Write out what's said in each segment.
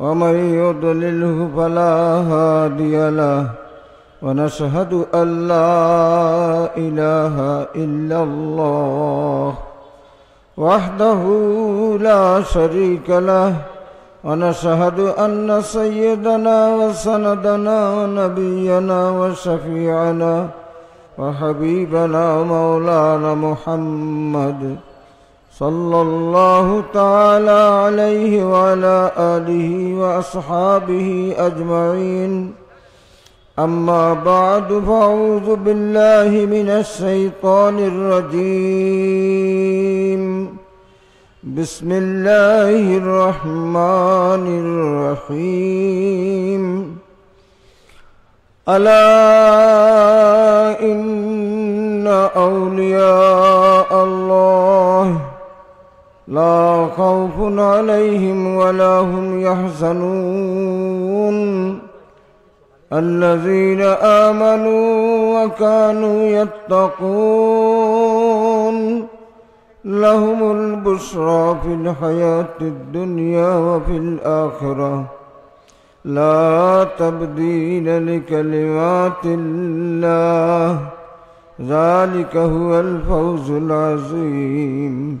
ومن يضلله فلا هادي له ونشهد أن لا إله إلا الله وحده لا شريك له ونشهد أن سيدنا وسندنا ونبينا وشفيعنا وحبيبنا مولانا محمد صلى الله تعالى عليه وعلى آله وأصحابه أجمعين أما بعد فأعوذ بالله من الشيطان الرجيم بسم الله الرحمن الرحيم ألا إن أولياء لا خوف عليهم ولا هم يحزنون الذين آمنوا وكانوا يتقون لهم البشرى في الحياة الدنيا وفي الآخرة لا تبديل لكلمات الله ذلك هو الفوز العظيم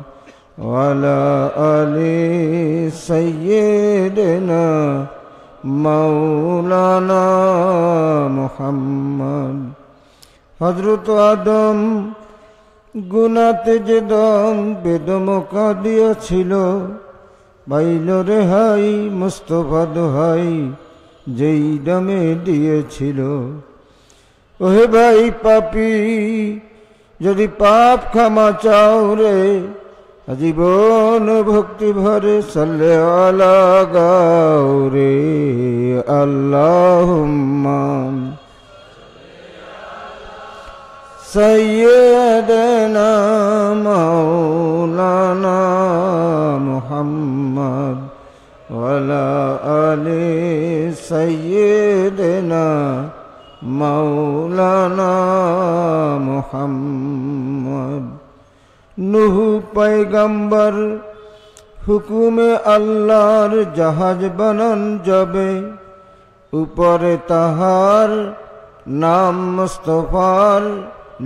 وعلى آل سيدنا مولانا محمد হজরত আদম গুনাতে যে দম বেদমকা দিয়েছিল বাইল রেহাই মুস্তফা দোহাই যেই দামে দিয়েছিল ওহে ভাই পাপি যদি পাপ ক্ষমা চাও রে জীবন ভক্তি ভরে সাল্লে আলা গাউরে আল্লাহ সৈয়দনা মৌলানা মুহাম্মদ ওয়ালা আলি সৈয়দনা মৌলানা মুহাম্মদ নুহু পৈগম্বর হুকুমে আল্লাহর জাহাজ বনন যাবে উপরে তাহার নাম মুস্তফার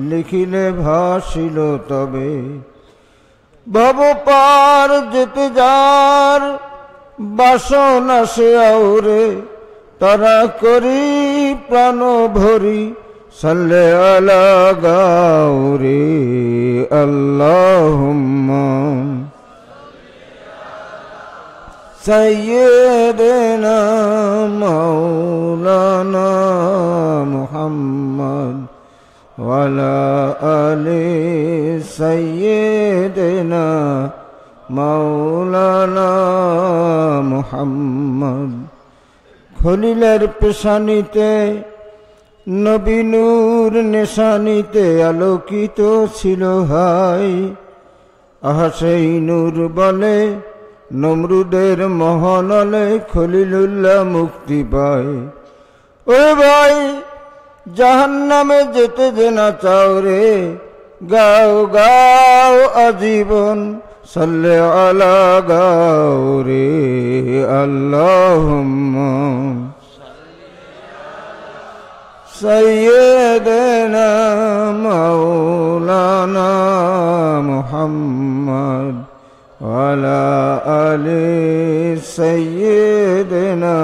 লিখিলে ভাসিল তবে ভব পার যেতে যার বাসন আসে আউরে তারা করি প্রাণ ভরি صل على غوري اللهم سيدنا مولانا محمد وعلى آل سيدنا مولانا محمد খলিলের পেশানিতে নবীনুর নেশানিতে আলোকিত ছিল হাই আহা সেই নূর বলে নমরুদের মহনলে খলিলুল্লাহ মুক্তি পায় ও ভাই জাহান নামে যেতে যে না চাও রে গাও গাও আজীবন সাল্লে আলা গাও রে আল্লাহ سيدنا مولانا محمد وعلى آل سيدنا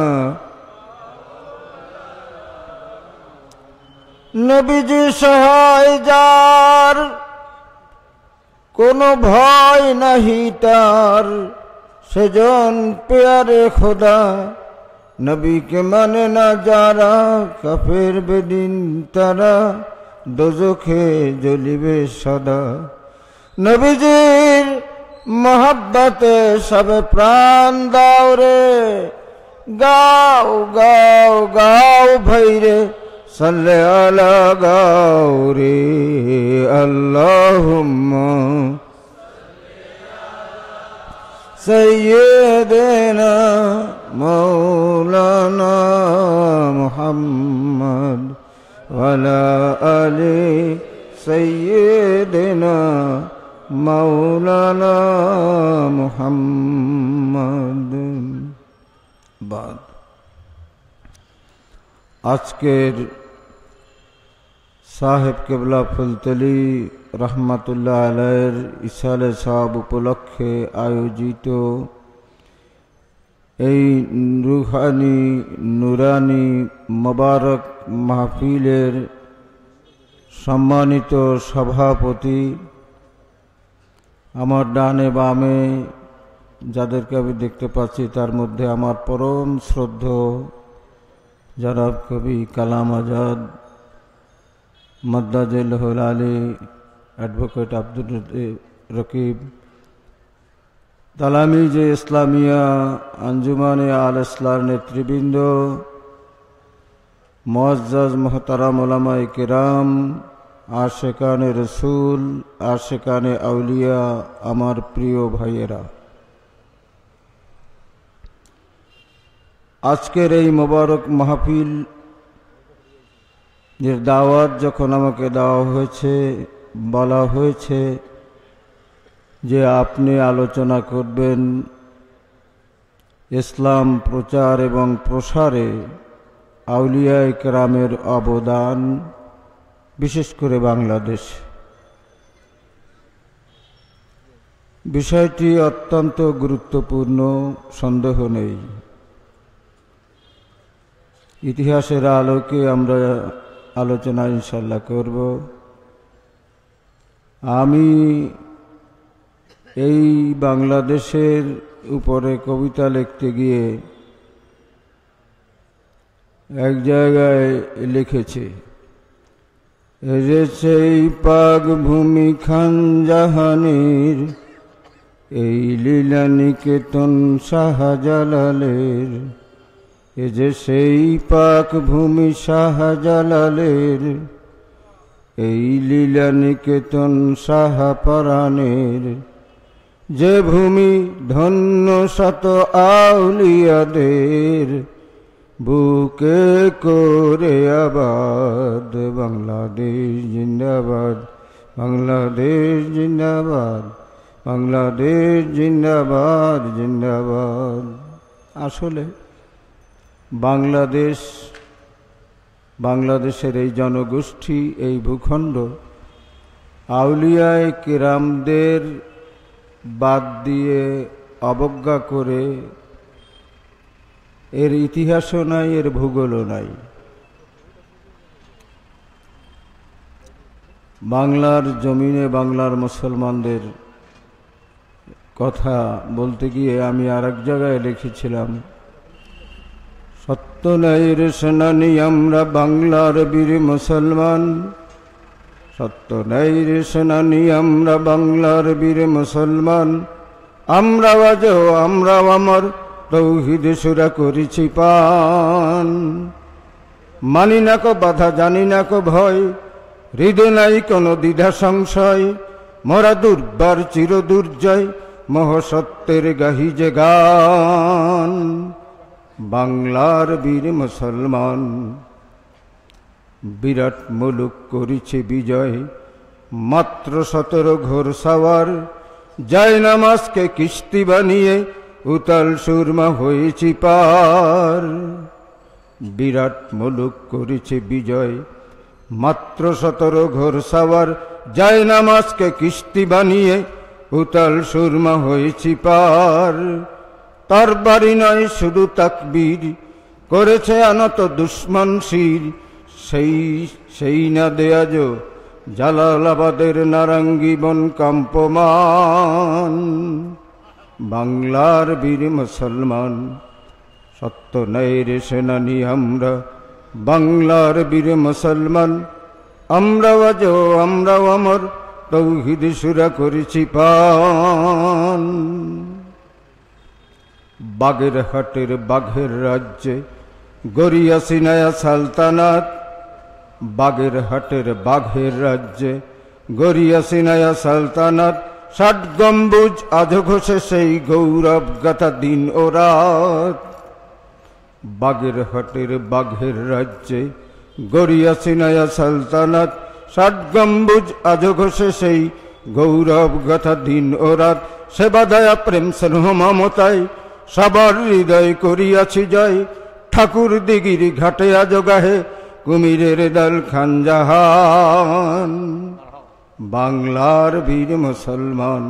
নবীজি সহায় যার কোনো ভয় নাহি তার সেজন পেয়ারে খোদা নবীকে মানে না যারা কাফের বেদিন তারা দোজখে জ্বলিবে সদা নবীজির মহাব্বতে সবে প্রাণ দাও রে গাও গাও গাও ভাইরে সালে আলা গাও রে আল্লাহ سیدنا مولانا محمد ولا علی سیدنا مولانا محمد بعد آج کے صاحب کے بلا فلتلی রহমাতুল্লাহ আলহের ইসালে সাহাব উপলক্ষে আয়োজিত এই রুহানি নুরানি মোবারক মাহফিলের সম্মানিত সভাপতি আমার ডানে বামে যাদেরকে আমি দেখতে পাচ্ছি তার মধ্যে আমার পরম শ্রদ্ধ যারা কবি কালাম আজাদ মদ্দাজুল হল আলী অ্যাডভোকেট আব্দুল রকিব তালামি যে ইসলামিয়া আঞ্জুমানে আল ইসলার নেতৃবৃন্দ মজ্জাজ মোহতারাম ওলামাই কেরাম আশেকানে রসুল আশেকানে আউলিয়া আমার প্রিয় ভাইয়েরা আজকের এই মোবারক মাহফিল দাওয়াত যখন আমাকে দেওয়া হয়েছে বলা হয়েছে যে আপনি আলোচনা করবেন ইসলাম প্রচার এবং প্রসারে আউলিয়া ইকরামের অবদান বিশেষ করে বাংলাদেশ বিষয়টি অত্যন্ত গুরুত্বপূর্ণ সন্দেহ নেই ইতিহাসের আলোকে আমরা আলোচনা ইনশাল্লাহ করব আমি এই বাংলাদেশের উপরে কবিতা লিখতে গিয়ে এক জায়গায় লিখেছি রে সেই পাগ ভূমি খান জাহানির এই লীলা নিকেতন শাহজালালের এ যে সেই পাক ভূমি শাহজালালের এই লীলা নিকেতন সাহাপরাণের যে ভূমি ধন্য শত আউলিয়াদের বুকে করে আবাদ বাংলাদেশ জিন্দাবাদ বাংলাদেশ জিন্দাবাদ বাংলাদেশ জিন্দাবাদ জিন্দাবাদ আসলে বাংলাদেশ বাংলাদেশের এই জনগোষ্ঠী এই ভূখণ্ড আউলিয়ায় কেরামদের বাদ দিয়ে অবজ্ঞা করে এর ইতিহাসও নাই এর ভূগোলও নাই বাংলার জমিনে বাংলার মুসলমানদের কথা বলতে গিয়ে আমি আর এক জায়গায় লিখেছিলাম সত্যলাইয়ের সেনানি আমরা বাংলার বীর মুসলমান সত্যনাই সত্যলাইয়ের সেনানি আমরা বাংলার বীর মুসলমান আমরা বাজো আমরা আমার তৌহিদ সুরা করেছি পান মানি না কো বাধা জানি না কো ভয় হৃদয় নাই কোনো দ্বিধা সংশয় মরা দুর্বার চির দুর্জয় মহসত্যের গাহি যে গান বাংলার বীর মুসলমান বিরাট মুলুক করেছে বিজয় মাত্র সতেরো ঘোর সাওয়ার নামাজকে কিস্তি বানিয়ে উতাল সুরমা হয়েছি পার বিরাট মুলুক করেছে বিজয় মাত্র সতেরো ঘোর সাওয়ার নামাজকে কিস্তি বানিয়ে উতাল সুরমা হয়েছি পার তার বাড়ি নয় শুধু তাকবীর করেছে আনত দুশ্মন শির সেই সেই না দেয়াজ জালালাবাদের নারাঙ্গি বন কাম্পমান বাংলার বীর মুসলমান সত্য রে সেনানি আমরা বাংলার বীর মুসলমান আমরাও আজ আমরাও আমার তৌহিদ সুরা করেছি পান বাগের হাটের বাঘের রাজ্যে গরিয়া সিনায়া সালতানাত বাগের হাটের বাঘের রাজ্যে গরিয়া সিনায়া সালতানাত ষাট গম্বুজ আধ ঘষে সেই গৌরব গাথা দিন ও রাত বাগের হাটের বাঘের রাজ্যে গরিয়া সিনায়া সালতানাত ষাট গম্বুজ আজ ঘষে সেই গৌরব গাথা দিন ও রাত সেবা দয়া প্রেম স্নেহ মমতায় সবার হৃদয় করিয়াছি জয় ঠাকুর দিগির ঘাটে গাহে কুমিরের দল খান জাহান বাংলার বীর মুসলমান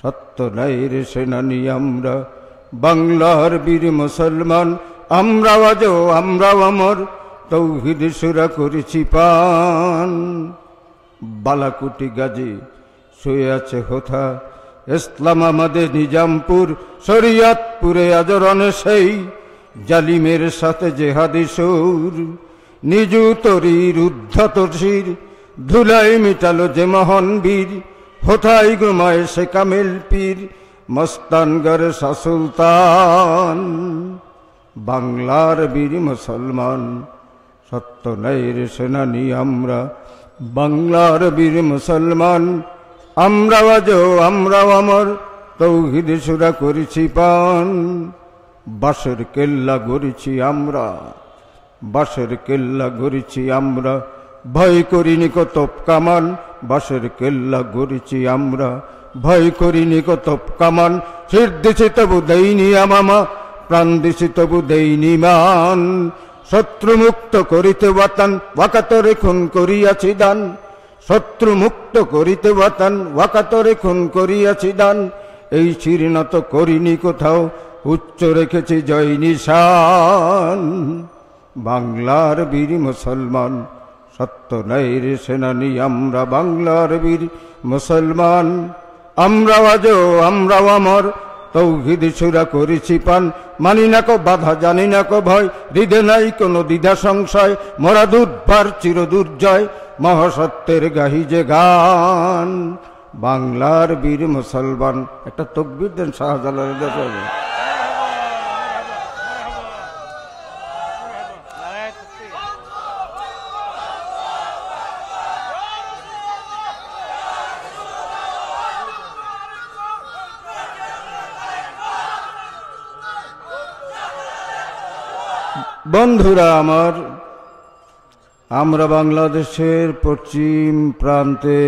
সত্য নাইর সেনানি আমরা বাংলার বীর মুসলমান আমরাও আজ আমরাও আমর তৌহিদ সুরা করেছি পান বালাকুটি গাজী শুয়ে আছে হোথা ইসলামাবাদে নিজামপুর শরিয়তপুরে আজরণে সেই জালিমের সাথে জেহাদি সৌর নিজু তরির উদ্ধতশির ধুলাই মিটালো যে মহন বীর হোথাই গুমায় সে কামেল পীর মস্তানগর সাসুলতান বাংলার বীর মুসলমান সত্য রে সেনানি আমরা বাংলার বীর মুসলমান আমরাও আজ আমরাও আমার তৌহিদ সুরা করেছি পান বাসের কেল্লা গড়েছি আমরা বাসের কেল্লা গড়েছি আমরা ভয় করিনি কত কামান বাসের কেল্লা গড়েছি আমরা ভয় করিনি কত কামান শির দিছি তবু দেইনি আমামা প্রাণ দিছি তবু দেইনি মান শত্রুমুক্ত করিতে বাতান বাকাতরে খুন করিয়াছি দান শত্রু মুক্ত করিতে বাতান ওয়াকাতরে খুন করিয়াছি দান এই শিরিনত করিনি কোথাও উচ্চ রেখেছি জয় নিশান বাংলার বীর মুসলমান সত্য রে সেনানি আমরা বাংলার বীর মুসলমান আমরা আজ আমরাও আমার তৌহিদ সুরা করেছি পান মানি না কো বাধা জানি না কো ভয় হৃদে নাই কোনো দ্বিধা সংশয় মরা দুধ পার চির দুর্জয় মহাসত্যের গাহি যে গান বাংলার বীর মুসলমান একটা তকবির দেন শাহজালাল বন্ধুরা আমার আমরা বাংলাদেশের পশ্চিম প্রান্তে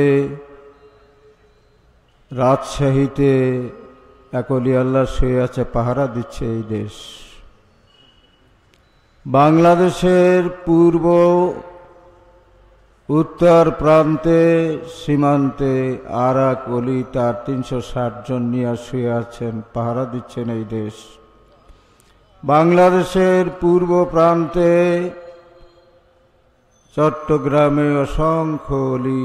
রাজশাহীতে একলি আল্লাহ শুয়ে আছে পাহারা দিচ্ছে এই দেশ বাংলাদেশের পূর্ব উত্তর প্রান্তে সীমান্তে আরা কলি তার তিনশো জন নিয়ে শুয়ে আছেন পাহারা দিচ্ছেন এই দেশ বাংলাদেশের পূর্ব প্রান্তে চট্টগ্রামে অসংখ্য অলি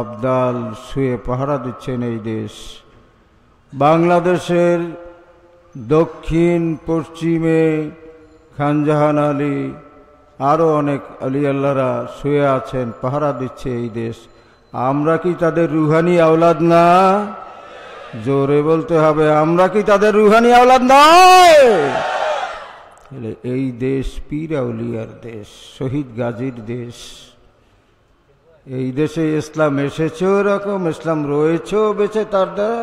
আবদাল শুয়ে পাহারা দিচ্ছেন এই দেশ বাংলাদেশের দক্ষিণ পশ্চিমে খানজাহান আলী আরও অনেক আলী আল্লাহরা শুয়ে আছেন পাহারা দিচ্ছে এই দেশ আমরা কি তাদের রুহানি আওলাদ না জোরে বলতে হবে আমরা কি তাদের রুহানি আওলাদ নয় তাহলে এই দেশ পীর আউলিয়ার দেশ শহীদ গাজীর দেশ এই দেশে ইসলাম এসেছেও এরকম ইসলাম রয়েছেও বেছে তার দ্বারা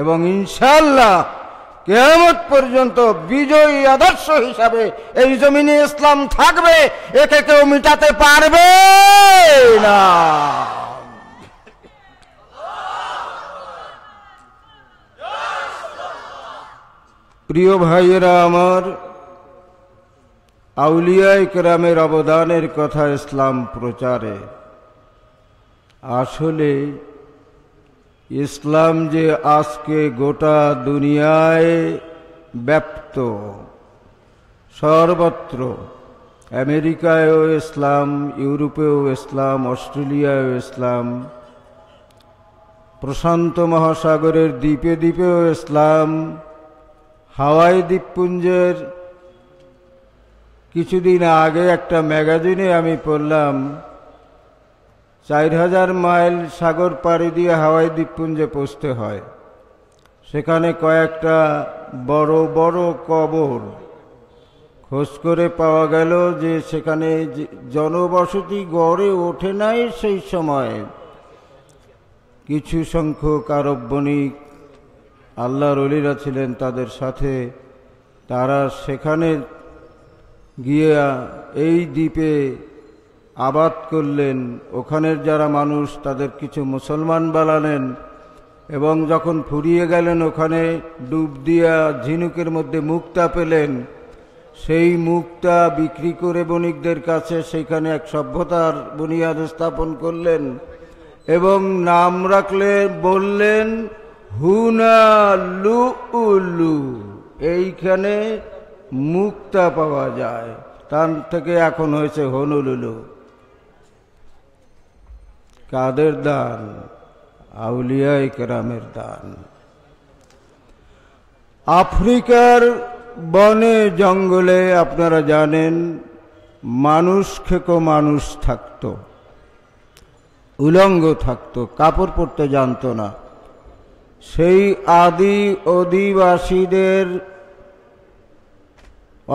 এবং ইনশাল্লাহ কেয়ামত পর্যন্ত বিজয়ী আদর্শ হিসাবে এই জমিনে ইসলাম থাকবে একে কেউ মিটাতে পারবে না প্রিয় ভাইয়েরা আমার আউলিয়ায় ইকরামের অবদানের কথা ইসলাম প্রচারে আসলে ইসলাম যে আজকে গোটা দুনিয়ায় ব্যপ্ত সর্বত্র আমেরিকায়ও ইসলাম ইউরোপেও ইসলাম অস্ট্রেলিয়ায়ও ইসলাম প্রশান্ত মহাসাগরের দ্বীপে দ্বীপেও ইসলাম হাওয়াই দ্বীপপুঞ্জের কিছুদিন আগে একটা ম্যাগাজিনে আমি পড়লাম চার হাজার মাইল সাগর পাড়ি দিয়ে হাওয়াই দ্বীপপুঞ্জে পৌঁছতে হয় সেখানে কয়েকটা বড় বড় কবর খোঁজ করে পাওয়া গেল যে সেখানে জনবসতি গড়ে ওঠে নাই সেই সময় কিছু সংখ্যক আরব বণিক আল্লাহর অলিরা ছিলেন তাদের সাথে তারা সেখানে গিয়া এই দ্বীপে আবাদ করলেন ওখানের যারা মানুষ তাদের কিছু মুসলমান বানালেন এবং যখন ফুরিয়ে গেলেন ওখানে ডুব দিয়া ঝিনুকের মধ্যে মুক্তা পেলেন সেই মুক্তা বিক্রি করে বণিকদের কাছে সেখানে এক সভ্যতার বুনিয়াদ স্থাপন করলেন এবং নাম রাখলেন বললেন হুনা লু এইখানে মুক্তা পাওয়া যায় তার থেকে এখন হয়েছে হনুলুলু কাদের দান আউলিয়া ইকরামের দান আফ্রিকার বনে জঙ্গলে আপনারা জানেন মানুষ খেকো মানুষ থাকত উলঙ্গ থাকত কাপড় পরতে জানত না সেই আদি অধিবাসীদের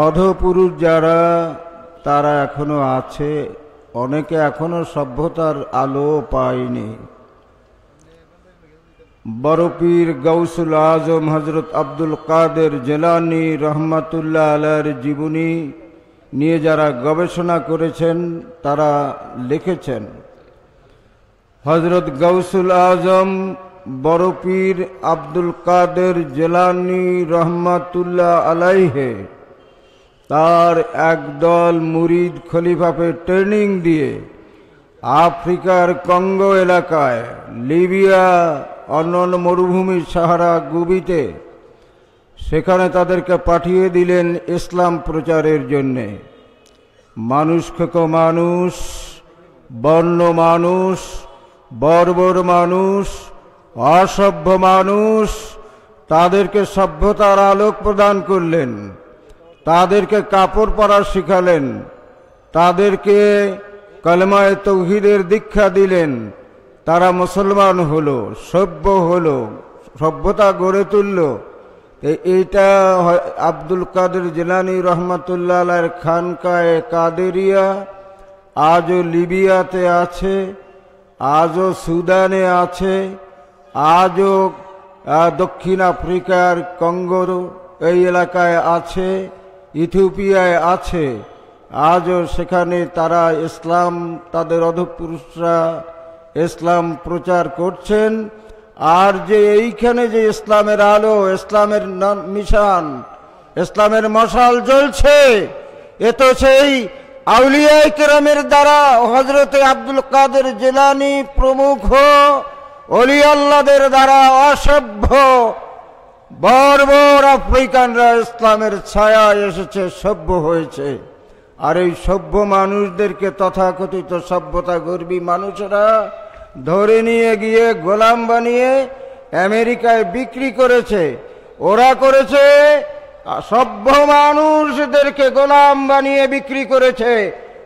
অধপুরুষ যারা তারা এখনো আছে অনেকে এখনো সভ্যতার আলো পায়নি বরপীর গৌসুল আজম হজরত আব্দুল কাদের জেলানি রহমাতুল্লাহ আলার জীবনী নিয়ে যারা গবেষণা করেছেন তারা লিখেছেন হজরত গৌসুল আজম বরপীর আব্দুল কাদের জেলানি রহমাতুল্লাহ আলাইহে তার একদল মুরিদ খলিফাকে ট্রেনিং দিয়ে আফ্রিকার কঙ্গো এলাকায় লিবিয়া অন্যান্য মরুভূমির সাহারা গুবিতে সেখানে তাদেরকে পাঠিয়ে দিলেন ইসলাম প্রচারের জন্যে খেক মানুষ বর্ণ মানুষ বর্বর মানুষ অসভ্য মানুষ তাদেরকে সভ্যতার আলোক প্রদান করলেন তাদেরকে কাপড় পরা শিখালেন তাদেরকে কলমায় তৌহিদের দীক্ষা দিলেন তারা মুসলমান হলো সভ্য হলো সভ্যতা গড়ে তুলল এইটা আব্দুল কাদের জিলানি রহমতুল্লাহ খানকায় কাদেরিয়া আজও লিবিয়াতে আছে আজও সুদানে আছে আজও দক্ষিণ আফ্রিকার কঙ্গোর এই এলাকায় আছে ইথিওপিয়ায় আছে আজও সেখানে তারা ইসলাম তাদের অধপুরুষরা ইসলাম প্রচার করছেন আর যে এইখানে যে ইসলামের আলো ইসলামের মিশান ইসলামের মশাল জ্বলছে এ তো সেই আউলিয়ায় কেরামের দ্বারা হজরতে আব্দুল কাদের জেলানি প্রমুখ অলিয়াল্লাদের দ্বারা অসভ্য বারবার আফ্রিকানরা ইসলামের ছায়া এসেছে সভ্য হয়েছে আর এই সভ্য মানুষদেরকে তথাকথিত সভ্যতা গর্বী মানুষরা ধরে নিয়ে গিয়ে গোলাম বানিয়ে আমেরিকায় বিক্রি করেছে ওরা করেছে সভ্য মানুষদেরকে গোলাম বানিয়ে বিক্রি করেছে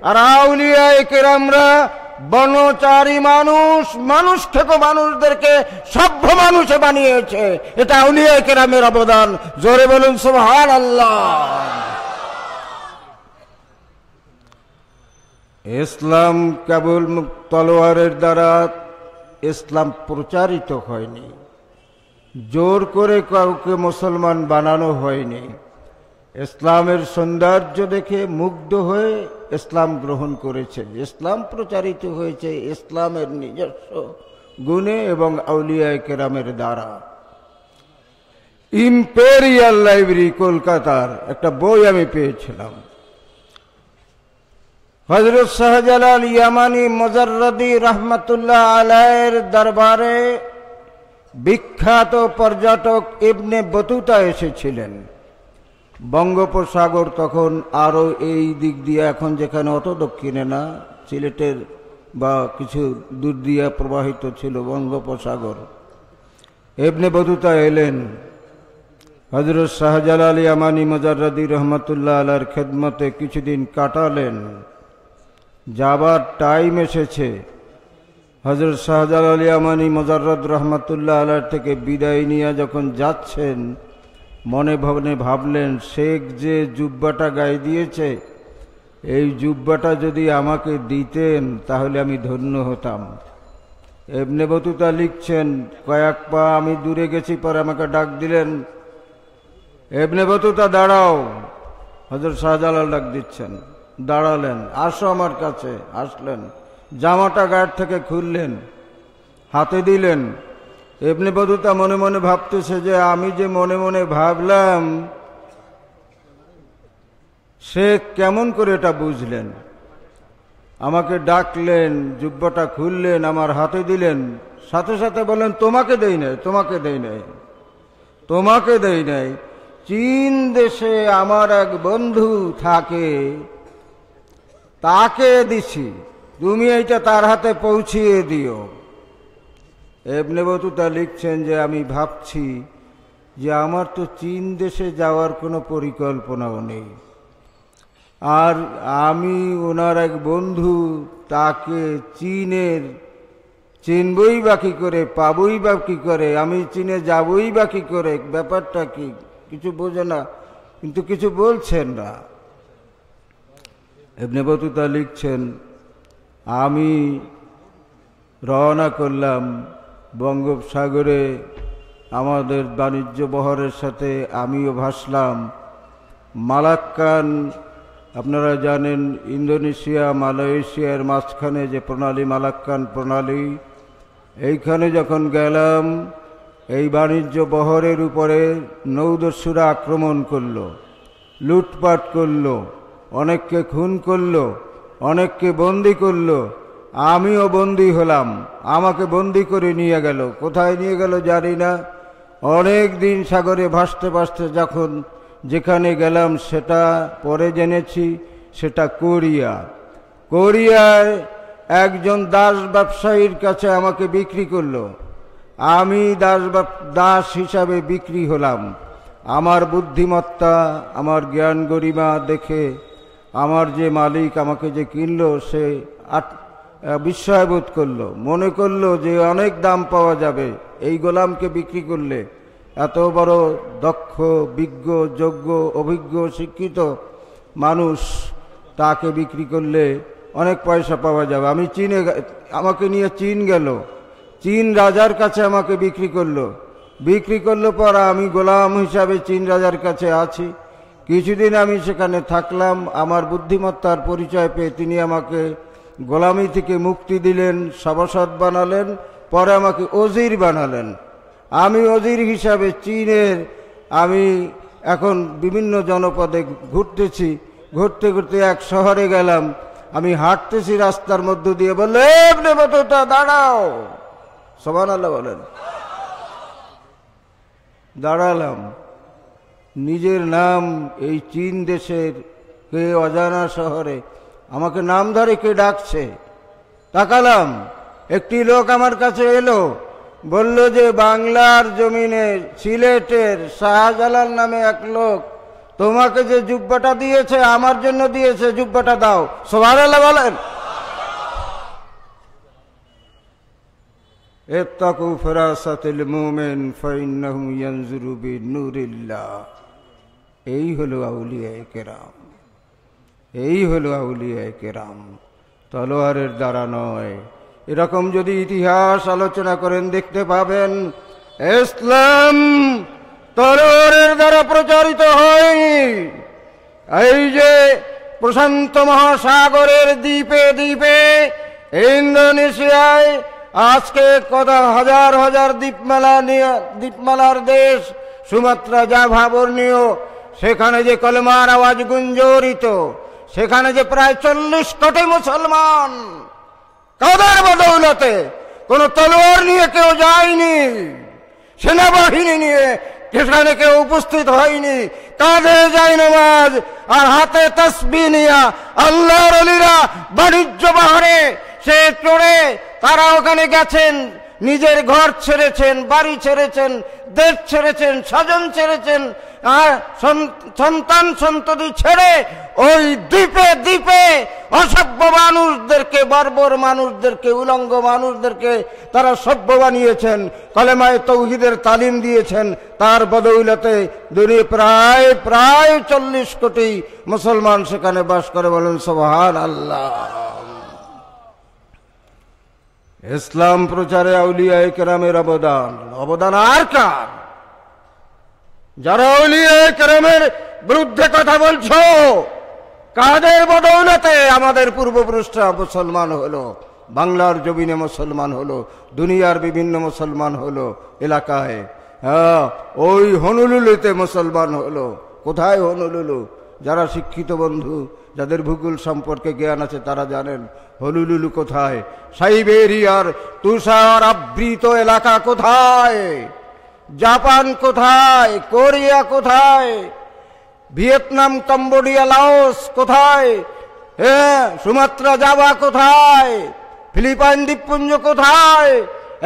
আর আউলিয়ায় কেরামরা বনচারী মানুষ মানুষ থেকে মানুষদেরকে সভ্য মানুষে বানিয়েছে এটা উলিয়া কেরামের অবদান জোরে বলুন সোহান আল্লাহ ইসলাম কেবল তলোয়ারের দ্বারা ইসলাম প্রচারিত হয়নি জোর করে কাউকে মুসলমান বানানো হয়নি ইসলামের সৌন্দর্য দেখে মুগ্ধ হয়ে ইসলাম গ্রহণ করেছে ইসলাম প্রচারিত হয়েছে ইসলামের নিজস্ব গুণে এবং আউলিয়ায় কেরামের দ্বারা ইম্পেরিয়াল লাইব্রেরি কলকাতার একটা বই আমি পেয়েছিলাম হজরত শাহজালাল ইয়ামানি মজারদি রহমতুল্লাহ আলায়ের দরবারে বিখ্যাত পর্যটক ইবনে বতুতা এসেছিলেন বঙ্গোপসাগর তখন আরও এই দিক দিয়ে এখন যেখানে অত দক্ষিণে না সিলেটের বা কিছু দূর দিয়ে প্রবাহিত ছিল বঙ্গোপসাগর এমনি বধুতা এলেন হজরত আলী আমানি মজারদি রহমতুল্লাহ আলার খেদমতে কিছুদিন কাটালেন যাবার টাইম এসেছে হজরত আলী আমানি মজারদ রহমতুল্লাহ আলার থেকে বিদায় নিয়ে যখন যাচ্ছেন মনে ভবনে ভাবলেন শেখ যে জুব্বাটা গায়ে দিয়েছে এই জুব্বাটা যদি আমাকে দিতেন তাহলে আমি ধন্য হতাম এমনে বতুতা লিখছেন কয়েক পা আমি দূরে গেছি পরে আমাকে ডাক দিলেন এমনে বতুতা দাঁড়াও হজর শাহজালাল ডাক দিচ্ছেন দাঁড়ালেন আসো আমার কাছে আসলেন জামাটা গায়ের থেকে খুললেন হাতে দিলেন এমনি তা মনে মনে ভাবতেছে যে আমি যে মনে মনে ভাবলাম সে কেমন করে এটা বুঝলেন আমাকে ডাকলেন জুব্বাটা খুললেন আমার হাতে দিলেন সাথে সাথে বলেন তোমাকে দেই নাই তোমাকে দেই নাই তোমাকে দেই নাই চীন দেশে আমার এক বন্ধু থাকে তাকে দিছি তুমি এইটা তার হাতে পৌঁছিয়ে দিও এবনে বতুতা লিখছেন যে আমি ভাবছি যে আমার তো চীন দেশে যাওয়ার কোনো পরিকল্পনাও নেই আর আমি ওনার এক বন্ধু তাকে চীনের চিনবই বাকি করে পাবই বা কী করে আমি চীনে যাবই বা কী করে ব্যাপারটা কি কিছু বোঝে না কিন্তু কিছু বলছেন না এমনি বতুতা লিখছেন আমি রওনা করলাম বঙ্গোপসাগরে আমাদের বাণিজ্য বহরের সাথে আমিও ভাসলাম মালাক্কান আপনারা জানেন ইন্দোনেশিয়া মালয়েশিয়ার মাঝখানে যে প্রণালী মালাক্কান প্রণালী এইখানে যখন গেলাম এই বাণিজ্য বহরের উপরে নৌদস্যুরা আক্রমণ করল লুটপাট করল অনেককে খুন করল অনেককে বন্দি করলো আমিও বন্দি হলাম আমাকে বন্দি করে নিয়ে গেল কোথায় নিয়ে গেল জানি না অনেক দিন সাগরে ভাসতে ভাসতে যখন যেখানে গেলাম সেটা পরে জেনেছি সেটা কোরিয়া কোরিয়ায় একজন দাস ব্যবসায়ীর কাছে আমাকে বিক্রি করলো আমি দাস দাস হিসাবে বিক্রি হলাম আমার বুদ্ধিমত্তা আমার জ্ঞান গরিমা দেখে আমার যে মালিক আমাকে যে কিনল সে বিস্ময়বোধ করলো মনে করলো যে অনেক দাম পাওয়া যাবে এই গোলামকে বিক্রি করলে এত বড় দক্ষ বিজ্ঞ যোগ্য অভিজ্ঞ শিক্ষিত মানুষ তাকে বিক্রি করলে অনেক পয়সা পাওয়া যাবে আমি চীনে আমাকে নিয়ে চীন গেল চীন রাজার কাছে আমাকে বিক্রি করলো বিক্রি করলো পর আমি গোলাম হিসাবে চীন রাজার কাছে আছি কিছুদিন আমি সেখানে থাকলাম আমার বুদ্ধিমত্তার পরিচয় পেয়ে তিনি আমাকে গোলামি থেকে মুক্তি দিলেন সভাসদ বানালেন পরে আমাকে অজির বানালেন আমি অজির হিসাবে চীনের আমি এখন বিভিন্ন জনপদে ঘুরতেছি ঘুরতে ঘুরতে এক শহরে গেলাম আমি হাঁটতেছি রাস্তার মধ্য দিয়ে বললে নেবতা দাঁড়াও সবান আল্লাহ বলেন দাঁড়ালাম নিজের নাম এই চীন দেশের কে অজানা শহরে আমাকে নাম ধরে কে ডাকছে তাকালাম একটি লোক আমার কাছে এলো বলল যে বাংলার জমিনে সিলেটের শাহজালাল নামে এক লোক তোমাকে যে জুব্বাটা দিয়েছে আমার জন্য দিয়েছে জুব্বাটা দাও সবার বলেন اتقوا فراسة المؤمن فإنهم ينظروا بنور এই হলো আউলিয়া কেরাম এই হল আউলিয়ায় কেরাম তলোয়ারের দ্বারা নয় এরকম যদি ইতিহাস আলোচনা করেন দেখতে পাবেন ইসলাম তলোয়ারের দ্বারা প্রচারিত হয় এই যে প্রশান্ত মহাসাগরের দ্বীপে দ্বীপে ইন্দোনেশিয়ায় আজকে কত হাজার হাজার দ্বীপমালা দ্বীপমালার দেশ সুমাত্রা যা ভাবনীয় সেখানে যে কলমার আওয়াজ গুঞ্জরিত সেখানে যে প্রায় চল্লিশ কোটি মুসলমান কাদের বদৌলতে কোনো তলোয়ার নিয়ে কেউ যায়নি সেনাবাহিনী নিয়ে সেখানে কেউ উপস্থিত হয়নি কাঁধে যায় নামাজ আর হাতে তসবি নিয়া আল্লাহর অলিরা বাণিজ্য বাহারে সে চড়ে তারা ওখানে গেছেন নিজের ঘর ছেড়েছেন বাড়ি ছেড়েছেন দেশ ছেড়েছেন স্বজন ছেড়েছেন সন্তান সন্ততি ছেড়ে ওই দ্বীপে দ্বীপে অসভ্য মানুষদেরকে বর্বর মানুষদেরকে উলঙ্গ মানুষদেরকে তারা সভ্য বানিয়েছেন কলেমায় তৌহিদের তালিম দিয়েছেন তার বদৌলতে দুনিয়া প্রায় প্রায় চল্লিশ কোটি মুসলমান সেখানে বাস করে বলেন সোহান আল্লাহ ইসলাম প্রচারে আউলিয়া কেরামের অবদান অবদান আর কার যারা কেরমের বিরুদ্ধে কথা বলছ কাদের বদৌলতে আমাদের পূর্বপুরুষরা মুসলমান হলো বাংলার জমিনে মুসলমান হলো দুনিয়ার বিভিন্ন মুসলমান হলো এলাকায় হ্যাঁ ওই হনুলুলুতে মুসলমান হলো কোথায় হনুলুলু যারা শিক্ষিত বন্ধু যাদের ভূগোল সম্পর্কে জ্ঞান আছে তারা জানেন হলুলুলু কোথায় সাইবেরিয়ার তুষার আবৃত এলাকা কোথায় জাপান কোথায় কোরিয়া কোথায় ভিয়েতনাম কম্বোডিয়া লাওস কোথায় হ্যাঁ সুমাত্রা যাওয়া কোথায় ফিলিপাইন দ্বীপপুঞ্জ কোথায়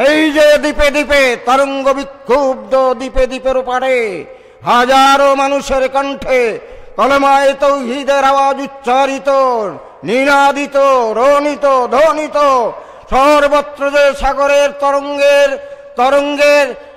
এই যে দ্বীপে দ্বীপে তরঙ্গ বিক্ষুব্ধ দ্বীপে দ্বীপের পারে হাজারো মানুষের কণ্ঠে কলমায় তৌহিদের আওয়াজ উচ্চারিত নিনাদিত রণিত ধ্বনিত সর্বত্র যে সাগরের তরঙ্গের তরঙ্গের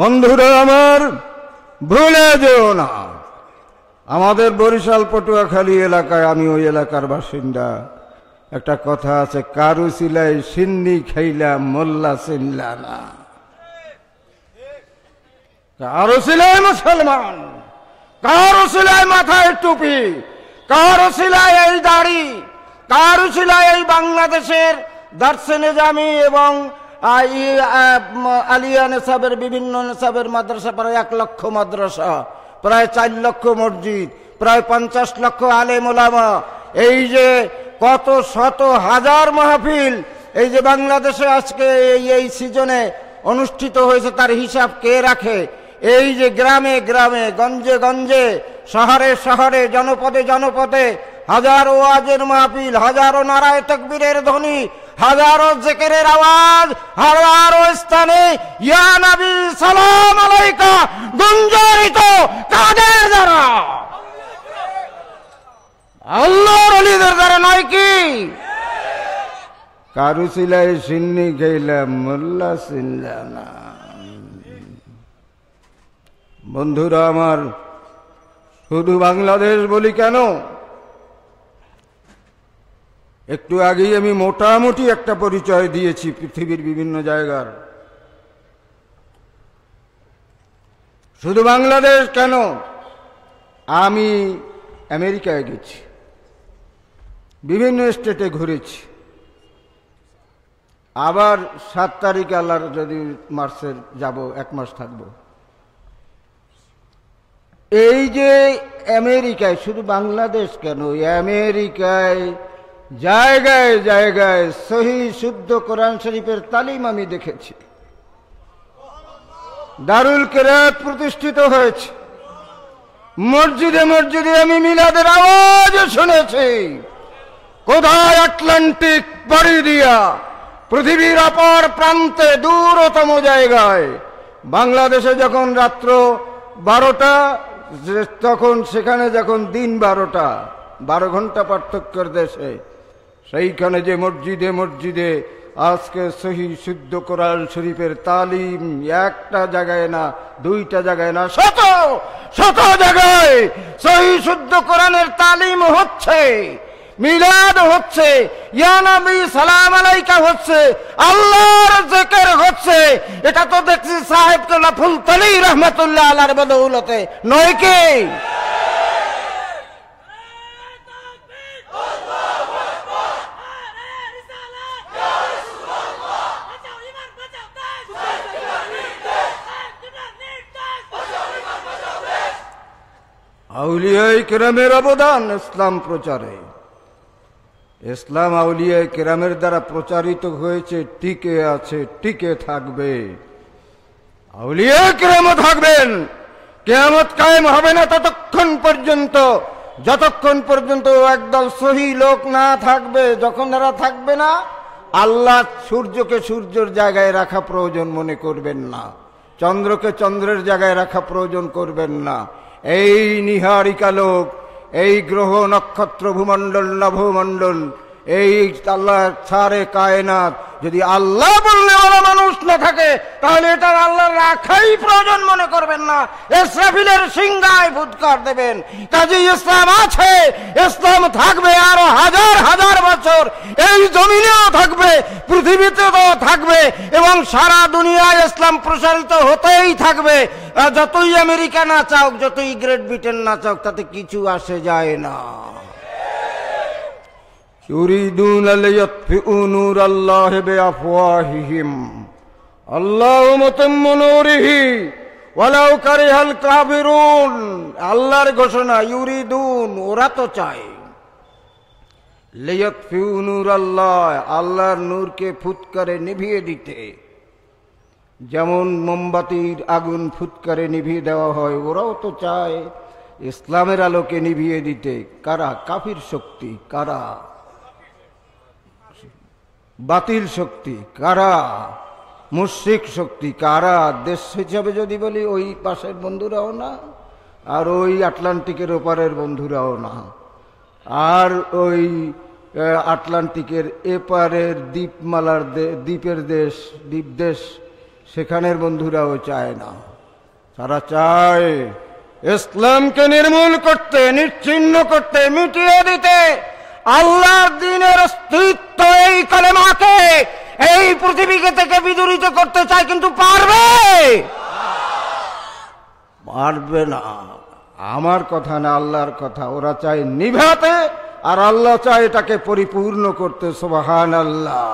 বন্ধুরা আমার ভুলে যেও না আমাদের বরিশাল পটুয়াখালী এলাকায় আমি ওই এলাকার বাসিন্দা একটা কথা আছে কারু সিলাই সিন্নি খাইলা মোল্লা সিনলা না কারো সিলাই মুসলমান কারো সিলাই মাথায় টুপি কারো সিলাই এই দাড়ি কারো সিলাই এই বাংলাদেশের দার্সে নেজামি এবং আলিয়া নেশাবের বিভিন্ন নেশাবের মাদ্রাসা প্রায় এক লক্ষ মাদ্রাসা প্রায় চার লক্ষ মসজিদ প্রায় পঞ্চাশ লক্ষ আলে মোলামা এই যে কত শত হাজার মাহফিল এই যে বাংলাদেশে আজকে এই এই সিজনে অনুষ্ঠিত হয়েছে তার হিসাব কে রাখে এই যে গ্রামে গ্রামে গঞ্জে গঞ্জে শহরে শহরে জনপদে জনপদে হাজারো আজের মাহফিল হাজারো নারায় তকবীরের ধ্বনি হাজারো জেকেরের আওয়াজ হাজারো স্থানে ইয়া নবী সালাম আলাইকা গুঞ্জরিত কাদের দ্বারা আল্লাহর অলিদের দ্বারা নয় কি কারু সিলাই সিন্নি গেলাম মোল্লা সিল্লা না বন্ধুরা আমার শুধু বাংলাদেশ বলি কেন একটু আগেই আমি মোটামুটি একটা পরিচয় দিয়েছি পৃথিবীর বিভিন্ন জায়গার শুধু বাংলাদেশ কেন আমি আমেরিকায় গেছি বিভিন্ন স্টেটে ঘুরেছি আবার সাত তারিখ আল্লাহর যদি মার্চের যাব এক মাস থাকব এই যে আমেরিকায় শুধু বাংলাদেশ কেন আমেরিকায় জায়গায় জায়গায় সহি শুদ্ধ কোরআন শরীফের তালিম আমি দেখেছি দারুল কেরাত প্রতিষ্ঠিত হয়েছে মসজিদে মসজিদে আমি মিলাদের আওয়াজ শুনেছি কোথায় আটলান্টিক পাড়ি দিয়া পৃথিবীর অপর প্রান্তে দূরতম জায়গায় বাংলাদেশে যখন রাত্র বারোটা তখন সেখানে যখন দিন বারোটা বারো ঘন্টা পার্থক্যের দেশে সেইখানে যে মসজিদে মসজিদে আজকে সহি শুদ্ধ কোরআন শরীফের তালিম একটা জায়গায় না দুইটা জায়গায় না শত শত জায়গায় সহি শুদ্ধ কোরআনের তালিম হচ্ছে মিলাদ হচ্ছে ইয়ানবী সালাম আলাইকা হচ্ছে আল্লাহর জেকের হচ্ছে এটা তো দেখছি সাহেব তোলা ফুলতলি রহমতুল্লাহ আল্লাহর বদৌলতে নয় কি আউলিয়াই কেরামের অবদান ইসলাম প্রচারে ইসলাম আউলিয়ায় কেরামের দ্বারা প্রচারিত হয়েছে টিকে আছে টিকে থাকবে আউলিয়া কেরামও থাকবেন কেয়ামত কায়েম হবে না ততক্ষণ পর্যন্ত যতক্ষণ পর্যন্ত একদল সহি লোক না থাকবে যখন এরা থাকবে না আল্লাহ সূর্যকে সূর্যের জায়গায় রাখা প্রয়োজন মনে করবেন না চন্দ্রকে চন্দ্রের জায়গায় রাখা প্রয়োজন করবেন না এই নিহারিকা লোক এই গ্রহ নক্ষত্র ভূমণ্ডল নভমণ্ডল এই আল্লাহ সারে কায়নাত যদি আল্লাহ বললে ওরা মানুষ না থাকে তাহলে এটা আল্লাহ রাখাই প্রয়োজন মনে করবেন না ইসরাফিলের সিংহায় ভূতকার দেবেন কাজে ইসলাম আছে ইসলাম থাকবে আরো হাজার হাজার বছর এই জমিনেও থাকবে পৃথিবীতেও থাকবে এবং সারা দুনিয়ায় ইসলাম প্রসারিত হতেই থাকবে যতই আমেরিকা না চাও যতই গ্রেট ব্রিটেন না চাও তাতে কিছু আসে যায় না يريدون ليطفئوا نور الله بأفواههم اللهم تم نوره ওয়ালাউ কারিহাল কাফিরুন আল্লাহর ঘোষণা ইউরিদুন ওরা তো চায় লেয়ক ফিউ নূর আল্লাহ আল্লাহর নূরকে ফুৎকারে নিভিয়ে দিতে যেমন মোমবাতির আগুন ফুৎকারে নিভিয়ে দেওয়া হয় ওরাও তো চায় ইসলামের আলোকে নিভিয়ে দিতে কারা কাফির শক্তি কারা বাতিল শক্তি কারা মুশ্রিক শক্তি কারা দেশ হিসাবে যদি বলি ওই পাশের বন্ধুরাও না আর ওই আটলান্টিকের ওপারের বন্ধুরাও না আর ওই আটলান্টিকের এপারের দ্বীপমালার দ্বীপের দেশ দ্বীপ দেশ সেখানের বন্ধুরাও চায় না তারা চায় ইসলামকে নির্মূল করতে নিশ্চিন্ন করতে মিটিয়ে দিতে আল্লাহর দিনের অস্তিত্ব এই কালেমাকে এই পৃথিবীকে থেকে বিদুরিত করতে চায় কিন্তু পারবে পারবে না আমার কথা না আল্লাহর কথা ওরা চায় নিভাতে আর আল্লাহ চায় এটাকে পরিপূর্ণ করতে সোবাহান আল্লাহ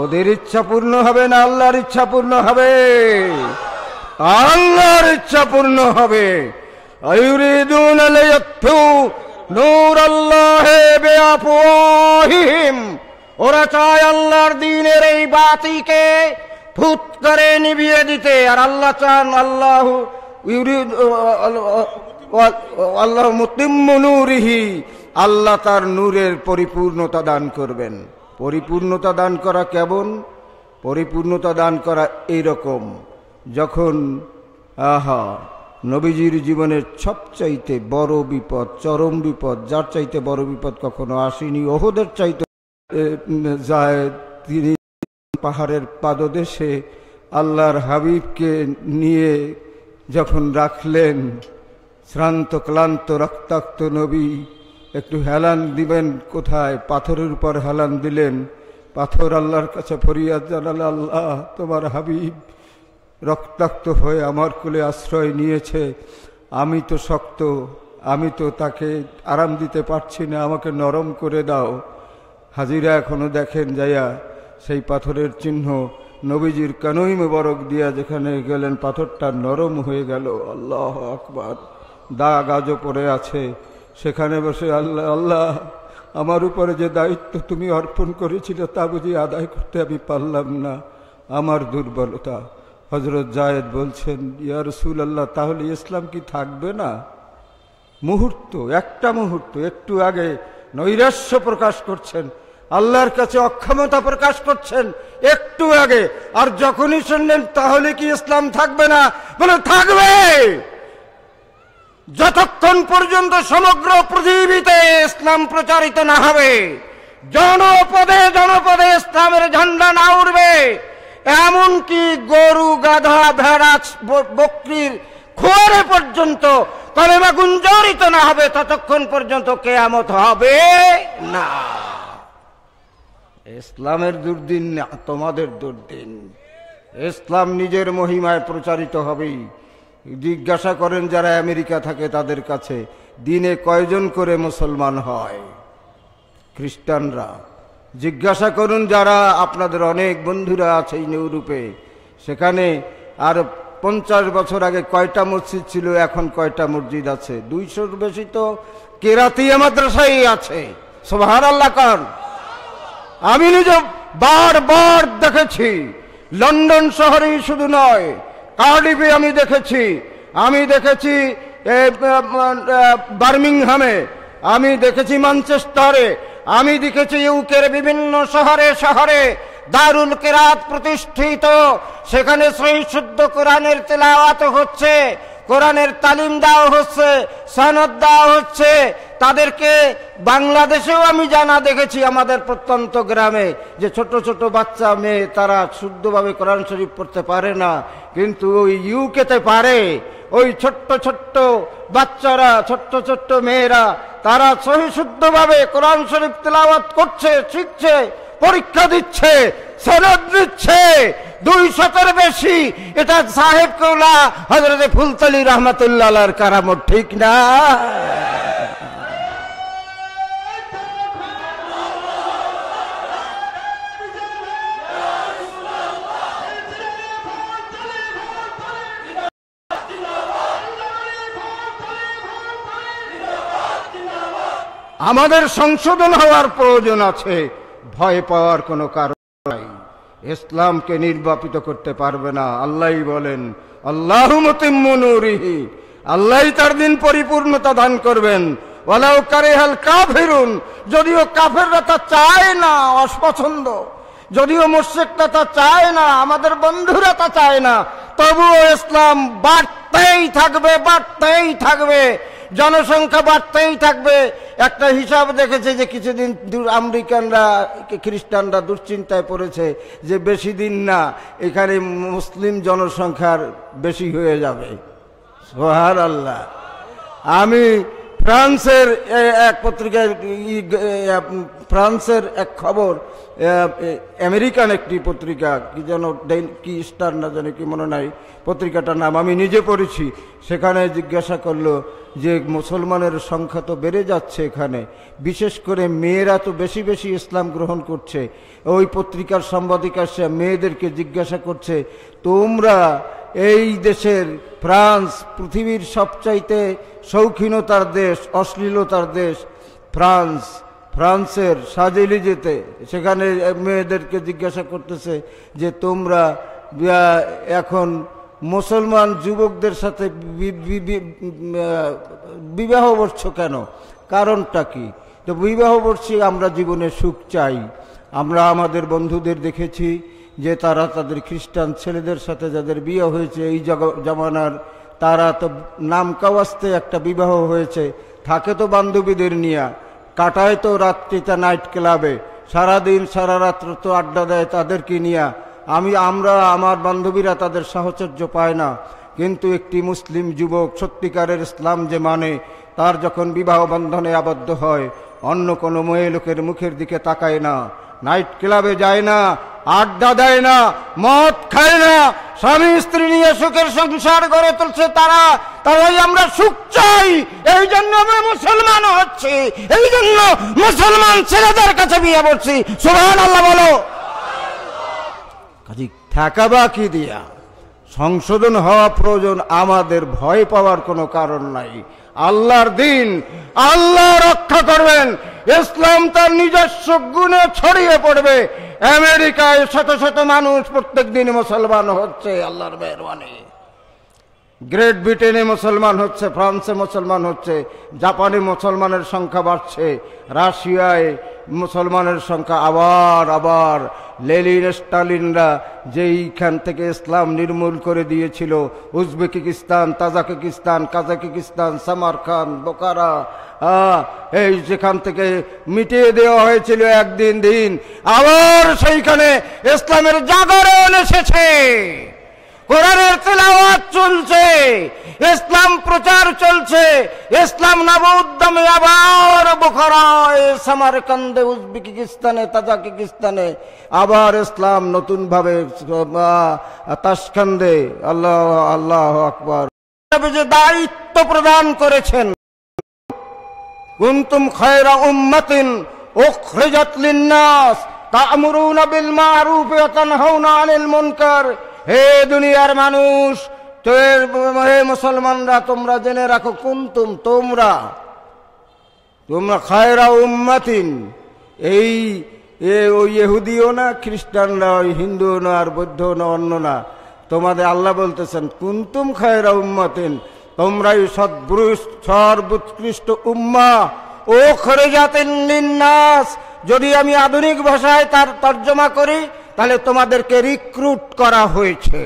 ওদের ইচ্ছা পূর্ণ হবে না আল্লাহর ইচ্ছা পূর্ণ হবে আল্লাহর ইচ্ছা পূর্ণ হবে আয়ুরিদুন আলাইয়াতু নূর আল্লাহে বেআফওয়াহিহিম ওরা চায় আল্লাহর দিনের এই বাতিকে ফুত করে নিভিয়ে দিতে আর আল্লাহ চান আল্লাহ আল্লাহ মুতিমনুরিহি আল্লাহ তার নূরের পরিপূর্ণতা দান করবেন পরিপূর্ণতা দান করা কেমন পরিপূর্ণতা দান করা এইরকম যখন আহা নবীজির জীবনের সবচাইতে বড় বিপদ চরম বিপদ যার চাইতে বড় বিপদ কখনো আসেনি ওহদের চাইতে যায় তিনি পাহাড়ের পাদদেশে আল্লাহর হাবিবকে নিয়ে যখন রাখলেন শ্রান্ত ক্লান্ত রক্তাক্ত নবী একটু হেলান দিবেন কোথায় পাথরের উপর হেলান দিলেন পাথর আল্লাহর কাছে ফরিয়াদ জানাল আল্লাহ তোমার হাবিব রক্তাক্ত হয়ে আমার কোলে আশ্রয় নিয়েছে আমি তো শক্ত আমি তো তাকে আরাম দিতে পারছি না আমাকে নরম করে দাও হাজিরা এখনও দেখেন যাইয়া সেই পাথরের চিহ্ন নবীজির কানুই মোবারক দিয়া যেখানে গেলেন পাথরটা নরম হয়ে গেল আল্লাহ আকবার দাগ আজও পড়ে আছে সেখানে বসে আল্লাহ আল্লাহ আমার উপরে যে দায়িত্ব তুমি অর্পণ করেছিলে তা বুঝি আদায় করতে আমি পারলাম না আমার দুর্বলতা হজরত জায়েদ বলছেন ইয়ারসুল আল্লাহ তাহলে ইসলাম কি থাকবে না মুহূর্ত একটা মুহূর্ত একটু আগে নৈরাশ্য প্রকাশ করছেন আল্লাহর কাছে অক্ষমতা প্রকাশ করছেন একটু আগে আর যখনই শুনলেন তাহলে কি ইসলাম থাকবে না বলে থাকবে যতক্ষণ পর্যন্ত সমগ্র পৃথিবীতে ইসলাম প্রচারিত না হবে জনপদে জনপদে ইসলামের ঝান্ডা না উঠবে এমনকি গরু গাধা ভেড়া বকরির খোয়ারে পর্যন্ত কলেমা গুঞ্জরিত না হবে ততক্ষণ পর্যন্ত কেয়ামত হবে না ইসলামের দুর্দিন না তোমাদের দুর্দিন ইসলাম নিজের মহিমায় প্রচারিত হবেই জিজ্ঞাসা করেন যারা আমেরিকা থাকে তাদের কাছে দিনে কয়জন করে মুসলমান হয় খ্রিস্টানরা জিজ্ঞাসা করুন যারা আপনাদের অনেক বন্ধুরা আছে ইউরোপে সেখানে আর পঞ্চাশ বছর আগে কয়টা মসজিদ ছিল এখন কয়টা মসজিদ আছে দুইশোর বেশি তো কেরাতিয়া মাদ্রাসাই আছে সোহার আল্লাহ কর আমি নিজে বারবার দেখেছি লন্ডন শহরেই শুধু নয় কার্ডিফে আমি দেখেছি আমি দেখেছি বার্মিংহামে আমি দেখেছি ম্যানচেস্টারে আমি দেখেছি ইউকের বিভিন্ন শহরে শহরে দারুল কেরাত প্রতিষ্ঠিত সেখানে সহি শুদ্ধ কোরআনের তেলাওয়াত হচ্ছে কোরআনের তালিম দেওয়া হচ্ছে সনদ দেওয়া হচ্ছে তাদেরকে বাংলাদেশেও আমি জানা দেখেছি আমাদের প্রত্যন্ত গ্রামে যে ছোট ছোট বাচ্চা মেয়ে তারা শুদ্ধভাবে কোরআন শরীফ পড়তে পারে না কিন্তু ওই ইউকেতে পারে ওই ছোট্ট ছোট্ট বাচ্চারা ছোট্ট ছোট্ট মেয়েরা তারা সহি শুদ্ধভাবে কোরআন শরীফ তেলাওয়াত করছে শিখছে পরীক্ষা দিচ্ছে সনদ দিচ্ছে দুই বেশি এটা সাহেব কৌলা হজরত ফুলতলি রহমতুল্লাহ কারাম ঠিক না আমাদের সংশোধন হওয়ার প্রয়োজন আছে ভয় পাওয়ার কোনো কারণ নাই ইসলামকে নির্বাপিত করতে পারবে না আল্লাহ বলেন আল্লাহ মতিমুরিহি আল্লাহ তার দিন পরিপূর্ণতা দান করবেন ওলাও কারেহাল কা ফেরুন যদিও কাফেররা তা চায় না অসপছন্দ যদিও মোর্শেকটা তা চায় না আমাদের বন্ধুরা তা চায় না তবুও ইসলাম বাড়তেই থাকবে বাড়তেই থাকবে জনসংখ্যা বাড়তেই থাকবে একটা হিসাব দেখেছে যে কিছুদিন আমেরিকানরা খ্রিস্টানরা দুশ্চিন্তায় পড়েছে যে বেশি দিন না এখানে মুসলিম জনসংখ্যার বেশি হয়ে যাবে সোহার আল্লাহ আমি ফ্রান্সের এক পত্রিকায় ফ্রান্সের এক খবর আমেরিকান একটি পত্রিকা কি যেন কি স্টার না জানে কি মনে নাই পত্রিকাটার নাম আমি নিজে পড়েছি সেখানে জিজ্ঞাসা করলো যে মুসলমানের সংখ্যা তো বেড়ে যাচ্ছে এখানে বিশেষ করে মেয়েরা তো বেশি বেশি ইসলাম গ্রহণ করছে ওই পত্রিকার সাংবাদিকা সে মেয়েদেরকে জিজ্ঞাসা করছে তোমরা এই দেশের ফ্রান্স পৃথিবীর সবচাইতে শৌখিনতার দেশ অশ্লীলতার দেশ ফ্রান্স ফ্রান্সের যেতে সেখানে মেয়েদেরকে জিজ্ঞাসা করতেছে যে তোমরা এখন মুসলমান যুবকদের সাথে বিবাহ বর্ষ কেন কারণটা কি তো বিবাহ বর্ষে আমরা জীবনে সুখ চাই আমরা আমাদের বন্ধুদের দেখেছি যে তারা তাদের খ্রিস্টান ছেলেদের সাথে যাদের বিয়ে হয়েছে এই জমানার তারা তো নামকাওয়াস্তে একটা বিবাহ হয়েছে থাকে তো বান্ধবীদের নিয়ে কাটায় তো রাত্রিটা নাইট ক্লাবে সারাদিন সারা রাত্র তো আড্ডা দেয় তাদেরকে নিয়ে আমি আমরা আমার বান্ধবীরা তাদের সাহচর্য পায় না কিন্তু একটি মুসলিম যুবক সত্যিকারের ইসলাম যে মানে তার যখন বিবাহ বন্ধনে আবদ্ধ হয় অন্য কোনো মেয়ে লোকের মুখের দিকে তাকায় না নাইট ক্লাবে যায় না আড্ডা দেয় না মদ খায় না স্বামী স্ত্রী নিয়ে সুখের সংসার গড়ে তুলছে তারা তারাই আমরা সুখ চাই এই জন্য আমরা মুসলমান হচ্ছি এই জন্য মুসলমান ছেলেদের কাছে বিয়ে বলছি সুহান আল্লাহ বলো কাজে থাকা বাকি দিয়া সংশোধন হওয়া প্রয়োজন আমাদের ভয় পাওয়ার কোনো কারণ নাই আল্লাহর দিন আল্লাহ রক্ষা করবেন ইসলাম তার নিজস্ব গুণে ছড়িয়ে পড়বে আমেরিকায় শত শত মানুষ প্রত্যেক দিন মুসলমান হচ্ছে আল্লাহর মেহরবানি গ্রেট ব্রিটেনে মুসলমান হচ্ছে ফ্রান্সে মুসলমান হচ্ছে জাপানে মুসলমানের সংখ্যা বাড়ছে রাশিয়ায় মুসলমানের সংখ্যা আবার আবার লেলিন স্টালিনরা যেইখান থেকে ইসলাম নির্মূল করে দিয়েছিল Uzbekistan Tajikistan Kazakhstan Samarkand Bukhara এই যেখান থেকে মিটিয়ে দেওয়া হয়েছিল একদিন দিন আবার সেইখানে ইসলামের জাগরণ এসেছে কোরআনের তেলাওয়াত চলছে ইসলাম প্রচার চলছে ইসলাম নবোদ্যমে আবার বুখারায় সামারকান্দে উজবেকিস্তানে তাজাকিস্তানে আবার ইসলাম নতুনভাবে তাসকান্দে আল্লাহ আল্লাহ আকবর দায়িত্ব প্রদান করেছেন কুন্তুম খয়রা উম্মাতিন উখরিজাত লিন্নাস তা'মুরুনা বিল মা'রুফি ওয়া তানহাউনা আনিল মুনকার হে দুনিয়ার মানুষ হে মুসলমানরা তোমরা জেনে রাখো কুন্তুম তোমরা তোমরা খায়রা উম্মাতিন এই এ ওই ইহুদিও না খ্রিস্টানরা ওই হিন্দুও না আর বৌদ্ধও না অন্য না তোমাদের আল্লাহ বলতেছেন কুন্তুম খায়রা উম্মাতিন তোমরাই সর্বোৎকৃষ্ট উম্মা ও খরে যাতেন যদি আমি আধুনিক ভাষায় তার তর্জমা করি তাহলে তোমাদেরকে রিক্রুট করা হয়েছে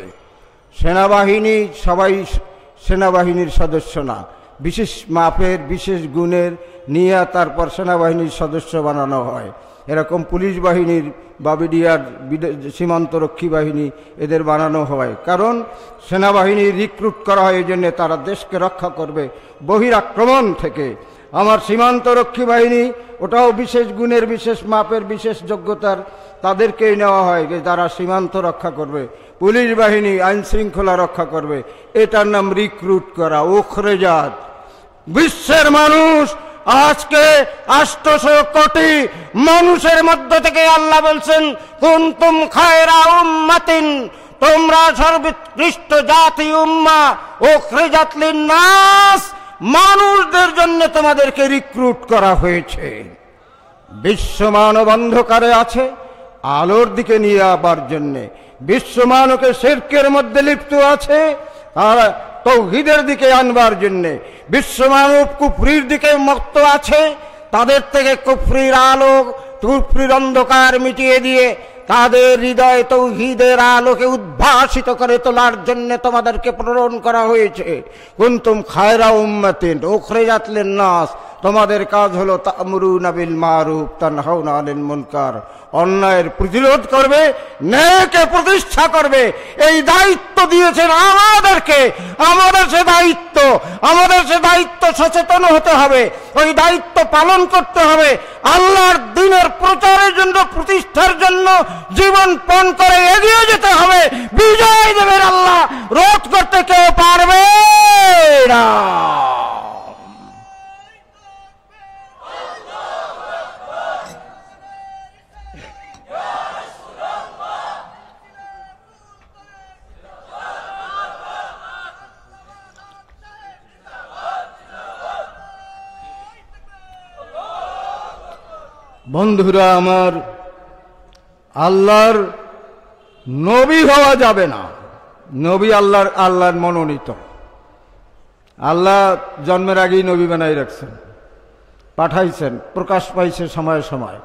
সেনাবাহিনী সবাই সেনাবাহিনীর সদস্য না বিশেষ মাপের বিশেষ গুণের নিয়ে তারপর সেনাবাহিনীর সদস্য বানানো হয় এরকম পুলিশ বাহিনীর বাবিডিয়ার সীমান্ত সীমান্তরক্ষী বাহিনী এদের বানানো হয় কারণ সেনাবাহিনী রিক্রুট করা হয় এই জন্যে তারা দেশকে রক্ষা করবে বহির আক্রমণ থেকে আমার সীমান্তরক্ষী বাহিনী ওটাও বিশেষ গুণের বিশেষ মাপের বিশেষ যোগ্যতার তাদেরকেই নেওয়া হয় যে তারা সীমান্ত রক্ষা করবে পুলিশ বাহিনী আইন শৃঙ্খলা রক্ষা করবে এটার নাম রিক্রুট করা ওখরেজাত বিশ্বের মানুষ আজকে আষ্টশো কোটি মানুষের মধ্য থেকে আল্লাহ বলছেন তুম খায়রা উম্মাতিন তোমরা সর্বোৎকৃষ্ট জাতি উম্মা ও খ্রিজাতলিন নাস মানুষদের জন্য তোমাদেরকে রিক্রুট করা হয়েছে বিশ্বমান অন্ধকারে আছে আলোর দিকে নিয়ে আবার জন্যে বিশ্বমানকে শেরকের মধ্যে লিপ্ত আছে আর তৌহিদের দিকে আনবার জন্যে বিশ্ব মানব কুফরির দিকে মক্ত আছে তাদের থেকে কুফরির আলো কুফরির অন্ধকার মিটিয়ে দিয়ে তাদের হৃদয় তৌহিদের আলোকে উদ্ভাসিত করে তোলার জন্য তোমাদেরকে প্রেরণ করা হয়েছে কুন্তুম খায়রা উম্মাতিন ওখরে যাতলেন নাস তোমাদের কাজ হলো তামরু নাবিল মারুফ তানহাউনা আলিন মুনকার অন্যায়ের প্রতিরোধ করবে ন্যায়কে প্রতিষ্ঠা করবে এই দায়িত্ব দিয়েছেন আমাদেরকে আমাদের সে দায়িত্ব আমাদের সে দায়িত্ব সচেতন হতে হবে ওই দায়িত্ব পালন করতে হবে আল্লাহর দিনের প্রচারের জন্য প্রতিষ্ঠার জন্য জীবন পণ করে এগিয়ে যেতে হবে বিজয় দেবের আল্লাহ রোধ করতে কেউ পারবে না বন্ধুরা আমার আল্লাহর নবী হওয়া যাবে না নবী আল্লাহর আল্লাহর মনোনীত আল্লাহ জন্মের আগেই নবী বানাই রাখছেন পাঠাইছেন প্রকাশ পাইছে সময়ে সময়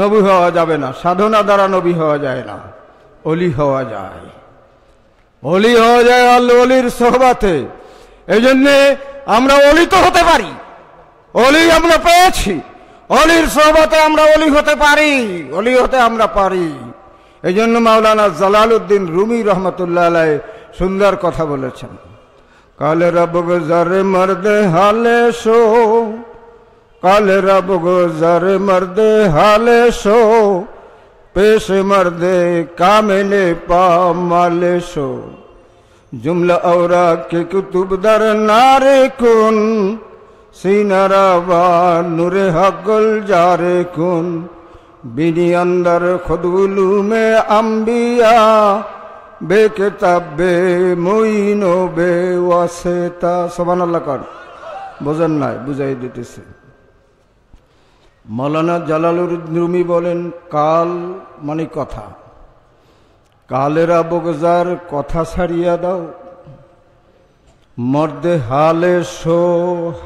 নবী হওয়া যাবে না সাধনা দ্বারা নবী হওয়া যায় না অলি হওয়া যায় অলি হওয়া যায় আল্লাহ অলির সহবাতে এই জন্যে আমরা অলিত হতে পারি অলি আমরা পেয়েছি অলির সহবতে আমরা অলি হতে পারি অলি হতে আমরা পারি এই জন্য মাওলানা জালাল উদ্দিন রুমি রহমতুল্লাহ আলাই সুন্দর কথা বলেছেন কালে রব গুজর মর্দ হালে শো কালে রব গুজর মর্দ হালে শো পেশ মর্দে কামেলে পা মালে শো জুমলা ওরা কে কুতুব দর নারে কুন সিনারাবার নূরে হকল যারে কোন বিনি অন্দর খদগুলু মে আম্বিয়া বে তাবে মইন বে সবান আল্লাহ কর বোঝেন নাই বুঝাই দিতেছে মৌলানা জালালুর রুমি বলেন কাল মানে কথা কালেরা বগজার কথা ছাড়িয়া দাও মর্দে হালে শো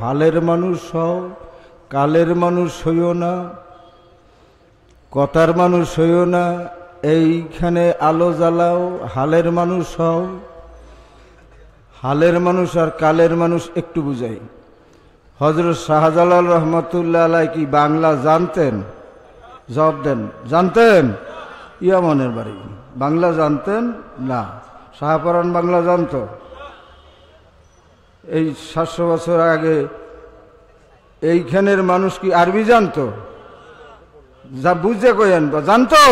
হালের মানুষ হও কালের মানুষ হইও না কথার মানুষ হইও না এইখানে আলো জ্বালাও হালের মানুষ হও হালের মানুষ আর কালের মানুষ একটু বুঝাই হজরত শাহজালাল রহমতুল্লাহ আলাই কি বাংলা জানতেন জবাব দেন জানতেন ইয়ামনের বাড়ি বাংলা জানতেন না শাহপরান বাংলা জানতো এই সাতশো বছর আগে এইখানের মানুষ কি আরবি জানতো যা বুঝে কেন বা জানতো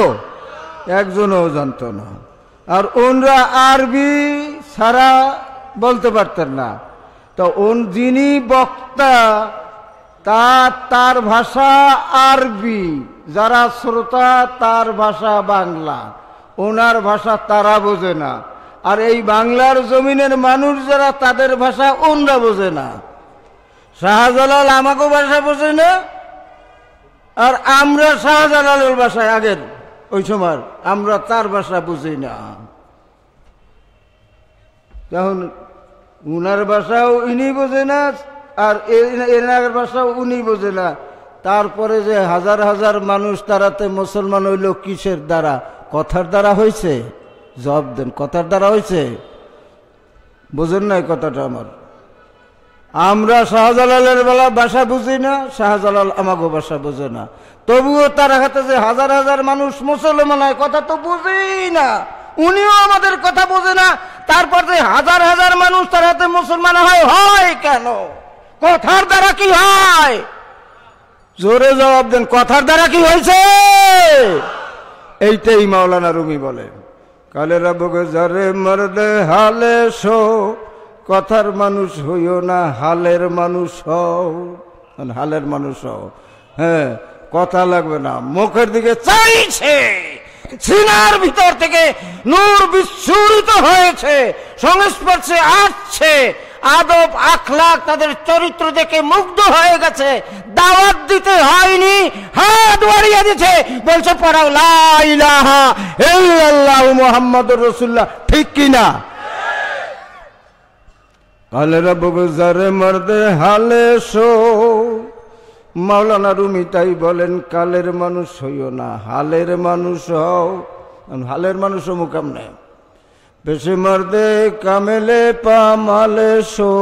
একজনও জানতো না আর ওনরা আরবি ছাড়া বলতে পারতেন না তো ওন যিনি বক্তা তা তার ভাষা আরবি যারা শ্রোতা তার ভাষা বাংলা ওনার ভাষা তারা বোঝে না আর এই বাংলার জমিনের মানুষ যারা তাদের ভাষা অন্যরা বোঝে না শাহজালাল আমাকেও ভাষা বোঝে না আর আমরা শাহজালালের ভাষায় আগের ওই সময় আমরা তার ভাষা বুঝি না তখন উনার ভাষাও ইনি বোঝে না আর এনার ভাষাও উনি বোঝে না তারপরে যে হাজার হাজার মানুষ তারাতে মুসলমান হইল কিসের দ্বারা কথার দ্বারা হয়েছে জবাব দেন কথার দ্বারা হয়েছে বোঝেন না কথাটা আমার আমরা শাহজালালের বেলা ভাষা বুঝি না শাহজালাল আমাকেও ভাষা বোঝে না তবুও তার হাতে যে হাজার হাজার মানুষ মুসলমান হয় কথা তো বুঝেই না উনিও আমাদের কথা বোঝে না তারপর যে হাজার হাজার মানুষ তার হাতে মুসলমান হয় হয় কেন কথার দ্বারা কি হয় জোরে জবাব দেন কথার দ্বারা কি হয়েছে এইটাই মাওলানা রুমি বলে কালে রাবুক যারে মরলে হালে সো কথার মানুষ হইও না হালের মানুষ হও মানে হালের মানুষ হও হ্যাঁ কথা লাগবে না মুখের দিকে চাইছে সিনার ভিতর থেকে নূর বিচ্ছুরিত হয়েছে সংস্পর্শে আসছে আদব আখলাখ তাদের চরিত্র দেখে মুগ্ধ হয়ে গেছে দাওয়াত দিতে হয়নি হাত বাড়িয়ে দিচ্ছে বলছে পড়াও লাইলাহা ইল্লাল্লাহ মোহাম্মদ রসুল্লাহ ঠিক কিনা না কাল রব গুজার মর্দে হালে শো মাওলানা রুমি তাই বলেন কালের মানুষ হইও না হালের মানুষ হও হালের মানুষও মুকাম নেয় বেশি মারদে কামেলে পা মালে শো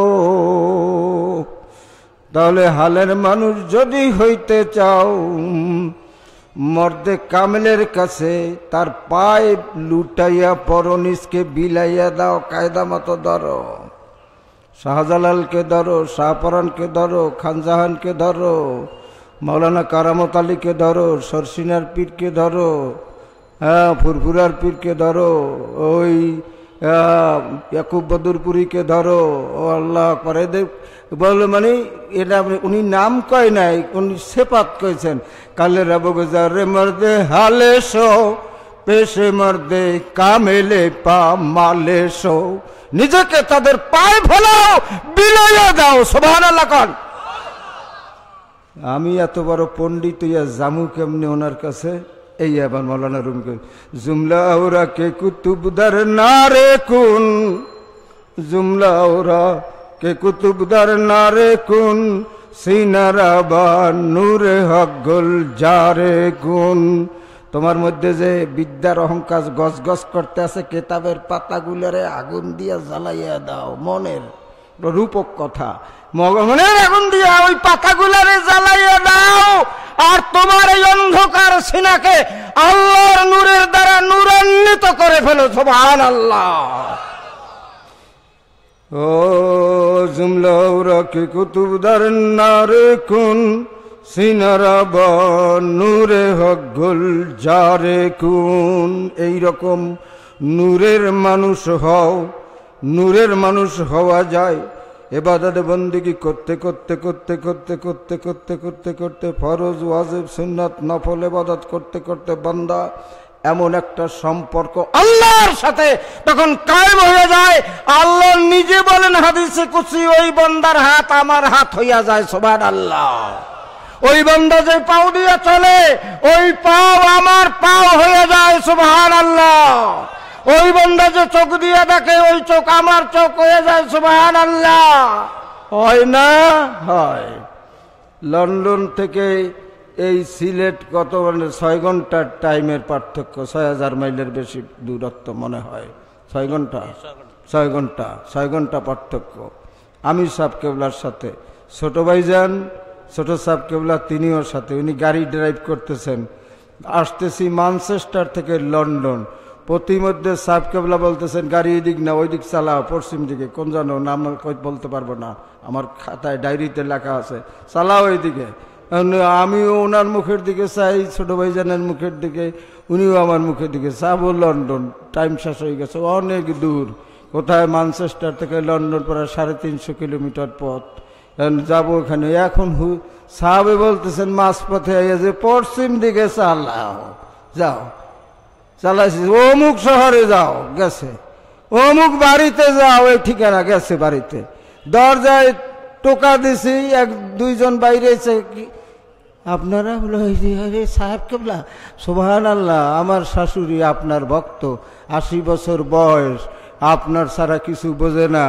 তাহলে হালের মানুষ যদি হইতে চাও মর্দে কামেলের কাছে তার পায়ে লুটাইয়া পরনিসকে বিলাইয়া দাও কায়দা মতো ধরো শাহজালালকে ধরো শাহপরানকে ধরো খানজাহানকে ধরো মৌলানা কারামত আলীকে ধরো সরসিনার পীরকে ধরো হ্যাঁ ফুরফুরার পীরকে ধরো ওই ইয়াকুব বদুরপুরীকে ধরো ও আল্লাহ করে দেব বললো মানে এটা উনি নাম কয় নাই উনি সেপাত কয়েছেন কালে রাবগজার রে মর্দে হালে শো পেশে মর্দে কামেলে পা মালে শো নিজেকে তাদের পায়ে ফেলাও বিলাইয়া দাও সোভান লাখন আমি এত বড় পণ্ডিত ইয়া জামু কেমনি ওনার কাছে এই আবার মৌলানা রুমি কই জুমলা ওরা কে কুতুবদার না রে কুন জুমলা ওরা কে কুতুবদার না রে কুন সিনারা বা নূরে হক গোল যারে গুণ তোমার মধ্যে যে বিদ্যার অহংকার গজ গজ করতে আছে কেতাবের পাতাগুলোরে আগুন দিয়া জ্বালাইয়া দাও মনের রূপক কথা মগহনের আগুন দিয়া ওই পাতাগুলারে জ্বালাইয়া দাও আর তোমার এই অন্ধকার সিনাকে আল্লাহর নূরের দ্বারা নূরান্বিত করে ফেলো সোভান আল্লাহ ও জুমলা কি কুতুবদার নারে কুন সিনারাব নূরে গুল যারে কুন এইরকম নূরের মানুষ হও নূরের মানুষ হওয়া যায় এবাদত বন্দিগি করতে করতে করতে করতে করতে করতে করতে করতে ফরজ ওয়াজিব সুন্নাত নফল এবাদত করতে করতে বান্দা এমন একটা সম্পর্ক আল্লাহর সাথে তখন কায়েম হয়ে যায় আল্লাহ নিজে বলেন হাদিসে কুচি ওই বান্দার হাত আমার হাত হইয়া যায় সোভান আল্লাহ ওই বান্দা যে পাও দিয়ে চলে ওই পাও আমার পাও হয়ে যায় সুবহান আল্লাহ ওই বন্ধা যে চোখ দিয়ে দেখে ওই চোখ আমার চোখ হয়ে যায় সুবাহান আল্লাহ হয় না হয় লন্ডন থেকে এই সিলেট কত মানে ছয় ঘন্টার টাইমের পার্থক্য ছয় হাজার মাইলের বেশি দূরত্ব মনে হয় ছয় ঘন্টা ছয় ঘন্টা ছয় ঘন্টা পার্থক্য আমি সাব কেবলার সাথে ছোট যান ছোট সাব কেবলা তিনিও সাথে উনি গাড়ি ড্রাইভ করতেছেন আসতেছি মানচেস্টার থেকে লন্ডন প্রতিমধ্যে সাহেব কেবলা বলতেছেন গাড়ি এদিক না ওই দিক চালাও পশ্চিম দিকে কোন জানো না আমার বলতে পারবো না আমার খাতায় ডায়েরিতে লেখা আছে চালাও এইদিকে আমিও ওনার মুখের দিকে চাই ছোটো ভাইজানের মুখের দিকে উনিও আমার মুখের দিকে চাবো লন্ডন টাইম শেষ হয়ে গেছে অনেক দূর কোথায় মানচেস্টার থেকে লন্ডন পড়া সাড়ে তিনশো কিলোমিটার পথ যাবো ওখানে এখন হু সাহাবে বলতেছেন মাঝপথে যে পশ্চিম দিকে চালাও যাও চালাইছি অমুক শহরে যাও গেছে অমুক বাড়িতে যাও এই ঠিকানা গেছে বাড়িতে দরজায় টোকা দিছি এক দুইজন বাইরে আপনারা বলো সাহেব কেবলা সোহান আল্লাহ আমার শাশুড়ি আপনার ভক্ত আশি বছর বয়স আপনার সারা কিছু বোঝে না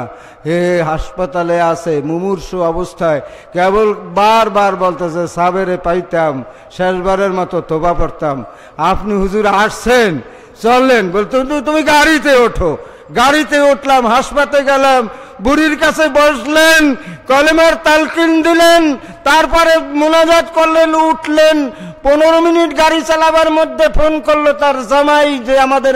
হে হাসপাতালে আছে মুমূর্ষ অবস্থায় কেবল বারবার বলতেছে সাবেরে পাইতাম শেষবারের মতো তোবা পড়তাম আপনি হুজুর আসছেন চললেন বলতো তুমি গাড়িতে ওঠো গাড়িতে উঠলাম হাসপাতে গেলাম বুড়ির কাছে বসলেন কলেমার তালকিন দিলেন তারপরে মোনাজাত করলেন উঠলেন পনেরো মিনিট গাড়ি চালাবার মধ্যে ফোন করলো তার জামাই যে আমাদের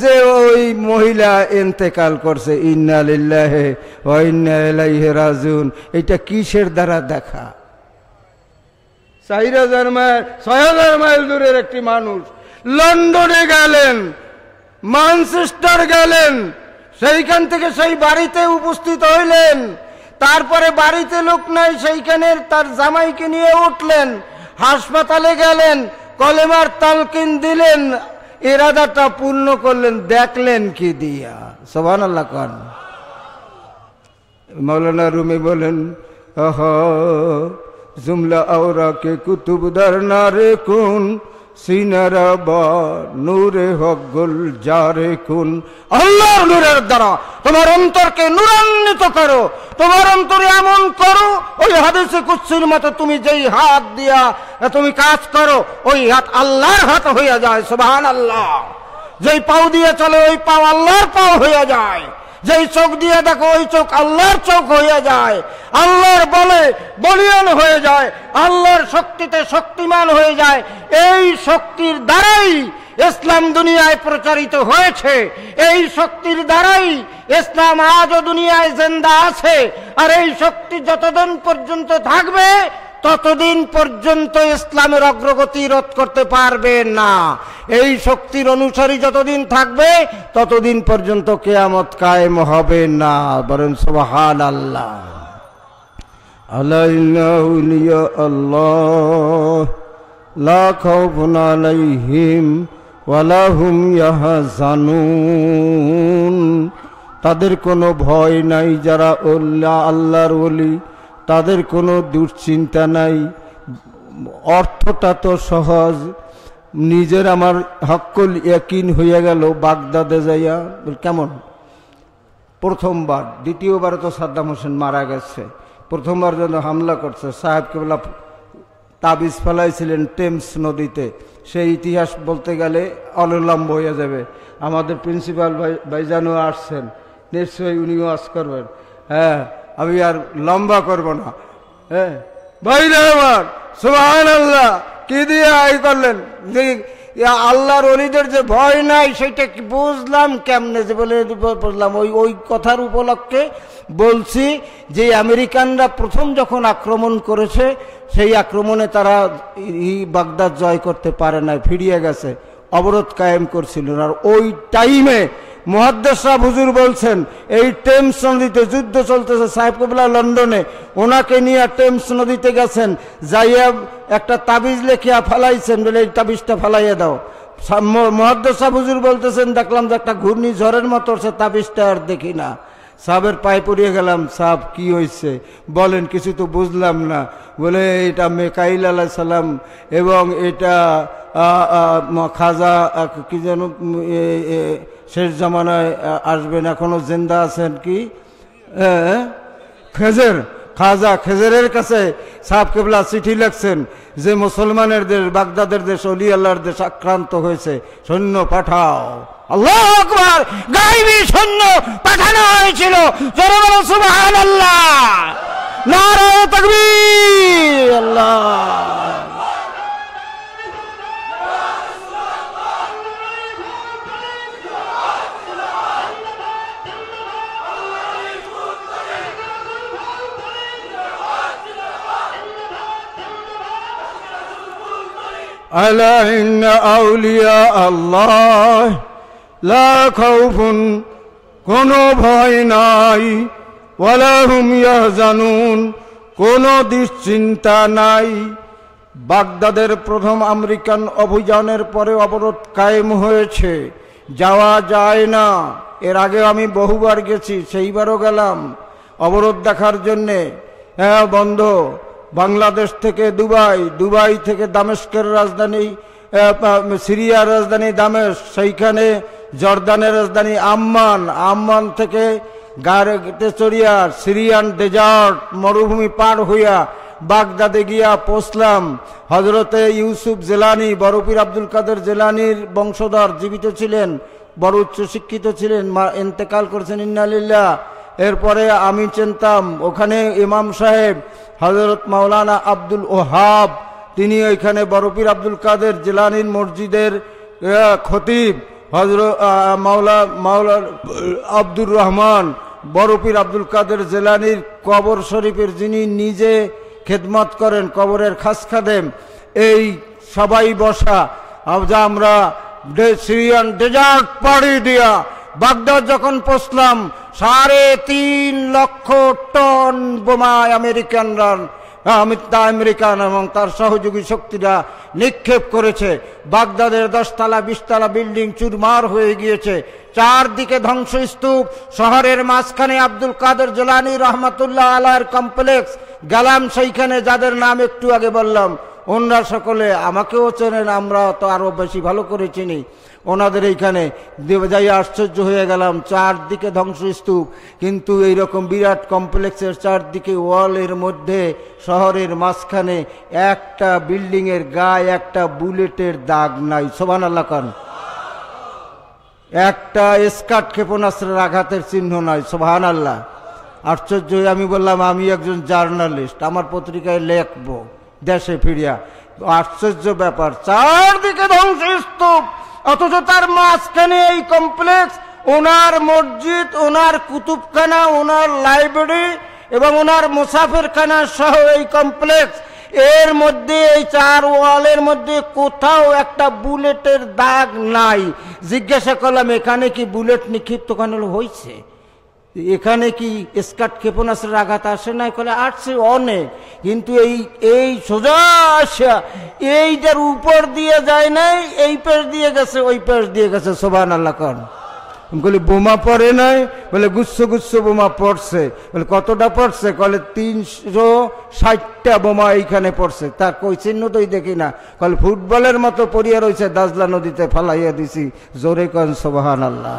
যে ওই মহিলা এন্তেকাল করছে ইন্নালিল্লাহে রাজুন এটা কিসের দ্বারা দেখা চাহিদা হাজার ছয় হাজার মাইল দূরের একটি মানুষ লন্ডনে গেলেন মানচেস্টার গেলেন সেইখান থেকে সেই বাড়িতে উপস্থিত হইলেন তারপরে বাড়িতে লোক নাই সেইখানের তার জামাইকে নিয়ে উঠলেন হাসপাতালে গেলেন কলেমার তালকিন দিলেন এরাদাটা পূর্ণ করলেন দেখলেন কি দিয়া সবান আল্লাহ খান মৌলানা রুমি বলেন জুমলা আওরা কে না রে কোন কুন তোমার অন্তরকে করো তোমার অন্তরে এমন ওই তুমি যেই হাত দিয়া তুমি কাজ করো ওই হাত আল্লাহর হাত হইয়া যায় সুবাহ আল্লাহ যেই পাও দিয়ে চলে ওই পাও আল্লাহর পাও হইয়া যায় যেই চোখ দিয়ে দেখো ওই চোখ আল্লাহর চোখ হয়ে যায় আল্লাহর বলে বলিয়ান হয়ে যায় আল্লাহর শক্তিতে শক্তিমান হয়ে যায় এই শক্তির দ্বারাই ইসলাম দুনিয়ায় প্রচারিত হয়েছে এই শক্তির দ্বারাই ইসলাম আজও দুনিয়ায় জেন্দা আছে আর এই শক্তি যতদিন পর্যন্ত থাকবে ততদিন পর্যন্ত ইসলামের অগ্রগতি রোধ করতে পারবে না এই শক্তির অনুসারী যতদিন থাকবে ততদিন পর্যন্ত কেয়ামত কায়েম হবে না বরং সোহাল আল্লাহ আল্লাহ তাদের কোনো ভয় নাই যারা আল্লাহর অলি তাদের কোনো দুশ্চিন্তা নাই অর্থটা তো সহজ নিজের আমার হকল ইয়াকিন হইয়া গেল বাগদাদে যাইয়া কেমন প্রথমবার দ্বিতীয়বারে তো সাদ্দাম হোসেন মারা গেছে প্রথমবার যেন হামলা করছে সাহেব কেবলা তাবিজ ফেলাইছিলেন টেমস নদীতে সেই ইতিহাস বলতে গেলে অলম্ব হয়ে যাবে আমাদের প্রিন্সিপাল ভাই ভাইজানও আসছেন নিশ্চয়ই উনিও আজ করবেন হ্যাঁ আমি আর লম্বা করব না হ্যাঁ সুহান আল্লাহ কি দিয়ে আয় করলেন আল্লাহর অলিদের যে ভয় নাই সেটা কি বুঝলাম কেমনে যে বলে বুঝলাম ওই ওই কথার উপলক্ষে বলছি যে আমেরিকানরা প্রথম যখন আক্রমণ করেছে সেই আক্রমণে তারা বাগদাদ জয় করতে পারে না ফিরিয়ে গেছে অবরোধ কায়েম করছিল আর ওই টাইমে মহাদ্দেশা হুজুর বলছেন এই টেমস নদীতে যুদ্ধ চলতেছে সাহেব কবিলা লন্ডনে ওনাকে নিয়ে টেমস নদীতে গেছেন যাইয়া একটা তাবিজ লেখিয়া ফেলাইছেন বলে এই তাবিজটা ফেলাইয়া দাও মহাদ্দেশা হুজুর বলতেছেন দেখলাম যে একটা ঘূর্ণি ঝড়ের মতো সে তাবিজটা আর দেখি না সাবের পায়ে পড়িয়ে গেলাম সাব কি হয়েছে বলেন কিছু তো বুঝলাম না বলে এটা মেকাইল আলাহ সালাম এবং এটা খাজা কি যেন শেষ জামানায় আসবেন এখনও জিন্দা আছেন কি খেজের খাজা খেজেরের কাছে সাহেব কেবলা চিঠি লেখছেন যে মুসলমানের দেশ বাগদাদের দেশ অলি আল্লাহর দেশ আক্রান্ত হয়েছে সৈন্য পাঠাও আল্লাহ আকবার গাইবি সৈন্য পাঠানো হয়েছিল সুবহানাল্লাহ নারায়ে তাকবীর আল্লাহ ألا إن أولياء الله لا خوف কোনো ভয় নাই ওয়ালাহুম জানুন কোনো দুশ্চিন্তা নাই বাগদাদের প্রথম আমেরিকান অভিযানের পরে অবরোধ কায়েম হয়েছে যাওয়া যায় না এর আগে আমি বহুবার গেছি সেইবারও গেলাম অবরোধ দেখার জন্যে হ্যাঁ বন্ধ বাংলাদেশ থেকে দুবাই দুবাই থেকে দামেস্কের রাজধানী সিরিয়ার রাজধানী দামেস সেইখানে জর্দানের রাজধানী আম্মান আম্মান থেকে গাড়িতে চড়িয়া সিরিয়ান ডেজার্ট মরুভূমি পার হইয়া বাগদাদে গিয়া পৌঁছলাম হজরতে ইউসুফ জেলানি বরফির আব্দুল কাদের জেলানির বংশধর জীবিত ছিলেন বড় উচ্চ শিক্ষিত ছিলেন মা এন্তেকাল করেছেন ইন্নালিল্লা এরপরে আমি চিনতাম ওখানে ইমাম সাহেব হজরত মাওলানা আব্দুল ওহাব তিনি ওইখানে বরফির আব্দুল কাদের জেলানির মসজিদের খতিব হজরত মাওলা মাওলা আব্দুর রহমান বরফির আব্দুল কাদের জেলানির কবর শরীফের যিনি নিজে খেদমত করেন কবরের খাসখাদেম এই সবাই বসা আজ আমরা সিরিয়ান ডেজার্ট পাড়ি দিয়া বাগদাদ যখন পৌঁছলাম সাড়ে তিন লক্ষ টন বোমায় আমেরিকানরা তা আমেরিকান এবং তার সহযোগী শক্তিরা নিক্ষেপ করেছে বাগদাদের দশতলা বিশতলা বিল্ডিং চুরমার হয়ে গিয়েছে চারদিকে ধ্বংসস্তূপ শহরের মাঝখানে আব্দুল কাদের জোলানি রহমাতুল্লাহ আলার কমপ্লেক্স গেলাম সেইখানে যাদের নাম একটু আগে বললাম অন্যরা সকলে আমাকেও চেনেন আমরা তো আরও বেশি ভালো করে চিনি ওনাদের এইখানে যাই আশ্চর্য হয়ে গেলাম চারদিকে ধ্বংসস্তূপ কিন্তু এইরকম বিরাট কমপ্লেক্সের চারদিকে ওয়ালের মধ্যে শহরের মাঝখানে একটা বিল্ডিংয়ের গায়ে একটা বুলেটের দাগ নাই সোভান আল্লাহ খান একটা স্কাট ক্ষেপণাস্ত্রের আঘাতের চিহ্ন নয় সোভান আল্লাহ আশ্চর্য হয়ে আমি বললাম আমি একজন জার্নালিস্ট আমার পত্রিকায় লেখবো দেশে ফিরিয়া আশ্চর্য ব্যাপার চারদিকে ধ্বংসস্তূপ অথচ তার মাঝখানে এই কমপ্লেক্স ওনার মসজিদ ওনার কুতুবখানা ওনার লাইব্রেরি এবং ওনার মুসাফিরখানা সহ এই কমপ্লেক্স এর মধ্যে এই চার ওয়ালের মধ্যে কোথাও একটা বুলেটের দাগ নাই জিজ্ঞাসা করলাম এখানে কি বুলেট নিক্ষিপ্ত হয়েছে এখানে কি স্কাট ক্ষেপণাস্ত্রের আঘাত আসে না কলে আসছে অনেক কিন্তু এই এই সোজা আসা এইটার উপর দিয়ে যায় নাই এই পেশ দিয়ে গেছে ওই পেশ দিয়ে গেছে সোভান আল্লাহ খান বোমা পড়ে নাই বলে গুচ্ছ গুচ্ছ বোমা পড়ছে বলে কতটা পড়ছে কলে তিনশো ষাটটা বোমা এইখানে পড়ছে তার কই তোই দেখি না কলে ফুটবলের মতো পড়িয়া রয়েছে দাজলা নদীতে ফালাইয়া দিছি জোরে কন সোভান আল্লাহ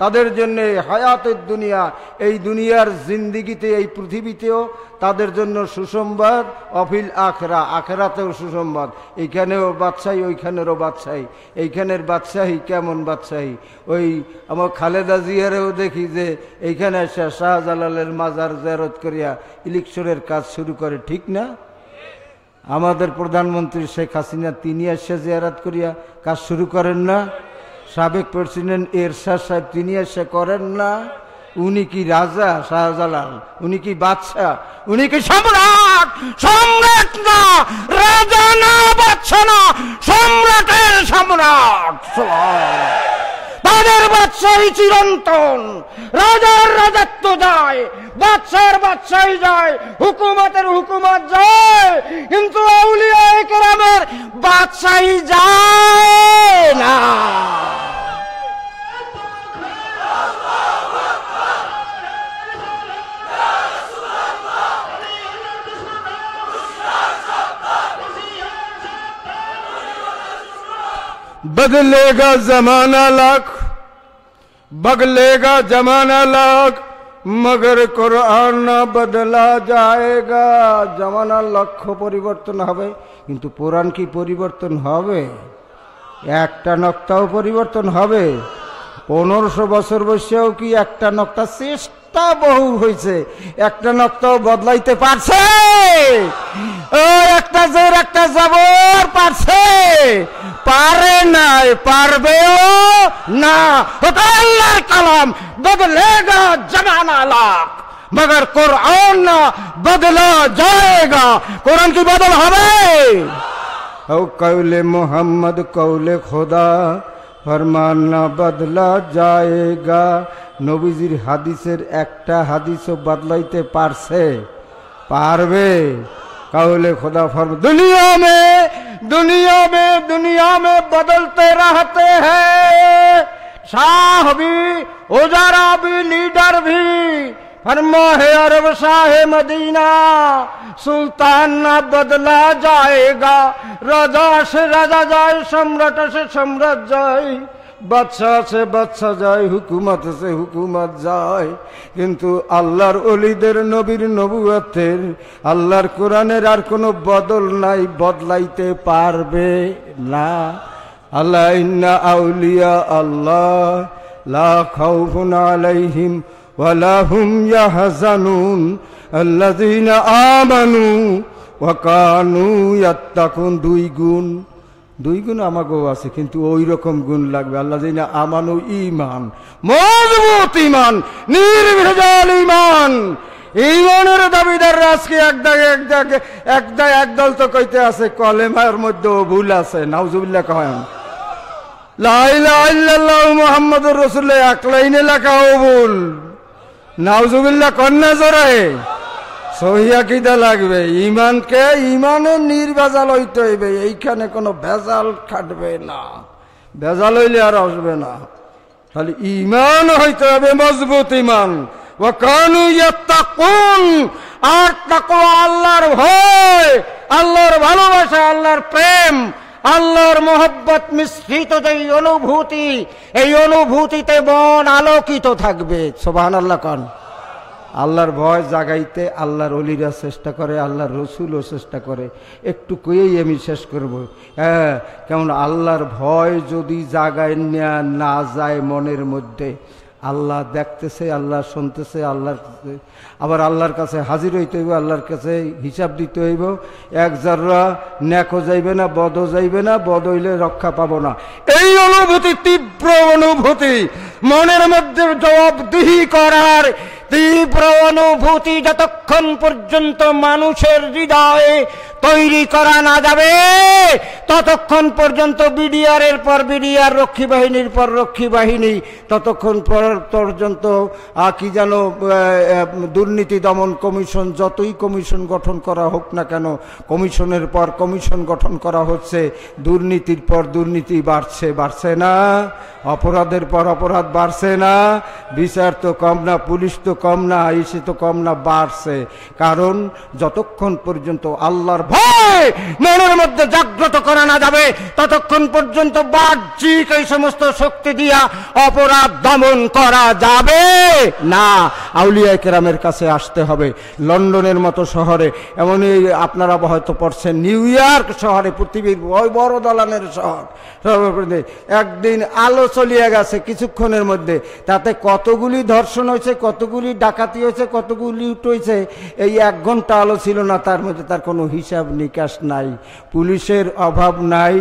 তাদের জন্য হায়াতের দুনিয়া এই দুনিয়ার জিন্দিগিতে এই পৃথিবীতেও তাদের জন্য সুসংবাদ অফিল আখরা আখরাতেও সুসংবাদ এইখানেও বাদশাহী ওইখানেরও বাদশাহী এইখানের বাদশাহী কেমন বাদশাহী ওই আমার খালেদা জিয়ারেও দেখি যে এইখানে এসে শাহজালালের মাজার জেরত করিয়া ইলেকশনের কাজ শুরু করে ঠিক না আমাদের প্রধানমন্ত্রী শেখ হাসিনা তিনি এসে জিয়ারাত করিয়া কাজ শুরু করেন না সাবেক প্রেসিডেন্ট এরশাদ সাহেব তিনি এসে করেন না উনি কি রাজা শাহজালাল উনি কি বাদশাহ উনি কি সম্রাট সম্রাট না রাজা না বাদশাহ না সম্রাটের সম্রাট তাদের বাদশাহী চিরন্তন রাজার রাজত্ব যায় বাদশাহের বাদশাহী যায় হুকুমতের হুকুমত যায় কিন্তু আউলিয়া বাদশাহী যায় না बदलेगा जमाना लाख बगलेगा जमाना लाख মগর কোরআন বদলা যায়গা জমানার লক্ষ্য পরিবর্তন হবে কিন্তু কোরআন কি পরিবর্তন হবে একটা নক্তাও পরিবর্তন হবে পনেরোশো বছর বসেও কি একটা নক্তা চেষ্টা নক্তা বহু হয়েছে একটা নক্তাও বদলাইতে পারছে একটা জোর একটা জবর পারছে পারে নাই পারবেও না ওটা আল্লাহর কালাম বদলেগা জমানা লাখ মগর কোরআন না বদলা যায়গা কোরআন কি বদল হবে ও কৌলে মোহাম্মদ কৌলে খোদা ফরমান না বদলা যায়গা নবীজির হাদিসের একটা হাদিসও বদলাইতে পারছে পারবে কাউলে খোদা ফর দুনিয়া মে দুনিয়া মে দুনিয়া মে বদলতে রাহতে হ্যাঁ शाह ওজারা उजारा লিডার लीडर भी फरमा है अरब शाह मदीना सुल्तान রাজা बदला जाएगा रजा সম্রাট राजा जाए सम्राट से सम्राट বাচ্চা আছে বাচ্চা যায় হুকুমাত আছে হুকুমাত যায় কিন্তু আল্লাহর অলিদের নবীর নবুয়াতের আল্লাহর কোরআনের আর কোনো বদল নাই বদলাইতে পারবে না আল্লাহ আউলিয়া আল্লাহ লা খাউফুন আলাইহিম ওয়ালা হুম ইয়াহজানুন আল্লাযীনা আমানু ওয়া কানু ইয়াত্তাকুন দুই গুণ দুই গুণ আমাকেও আছে কিন্তু ওই রকম গুণ লাগবে আল্লাহ না আমানো ইমান মজবুত ইমান নির্ভেজাল ইমান ইমানের দাবিদার আজকে একদাগ একদাগ একদা একদল তো কইতে আছে কলেমার মধ্যেও ভুল আছে নাউজুবিল্লা কহেন লাইল্লাহ মোহাম্মদুর রসুল্লাহ এক লাইনে লেখাও ভুল নাউজুবিল্লা কন্যা জোরায় সহিদা লাগবে ইমানকে ইমানের নির্ভেজাল হইতে হইবে এইখানে কোনো ভেজাল খাটবে না ভেজাল হইলে আর আসবে না খালি ইমান হইতে হবে মজবুত ইমান ও কানুন আর তাকো আল্লাহর ভয় আল্লাহর ভালোবাসা আল্লাহর প্রেম আল্লাহর মোহব্বত মিশ্রিত যে অনুভূতি এই অনুভূতিতে মন আলোকিত থাকবে সোবাহান আল্লাহ কন আল্লাহর ভয় জাগাইতে আল্লাহর অলিরা চেষ্টা করে আল্লাহর রসুলও চেষ্টা করে একটু কয়েই আমি শেষ করব হ্যাঁ কেমন আল্লাহর ভয় যদি জাগায় নেয়া না যায় মনের মধ্যে আল্লাহ দেখতেছে আল্লাহ শুনতেছে আল্লাহর আবার আল্লাহর কাছে হাজির হইতে হইব আল্লাহর কাছে হিসাব দিতে হইব এক জাররা ন্যাকও যাইবে না বদও যাইবে না বদ হইলে রক্ষা পাবো না এই অনুভূতি তীব্র অনুভূতি মনের মধ্যে জবাবদিহি করার তীব্র অনুভূতি যতক্ষণ পর্যন্ত মানুষের হৃদয়ে তৈরি করা না যাবে ততক্ষণ পর্যন্ত বিডিআরের পর বিডিআর রক্ষী বাহিনীর পর রক্ষী বাহিনী ততক্ষণ পর্যন্ত কি যেন দুর্নীতি দমন কমিশন যতই কমিশন গঠন করা হোক না কেন কমিশনের পর কমিশন গঠন করা হচ্ছে দুর্নীতির পর দুর্নীতি বাড়ছে বাড়ছে না অপরাধের পর অপরাধ বাড়ছে না বিচার তো কম না পুলিশ তো কম না আইসি তো কম না বাড়ছে কারণ যতক্ষণ পর্যন্ত আল্লাহর ভয় মনের মধ্যে জাগ্রত করা না যাবে ততক্ষণ পর্যন্ত বাহ্যিক এই সমস্ত শক্তি দিয়া অপরাধ দমন করা যাবে না আউলিয়া কেরামের কাছে কাছে আসতে হবে লন্ডনের মতো শহরে এমনই আপনারা হয়তো পড়ছেন নিউ ইয়র্ক শহরে পৃথিবীর বড় দলানের শহর একদিন আলো চলিয়া গেছে কিছুক্ষণের মধ্যে তাতে কতগুলি ধর্ষণ হয়েছে কতগুলি ডাকাতি হয়েছে কতগুলি উঠেছে এই এক ঘন্টা আলো ছিল না তার মধ্যে তার কোনো হিসাব নিকাশ নাই পুলিশের অভাব নাই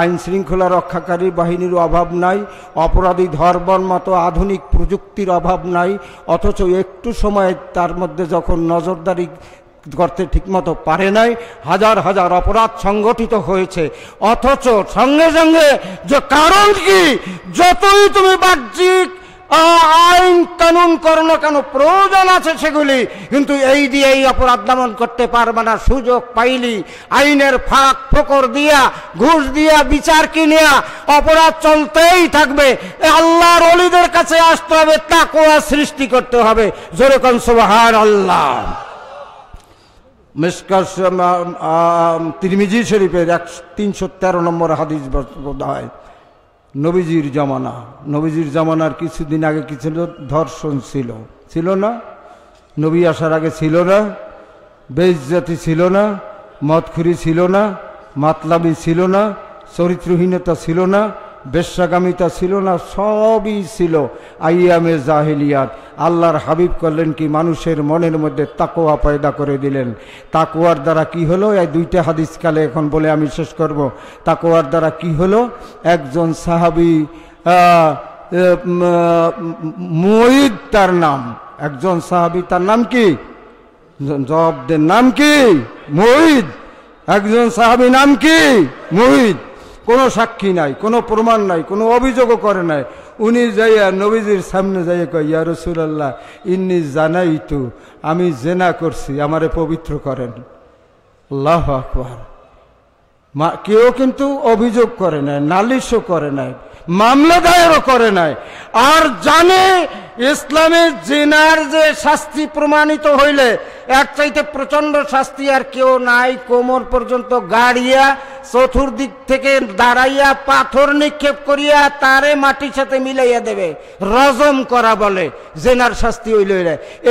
আইন শৃঙ্খলা রক্ষাকারী বাহিনীর অভাব নাই অপরাধী ধর্মর মতো আধুনিক প্রযুক্তির অভাব নাই অথচ একটু সময় পঞ্চায়েত তার মধ্যে যখন নজরদারি করতে ঠিকমতো পারে নাই হাজার হাজার অপরাধ সংগঠিত হয়েছে অথচ সঙ্গে সঙ্গে যে কারণ কি যতই তুমি বাহ্যিক আইন কানুন করো কেন প্রয়োজন আছে সেগুলি কিন্তু এই দিয়ে এই অপরাধ দমন করতে পারবে না সুযোগ পাইলি আইনের ফাঁক ফোকর দিয়া ঘুষ দিয়া বিচার কিনিয়া অপরাধ চলতেই থাকবে আল্লাহর অলিদের কাছে আসতে হবে তাকোয়া সৃষ্টি করতে হবে যেরকম সোহার আল্লাহ মিসকাস তিরমিজি শরীফের এক তিনশো তেরো নম্বর হাদিস বোধ হয় নবীজির জমানা নবীজির জমানার কিছুদিন আগে কিছু ধর্ষণ ছিল ছিল না নবী আসার আগে ছিল না বেজজাতি ছিল না মদখুরি ছিল না মাতলামি ছিল না চরিত্রহীনতা ছিল না বেশ্যাগামিতা ছিল না সবই ছিল আইয়ামে জাহিলিয়াত আল্লাহর হাবিব করলেন কি মানুষের মনের মধ্যে তাকোয়া পয়দা করে দিলেন তাকোয়ার দ্বারা কি হলো এই দুইটা হাদিসকালে এখন বলে আমি শেষ করব তাকোয়ার দ্বারা কি হলো একজন সাহাবি মহিদ তার নাম একজন সাহাবি তার নাম কি জবাবদের নাম কি মহিদ একজন সাহাবি নাম কি মহিদ কোনো সাক্ষী নাই কোনো প্রমাণ নাই কোনো অভিযোগও করে নাই উনি যাইয়া নবীজির সামনে যাইয়া কয় ইয়া রসুলাল্লাহ ইন্নি জানাই তু আমি জেনা করছি আমারে পবিত্র করেন আল্লাহ আকবর মা কেউ কিন্তু অভিযোগ করে নাই নালিশও করে নাই মামলা দায়েরও করে নাই আর জানে ইসলামে জিনার যে শাস্তি প্রমাণিত হইলে এক চাইতে প্রচণ্ড শাস্তি আর কেউ নাই কোমর পর্যন্ত গাড়িয়া চতুর্দিক থেকে দাঁড়াইয়া পাথর নিক্ষেপ করিয়া তারে মাটির সাথে মিলাইয়া দেবে রজম করা বলে জেনার শাস্তি হইল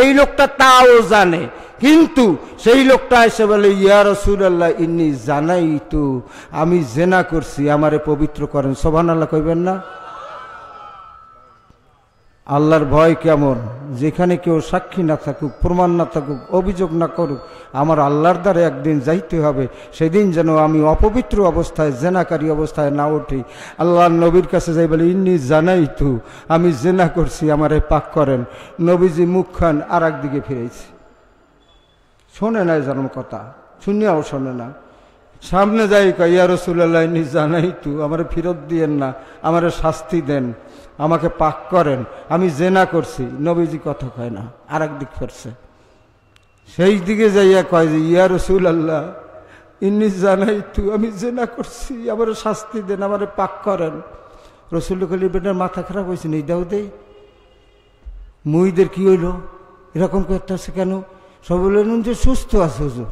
এই লোকটা তাও জানে কিন্তু সেই লোকটা এসে বলে ইয়া রসুল্লাহ ইনি জানাই তো আমি জেনা করছি আমারে পবিত্র করেন সোভান আল্লাহ কইবেন না আল্লাহর ভয় কেমন যেখানে কেউ সাক্ষী না থাকুক প্রমাণ না থাকুক অভিযোগ না করুক আমার আল্লাহর দ্বারা একদিন যাইতে হবে সেদিন যেন আমি অপবিত্র অবস্থায় জেনাকারী অবস্থায় না উঠি আল্লাহর নবীর কাছে যাই বলে ইন্নি জানাই তু আমি জেনা করছি আমারে পাক করেন নবীজি মুখ খান আর একদিকে ফিরেছি শোনে না জানো কথা শুনিয়াও শোনে না সামনে যাই কয়া রসুল্লাহ ইনি জানাই তু আমার ফেরত দিয়েন না আমার শাস্তি দেন আমাকে পাক করেন আমি জেনা করছি নবীজি কথা কয় না আর একদিক ফেরছে সেই দিকে যাইয়া কয় যে ইয়া রসুল আল্লাহ ইনি জানাই তু আমি জেনা করছি আবার শাস্তি দেন আমার পাক করেন রসুল কলি বেটার মাথা খারাপ হয়েছে নেই দাও দেই মুইদের কি হইল এরকম করতে আছে কেন সব বললেন যে সুস্থ আছে হুজুর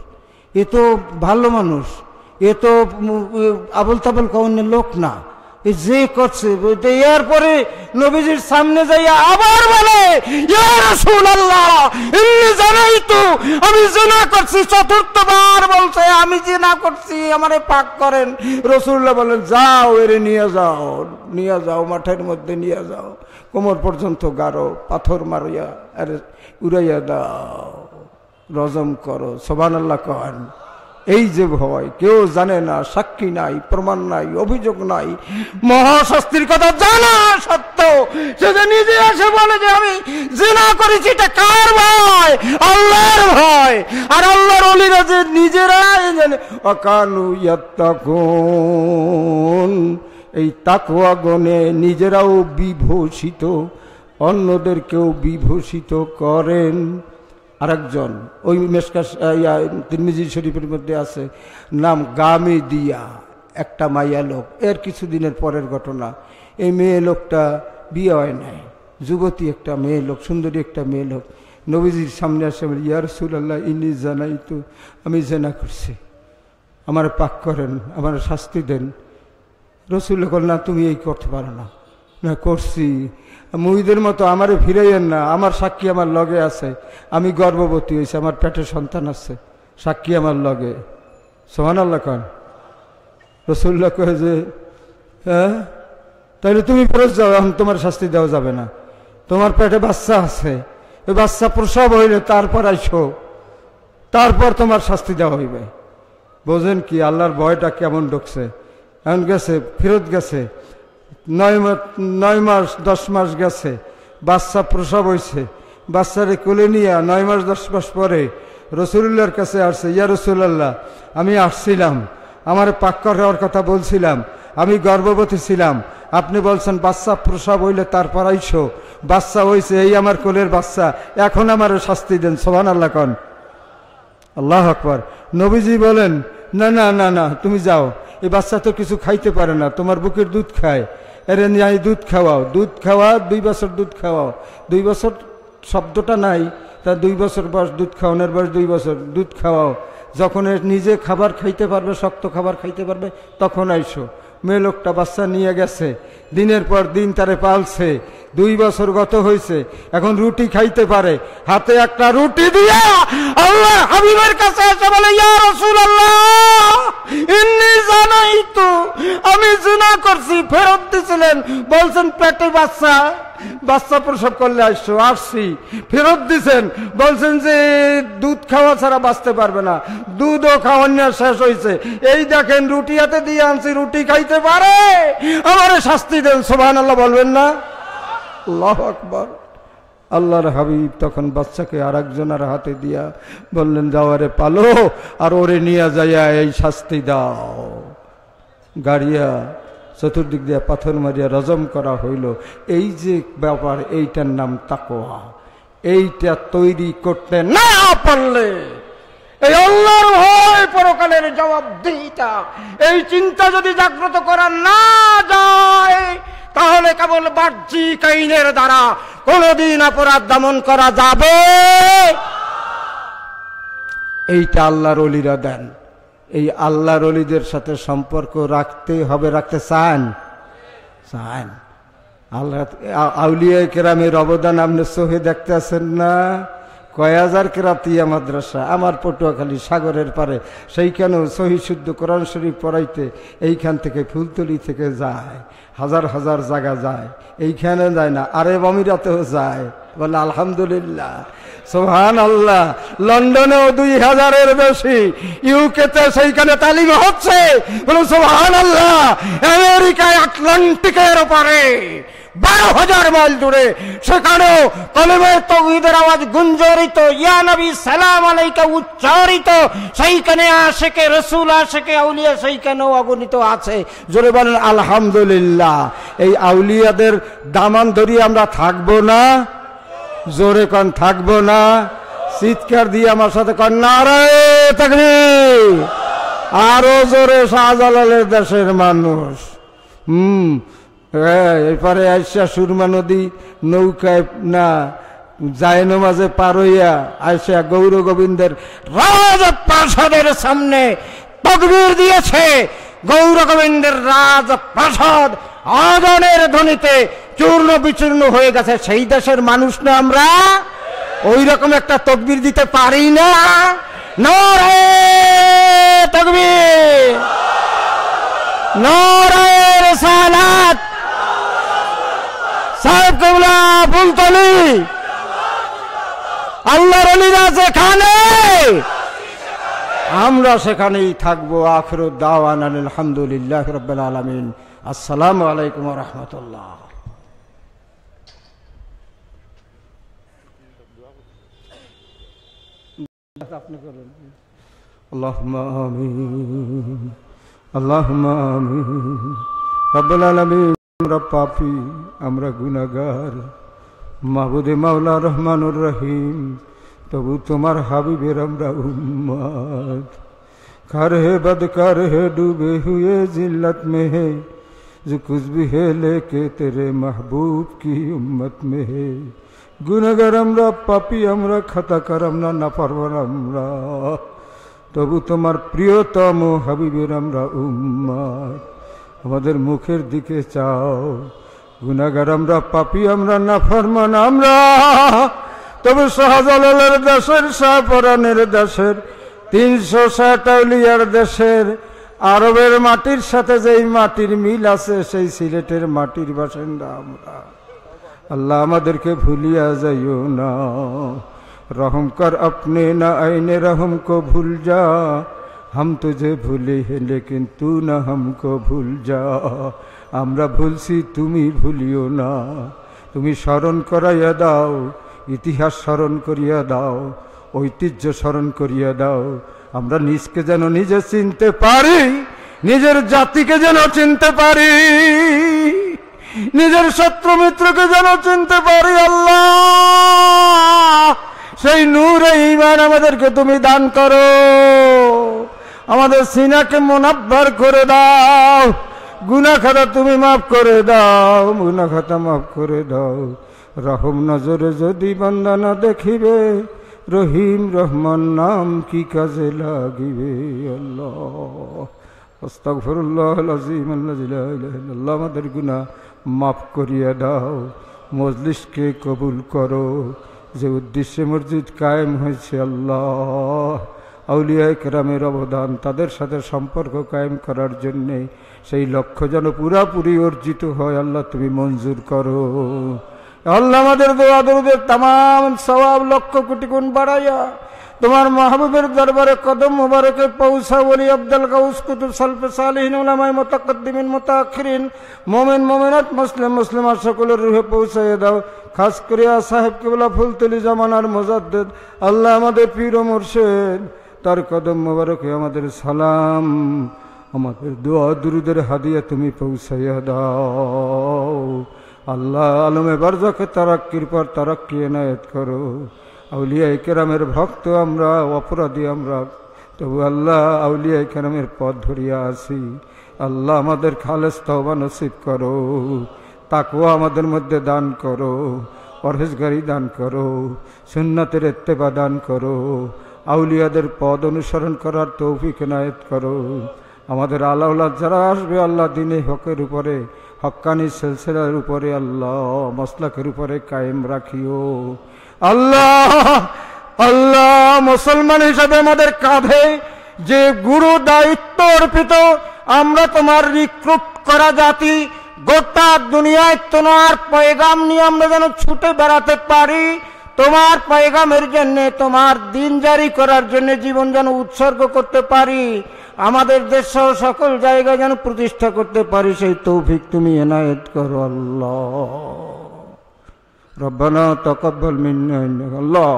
এ তো ভালো মানুষ এ তো আবল তাবল কমনের লোক না যে করছে বলতে পরে নবীজির সামনে যাইয়া আবার বলে আমি জেনা করছি চতুর্থবার বলছে আমি জেনা করছি আমারে পাক করেন রসুল্লাহ বলেন যাও এরে নিয়ে যাও নিয়ে যাও মাঠের মধ্যে নিয়ে যাও কোমর পর্যন্ত গারো পাথর মারিয়া আরে উড়াইয়া দাও রজম করো সোবান আল্লাহ কন এই যে ভয় কেউ জানে না সাক্ষী নাই প্রমাণ নাই অভিযোগ নাই মহাশাস্তির কথা জানা সত্য সে যে নিজে এসে বলে যে আমি জেনা করেছি এটা কার ভয় আল্লাহর ভয় আর আল্লাহর অলিরা যে নিজেরাই জানে অকানু ইয়াত্তাকুন এই তাকুয়া গণে নিজেরাও বিভূষিত অন্যদেরকেও বিভূষিত করেন আরেকজন ওই মেসকাস ইয়া তিরমিজি শরীফের মধ্যে আছে নাম গামি দিয়া একটা মাইয়া লোক এর কিছুদিনের পরের ঘটনা এই মেয়ে লোকটা বিয়ে হয় নাই যুবতী একটা মেয়ে লোক সুন্দরী একটা মেয়ে লোক নবীজির সামনে আসে আমার ইয়ার আল্লাহ ইনি জানাই তো আমি জেনা করছি আমার পাক করেন আমার শাস্তি দেন রসুল না তুমি এই করতে পারো না না করছি মুইদের মতো আমারে ফিরাইয়েন না আমার সাক্ষী আমার লগে আছে আমি গর্ভবতী হয়েছি আমার পেটে সন্তান আছে সাক্ষী আমার লগে সোহান আল্লাহ খান রসুল্লাহ কয়ে যে হ্যাঁ তাহলে তুমি ফেরত যাও এখন তোমার শাস্তি দেওয়া যাবে না তোমার পেটে বাচ্চা আছে ওই বাচ্চা প্রসব হইলে তারপর আইসো তারপর তোমার শাস্তি দেওয়া হইবে বোঝেন কি আল্লাহর ভয়টা কেমন ঢুকছে এখন গেছে ফেরত গেছে নয় নয় মাস দশ মাস গেছে বাচ্চা প্রসব হয়েছে বাচ্চারে কোলে নিয়ে নয় মাস দশ মাস পরে রসুল্লার কাছে আসছে ইয়া রসুল্লাহ আমি আসছিলাম আমার পাক্কর হওয়ার কথা বলছিলাম আমি গর্ভবতী ছিলাম আপনি বলছেন বাচ্চা প্রসাব হইলে তারপর আইসো বাচ্চা হয়েছে এই আমার কোলের বাচ্চা এখন আমারও শাস্তি দেন সোহান আল্লাহ কন আল্লাহ আকবর নবীজি বলেন না না না না তুমি যাও এই বাচ্চা তো কিছু খাইতে পারে না তোমার বুকের দুধ খায় এর নিয়ে দুধ খাওয়াও দুধ খাওয়া দুই বছর দুধ খাওয়াও দুই বছর শব্দটা নাই তা দুই বছর বয়স দুধ খাওয়ানোর বয়স দুই বছর দুধ খাওয়াও যখন নিজে খাবার খাইতে পারবে শক্ত খাবার খাইতে পারবে তখন আইসো মেয়ে লোকটা বাচ্চা নিয়ে গেছে দিনের পর দিন তারে পালছে দুই বছর গত হয়েছে এখন রুটি খাইতে পারে হাতে একটা রুটি দিয়া আল্লাহ হাবিবের কাছে এসে বলে ইয়া আমি জিনা করছি ফেরত দিছিলেন বলছেন পেটে বাচ্চা বাচ্চা প্রসব করলে আসছো আসছি ফেরত দিছেন বলছেন যে দুধ খাওয়া ছাড়া বাঁচতে পারবে না দুধও খাওয়ানিয়া শেষ হয়েছে এই দেখেন রুটি হাতে দিয়ে আনছি রুটি খাইতে পারে আমারে শাস্তি দেন সোভান আল্লাহ বলবেন না আল্লাহ আকবর আল্লাহর হাবিব তখন বাচ্চাকে আর একজনের হাতে দিয়া বললেন যাওয়ারে পালো আর ওরে নিয়ে যাইয়া এই শাস্তি দাও গাড়িয়া চতুর্দিক দিয়ে পাথর মারিয়া রজম করা হইল এই যে ব্যাপার এইটার নাম তাকোয়া এইটা তৈরি করতে না পারলে এই অল্লার ভয় পরকালের জবাবদিহিতা এই চিন্তা যদি জাগ্রত করা না যায় তাহলে কেবল বাহ্যিক আইনের দ্বারা কোনোদিন অপরাধ দমন করা যাবে এইটা আল্লাহর অলিরা দেন এই আল্লাহর অলিদের সাথে সম্পর্ক রাখতে হবে রাখতে চান চান আল্লাহ আউলিয়া কেরামের অবদান আপনি সহি দেখতে আছেন না কয় হাজার মাদ্রাসা আমার পটুয়াখালী সাগরের পারে সেইখানেও সহি শুদ্ধ কোরআন শরীফ পড়াইতে এইখান থেকে ফুলতলি থেকে যায় হাজার হাজার জায়গা যায় এইখানে যায় না আরে বামিরাতেও যায় বলে আলহামদুলিল্লাহ সোহান আল্লাহ লন্ডনেও দুই হাজারের বেশি ইউকেতে সেইখানে তালিম হচ্ছে বলে সোহান আল্লাহ আমেরিকায় আটলান্টিকের পারে বারো হাজার মাইল দূরে সেখানেও কলমের তৌহিদের আওয়াজ গুঞ্জরিত ইয়া নবী সালাম আলাইকা উচ্চারিত সেইখানে আশেকে রসুল আশেকে আউলিয়া সেইখানেও অগণিত আছে জোরে বলেন আলহামদুলিল্লাহ এই আউলিয়াদের দামান ধরি আমরা থাকবো না জোরে কন থাকবো না চিৎকার দিয়ে আমার সাথে কন নারায় থাকবে আরো জোরে শাহজালালের দেশের মানুষ হুম হ্যাঁ এপারে আইসা সুরমা নদী নৌকায় না যায় নমাজে পার হইয়া আইসা গৌর গোবিন্দের রাজ প্রাসাদের সামনে তকবির দিয়েছে গৌর গোবিন্দের রাজ প্রাসাদ আদনের ধ্বনিতে চূর্ণ বিচূর্ণ হয়ে গেছে সেই দেশের মানুষ না আমরা ওই রকম একটা তকবির দিতে পারি না নরে তকবির নরের সালাত সাহেব কেবলা ফুলতলি আল্লাহর অলিরা যেখানে আমরা সেখানেই থাকবো আখর দাওয়ান আলহামদুলিল্লাহ রব্বুল আলমিন আসসালামু আলাইকুম রহমতুল্লাহ আপনি করেন اللهم آمين اللهم آمين ہمر پپی ہمرا گنگار محبد مؤلا رحمان تبو تمہار ہابی بےمرا امد کرد کر ڈوبے ہوئے مے جو کچھ بھی ہے لے کے تیرے محبوب کی امت مہ گار ہم را پاپی ہمرا خطا کرمرا نہبو تمہارم ہابی بیرمرا امد আমাদের মুখের দিকে চাও গুণাগার আমরা পাপি আমরা না ফরমান আমরা তবে শাহজালালের দেশের শাহপরানের দেশের তিনশো ষাটাউলিয়ার দেশের আরবের মাটির সাথে যেই মাটির মিল আছে সেই সিলেটের মাটির বাসিন্দা আমরা আল্লাহ আমাদেরকে ভুলিয়া যাইও না রহমকার আপনি না আইনে রহম ভুল যা হাম তুঝে ভুলে হেলে কিন্তু না হামকো ভুল যা আমরা ভুলছি তুমি ভুলিও না তুমি স্মরণ করাইয়া দাও ইতিহাস স্মরণ করিয়া দাও ঐতিহ্য স্মরণ করিয়া দাও আমরা নিজকে যেন নিজে চিনতে পারি নিজের জাতিকে যেন চিনতে পারি নিজের শত্রু মিত্রকে যেন চিনতে পারি আল্লাহ সেই নূরে ইমান আমাদেরকে তুমি দান করো আমাদের সিনাকে মোনাব্বার করে দাও গুনা খাতা তুমি মাফ করে দাও গুনা খাতা মাফ করে দাও রহম নজরে যদি বন্দনা দেখিবে রহিম রহমান নাম কি কাজে লাগিবে আল্লাহ আল্লাহ আমাদের গুনা মাফ করিয়া দাও মজলিসকে কবুল করো যে উদ্দেশ্যে মসজিদ কায়েম হয়েছে আল্লাহ আউলিয়া কেরামের অবদান তাদের সাথে সম্পর্ক কায়েম করার জন্যে সেই লক্ষ্য যেন পুরাপুরি অর্জিত হয় আল্লাহ তুমি মঞ্জুর করো আল্লাহ আমাদের দোয়াদুরদের তাম সবাব লক্ষ কোটি গুণ বাড়াইয়া তোমার মাহবুবের দরবারে কদম মুবারকে পৌঁছা বলি আব্দাল কাউস কুতুব সালফে সালহীন ওলামাই মোতাকদ্দিমিন মোতাখিরিন মোমেন মোমেনাত মুসলিম আর সকলের রুহে পৌঁছাইয়ে দাও খাস করিয়া সাহেব কেবলা ফুলতলি জামানার মোজাদ্দেদ আল্লাহ আমাদের পীর মোর্শেদ তার কদম মোবারকে আমাদের সালাম আমাদের দোয়া দুরুদের হাদিয়া তুমি পৌঁছাইয়া দাও আল্লাহ আলমে তারা তারাক্কির পর তারাক্কি এনায়েত করো আউলিয়া কেরামের ভক্ত আমরা অপরাধী আমরা তবু আল্লাহ আউলিয়া কেরামের পথ ধরিয়া আসি আল্লাহ আমাদের খালেস তহবা নসিব করো তাকুয়া আমাদের মধ্যে দান করো পরহেজগারি দান করো সুন্নাতের এত্তেবা দান করো আউলিয়াদের পদ অনুসরণ করার তৌফিক নায়ত করো আমাদের আল্লাহ যারা আসবে আল্লাহ দিনে হকের উপরে হকানি সেলসেলার উপরে আল্লাহ মসলাকের উপরে কায়েম রাখিও আল্লাহ আল্লাহ মুসলমান হিসাবে আমাদের কাঁধে যে গুরু দায়িত্ব অর্পিত আমরা তোমার রিক্রুট করা জাতি গোটা দুনিয়ায় তোমার পয়গাম নিয়ে আমরা যেন ছুটে বেড়াতে পারি তোমার পায়গামের জন্য তোমার দিন জারি করার জন্য জীবন যেন উৎসর্গ করতে পারি আমাদের দেশ সহ সকল জায়গায় যেন প্রতিষ্ঠা করতে পারি সেই তৌফিক তুমি এনায়েত করো আল্লাহ রব্বানা তকব্বল আল্লাহ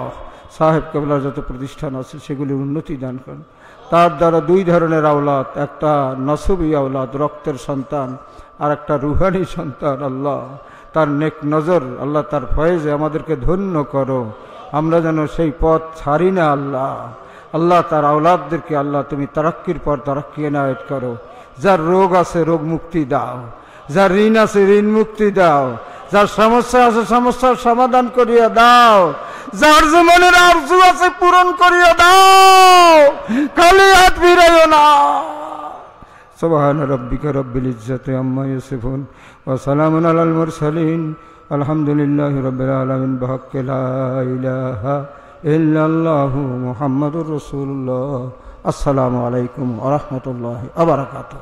সাহেব কেবলার যত প্রতিষ্ঠান আছে সেগুলি উন্নতি দান করেন তার দ্বারা দুই ধরনের আওলাদ একটা নসবি আওলাদ রক্তের সন্তান আর একটা রুহানি সন্তান আল্লাহ তার নেক নজর আল্লাহ তার ফয়েজে আমাদেরকে ধন্য করো আমরা যেন সেই পথ ছাড়ি না আল্লাহ আল্লাহ তার আওলাদদেরকে আল্লাহ তুমি তারাক্কির পর তারাক্কি এনায়ত করো যার রোগ আছে রোগ মুক্তি দাও যার ঋণ আছে ঋণ মুক্তি দাও যার সমস্যা আছে সমস্যার সমাধান করিয়া দাও যার জীবনের আরজু আছে পূরণ করিয়া দাও খালি হাত ফিরাইও না সবাহ রব্বিকা রব্বিল ইজ্জতে আম্মা ইউসিফুন وسلام على المرسلين الحمد لله رب العالمين بحق لا إله إلا الله محمد رسول الله السلام عليكم ورحمة الله وبركاته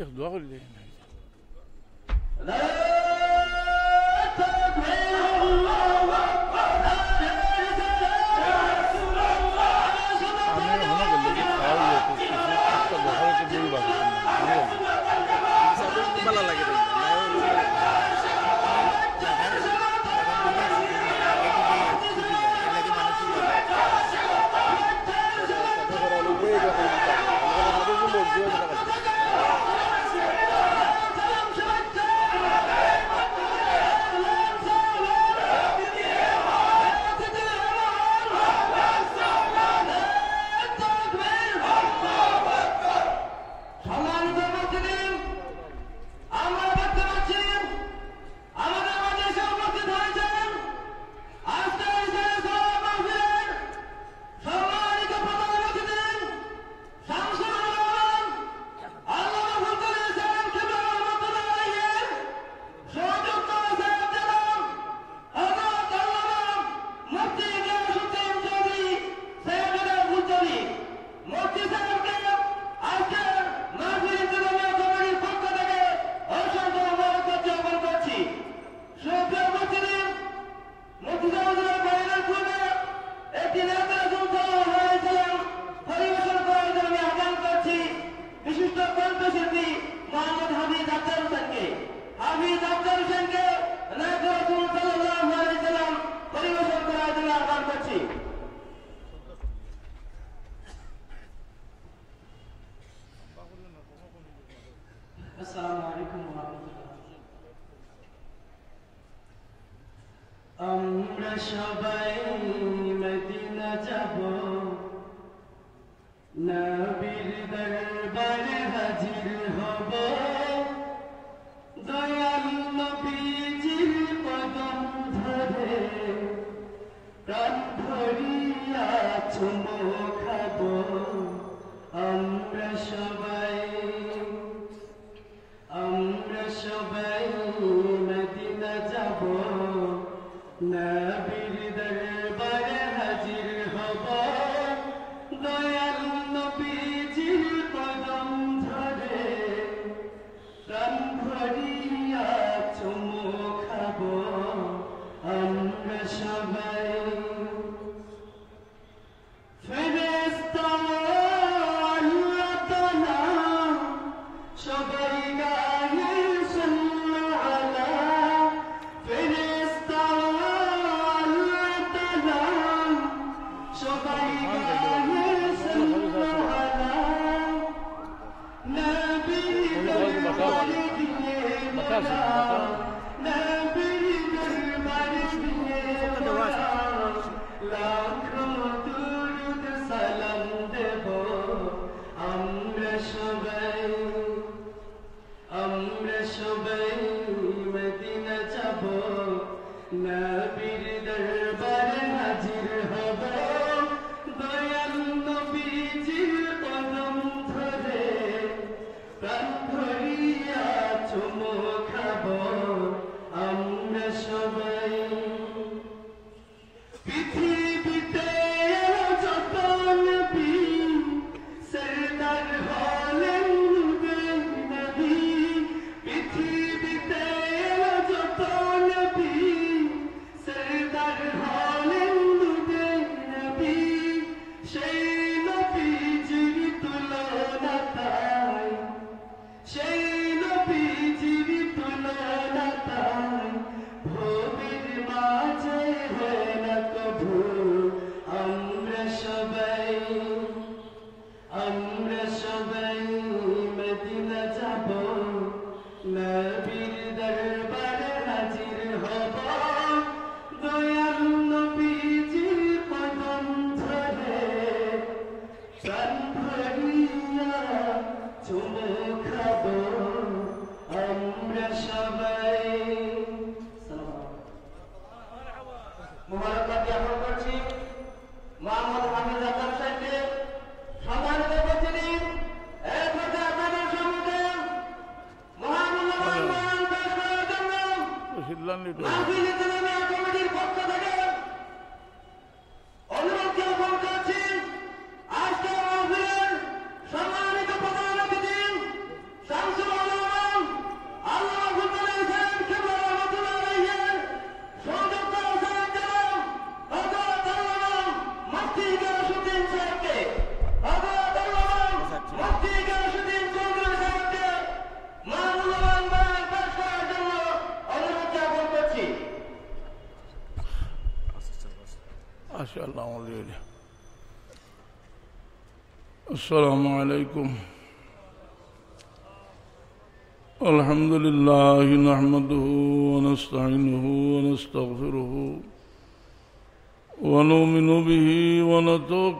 Yardorli.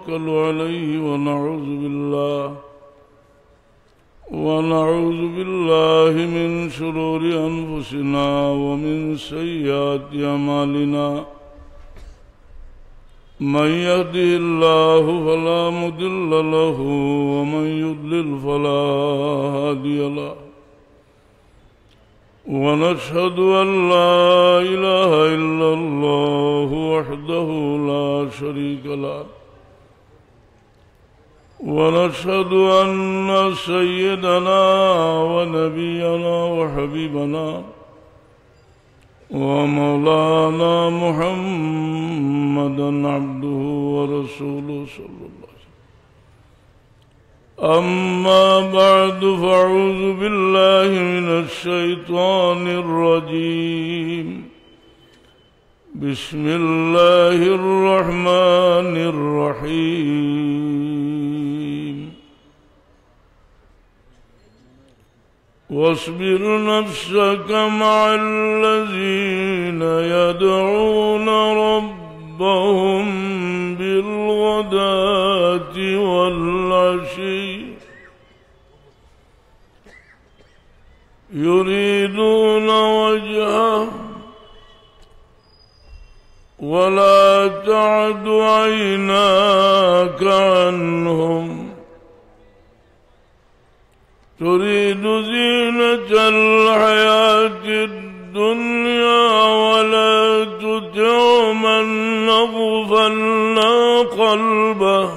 نتوكل عليه ونعوذ ونعوذ بالله بالله من من شرور أنفسنا ومن ومن سيئات يهده الله الله فلا فلا له له يضلل هادي ونشهد أن لا لا إله إلا وحده شريك له واشهد ان سيدنا ونبينا وحبيبنا ومولانا محمدا عبده ورسوله صلى الله عليه وسلم اما بعد فاعوذ بالله من الشيطان الرجيم بسم الله الرحمن الرحيم واصبر نفسك مع الذين يدعون ربهم بالغداة والعشي يريدون وجهه ولا تعد عيناك عنهم تريد زينة الحياة الدنيا ولا تطع من أغفلنا قلبه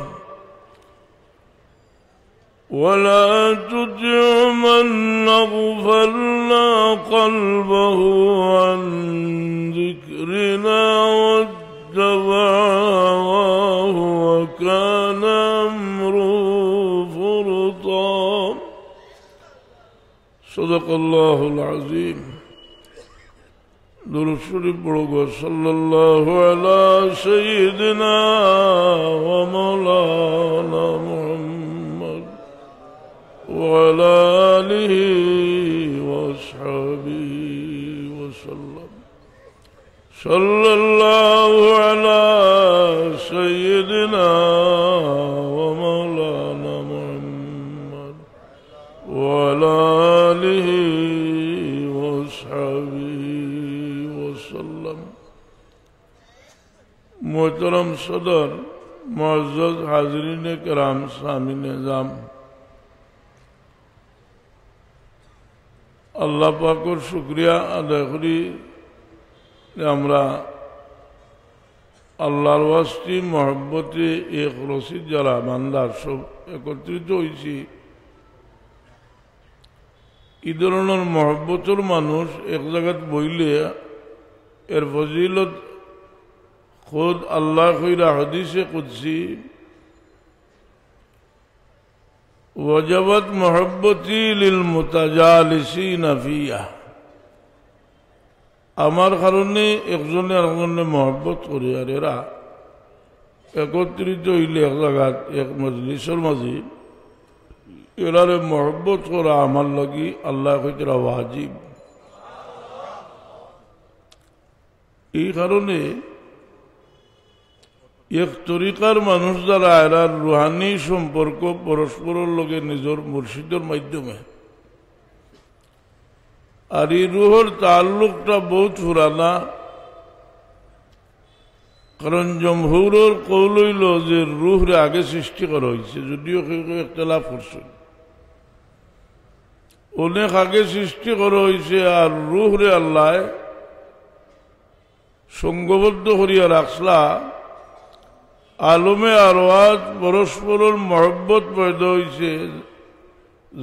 ولا تطع من أغفلنا قلبه عن ذكرنا واتبع هواه وكان أمره فرطا صدق الله العظيم درسول الله صلى الله على سيدنا ومولانا محمد وعلى آله وأصحابه وسلم صلى الله على سيدنا মোহতরম সদর मोज़ हाजरीन কাম স্বামী নিজাম আল্লাহ পাকুর শুক্রিয়া আদায় করি আমরা আল্লাহর ওয়াস্তি মহব্বতে এক রসিদ যারা বান্দার সব একত্রিত হয়েছি এই ধরনের মহব্বতর মানুষ এক জায়গায় বইলে এর ফজিলত খোদ আল্লাহ কইরা হদিসে কুদসি وجبت محبتي للمتجالسين নাফিয়া আমার কারণে একজনে আরেকজনে মহব্বত করি আর এরা একত্রিত হইলে এক জায়গাত এক মজলিসের মাঝে এরারে মহব্বত করা আমার লাগি আল্লাহ কইতরা ওয়াজিব এই কারণে এক তরিকার মানুষ দ্বারা এরা রুহানি সম্পর্ক পরস্পরের লোকের নিজের মুর্শিদের মাধ্যমে আর এই রুহর তাল্লুকটা বহুত ফুরানা কারণ জমহুরের কৌল হইল যে রুহরে আগে সৃষ্টি করা হয়েছে যদিও একটা করছে অনেক আগে সৃষ্টি করা হয়েছে আর রুহরে আল্লাহ সঙ্গবদ্ধ করিয়া রাখলা আলমে আরওয়াত পরস্পরের মহব্বত পয়দা হয়েছে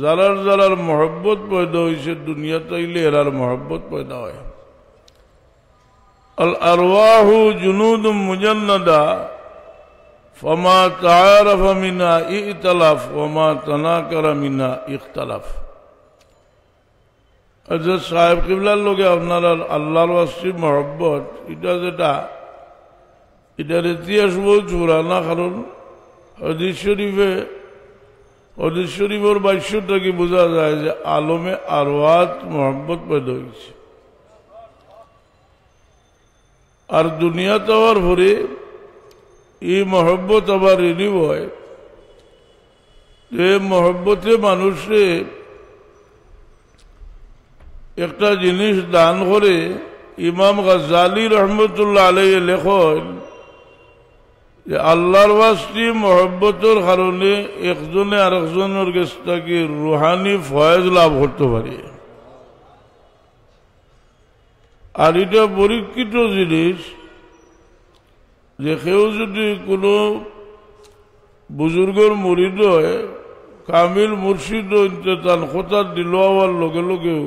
যারার যারার মহব্বত পয়দা হয়েছে দুনিয়াতে আইলে এরার মহব্বত পয়দা হয় আল আরওয়াহু জুনুদ মুজন্নদা ফমা তারফ মিনা ই ইতালাফ ফমা তনাকার মিনা ইখতালাফ আচ্ছা সাহেব কিবলার লোকে আপনার আল্লাহর মহব্বত এটা যেটা এটার ইতিহাস বহু পুরানা কারণ হদিস শরীফে হদিস শরীফের বাস্যটাকে বোঝা যায় যে আলমে আরওয়াত মোহাম্মদ পয়দা হয়েছে আর দুনিয়া হওয়ার পরে এই মহব্বত আবার রিনিউ হয় যে মহব্বতে মানুষে একটা জিনিস দান করে ইমাম গাজালি রহমতুল্লাহ আলাই লেখন যে আল্লাহর ওয়াস্তি মহব্বতের কারণে একজনে আর একজনের কাছ থেকে রুহানি ফয়েজ লাভ করতে পারে আর এটা পরীক্ষিত জিনিস যে কেউ যদি কোনো বুজুর্গর মরিদ হয় কামিল মুর্শিদ তার খোঁচার দিল হওয়ার লগে লগেও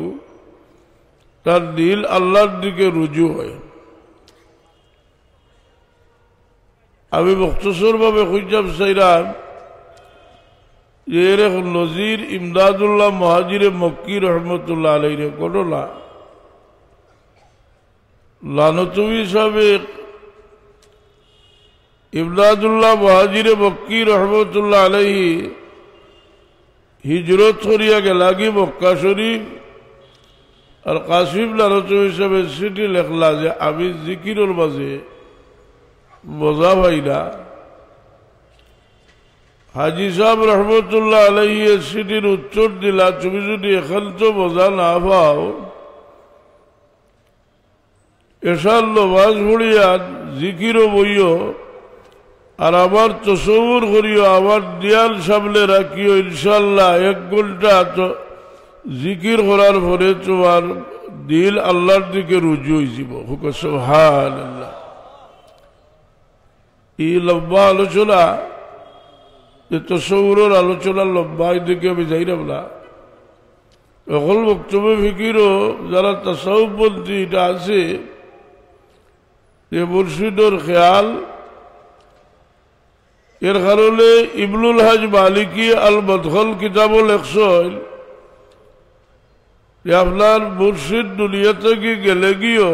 তার দিল আল্লাহর দিকে রুজু হয় আমি মুক্তসরভাবে খুঁজাম সাইরাম যে নজির ইমদাদুল্লাহ মহাজির মক্কি রহমতুল্লাহ আলহরে ঘটনা লানতুবি সাবেক ইমদাদুল্লাহ মহাজির মক্কি রহমতুল্লাহ আলহী হিজরত করিয়া গেলাগি মক্কা শরীফ আর কাশিম লানতুবি সাহেব সিটি লেখলা যে আমি জিকিরর মাঝে বোঝা পাই না হাজি সাহেব রহমতুল্লাহ আলাই সিটির উত্তর দিলা তুমি যদি এখান তো মজা না পাও এসার লোবাস ভরিয়া জিকির বইও আর আবার তসবুর করিও আবার দিয়াল সামলে রাখিও ইনশাল্লাহ এক ঘন্টা জিকির করার পরে তোমার দিল আল্লাহর দিকে রুজু হয়ে যাব হুক সোহান আল্লাহ এই লম্বা আলোচনা যে তসৌরের আলোচনা লম্বা এদিকে আমি যাইলাম না এখন বক্তব্য ফিকিরও যারা তাসাউপন্থী এটা আছে যে মুর্শিদর খেয়াল এর কারণে ইবলুল হাজ মালিকি আল মধল কিতাবল একশো যে আপনার মুর্শিদ দুনিয়াতে থেকে গেলে গিয়েও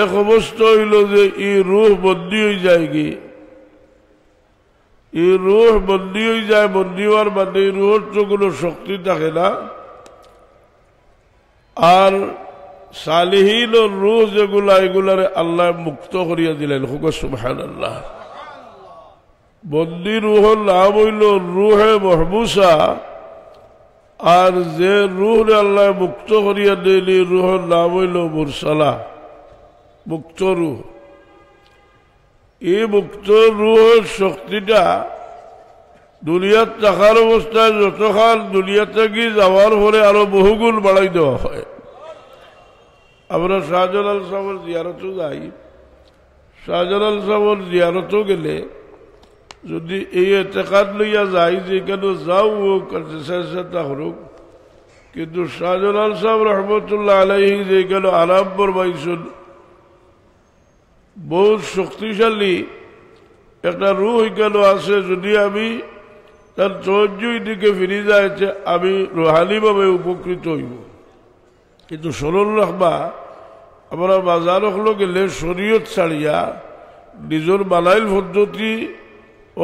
এক অবস্থা হইল যে ই রুহ বন্দী হয়ে যায় কি ই রুহ বন্দী হয়ে যায় বন্দী হওয়ার মানে রুহর তো কোনো শক্তি থাকে না আর সালিহীন রুহ যেগুলা এগুলার আল্লাহ মুক্ত করিয়া দিলেন হুক আল্লাহ বন্দি রুহর নাম হইল রুহে মহবুসা আর যে রুহ আল্লাহ মুক্ত করিয়া দিলি রুহর নাম হইল মুরসালা মুক্ত রুহ এই মুক্ত রুহের শক্তিটা দুনিয়ার থাকার অবস্থায় যতক্ষণ দুনিয়া থেকে যাওয়ার পরে আরো বহুগুণ বাড়াই দেওয়া হয় আমরা শাহজালাল সাহর জিয়ারতও যাই শাহজালাল সাহর জিয়ারতও গেলে যদি এই এতেকাত লইয়া যাই যে কেন যাও ও হোক কিন্তু শাহজালাল সাহেব রহমতুল্লাহ আলাইহি যে কেন আরাম বরবাইছুন বহু শক্তিশালী একটা রুহ কেন আছে যদি আমি তার চৌর্যই দিকে ফিরে যাইছে আমি রুহানিভাবে উপকৃত হইব কিন্তু সরল রাখবা আমরা বাজার হলো গেলে শরীয়ত ছাড়িয়া নিজের বানাইল পদ্ধতি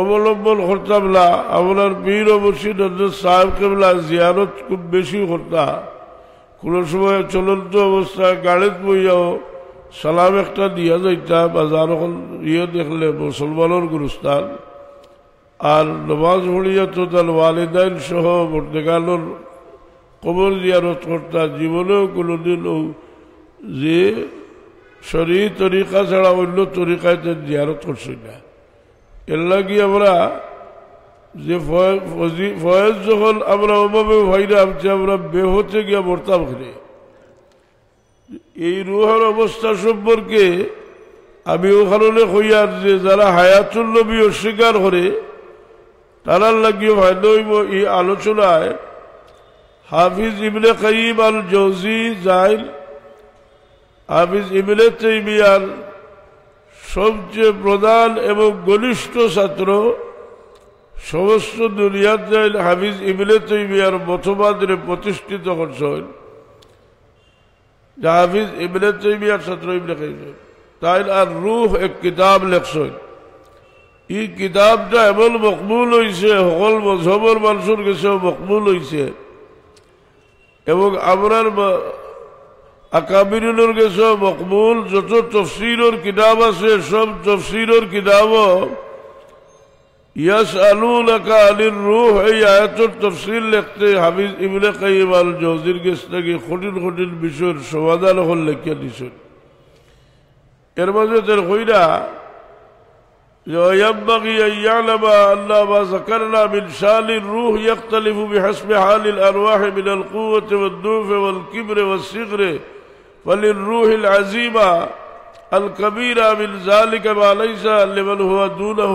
অবলম্বন করতাম না আপনার বীর অবশ্যই নজর সাহেবকে বলা জিয়ারত খুব বেশি করতাম কোনো সময় চলন্ত অবস্থায় গাড়িত বইয়াও সালাম একটা দিয়া যাইতা বাজার ইয়ে দেখলে মুসলমানের গুরুস্থান আর নমাজ পড়িয়া তো তার ওয়ালিদাইন সহ মর্দেকানোর কবর জিয়ারত করতা জীবনেও কোনোদিনও যে শরী তরিকা ছাড়া অন্য তরিকায় তো জিয়ারত করছে না এর লাগি আমরা যে ফয়েজ যখন আমরা ওভাবে ভাইরা আমরা বেহতে গিয়া মরতাম ঘরে এই রুহার অবস্থা সম্পর্কে আমি ওখানে হইয়া যে যারা হায়াতুল নবী অস্বীকার করে তারার লাগিয়ে ফায়দা এই আলোচনায় হাফিজ ইমলে কাইম আল জৌজি জাইল হাফিজ ইমলে তৈমিয়ার সবচেয়ে প্রধান এবং ঘনিষ্ঠ ছাত্র সমস্ত দুনিয়ার জাইল হাফিজ ইমলে তৈমিয়ার মতবাদে প্রতিষ্ঠিত করছেন جاویز ابن تیمی اور سترو ابن خیزم تائل الروح ایک کتاب لکھ یہ کتاب جا امن مقبول ہوئی سے حقل مذہب اور منصور کسے مقبول ہوئی سے ایمان امرن اکابرین اور کسے مقبول جتو تفسیر اور کتاب سے سب تفسیر اور کتاب ہو يسألونك عن الروح آيات التفصيل লিখতে হাফিজ ইবনে কাইয়িম আল জাওজির কাছ থেকে খুঁটিন খুঁটিন বিষয়ের সমাধান হল লিখে দিছেন এর মাঝে তার কইরা ينبغي أن يعلم أن ما ذكرنا من شان الروح يختلف بحسب حال الأرواح من القوة والضعف والكبر والصغر فللروح العزيمة الكبيرة من ذلك ما ليس لمن هو دونه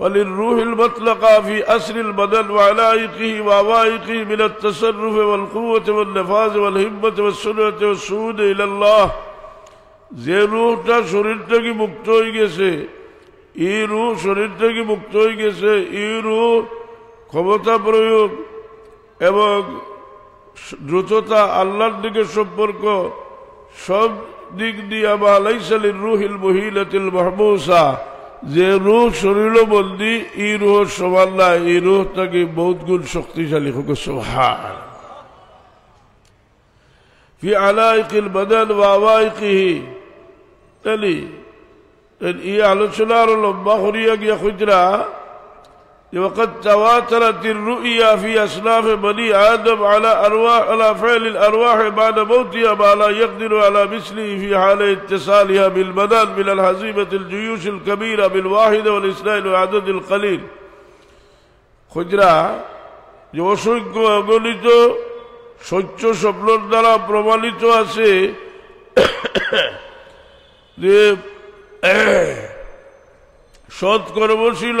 فللروح المطلقة في أسر البدن وعلائقه وعوائقه من التصرف والقوة والنفاذ والهمة والسنة والسعود إلى الله زي روح تا شرنتا کی مقت ہوئی گئسے اي روح شرنتا کی مقت ہوئی اي روح خمتا پرویوگ ایمان جوتوتا اللہ دکھے شبر کو شب دکھ دیا ليس للروح المحیلت المحموسا যে রুহ শরীর বন্দি এই রুহ সমান না এই রুহ তাকে বহুত গুণ শক্তিশালী হোক সোহার في علائق البدن وعوائقه تلي تلي إيه على شنار اللهم خريق يا خجرة وقد تواترت الرؤيا في أصناف بني آدم على أرواح على فعل الأرواح بعد موتها ما لا يقدر على مثله في حال اتصالها بالمدان من الهزيمة الجيوش الكبيرة بالواحدة والاثنين والعدد القليل خجرا يوشك অসংখ্য অগণিত স্বচ্ছ دارا দ্বারা آسي আছে যে সৎকর্মশীল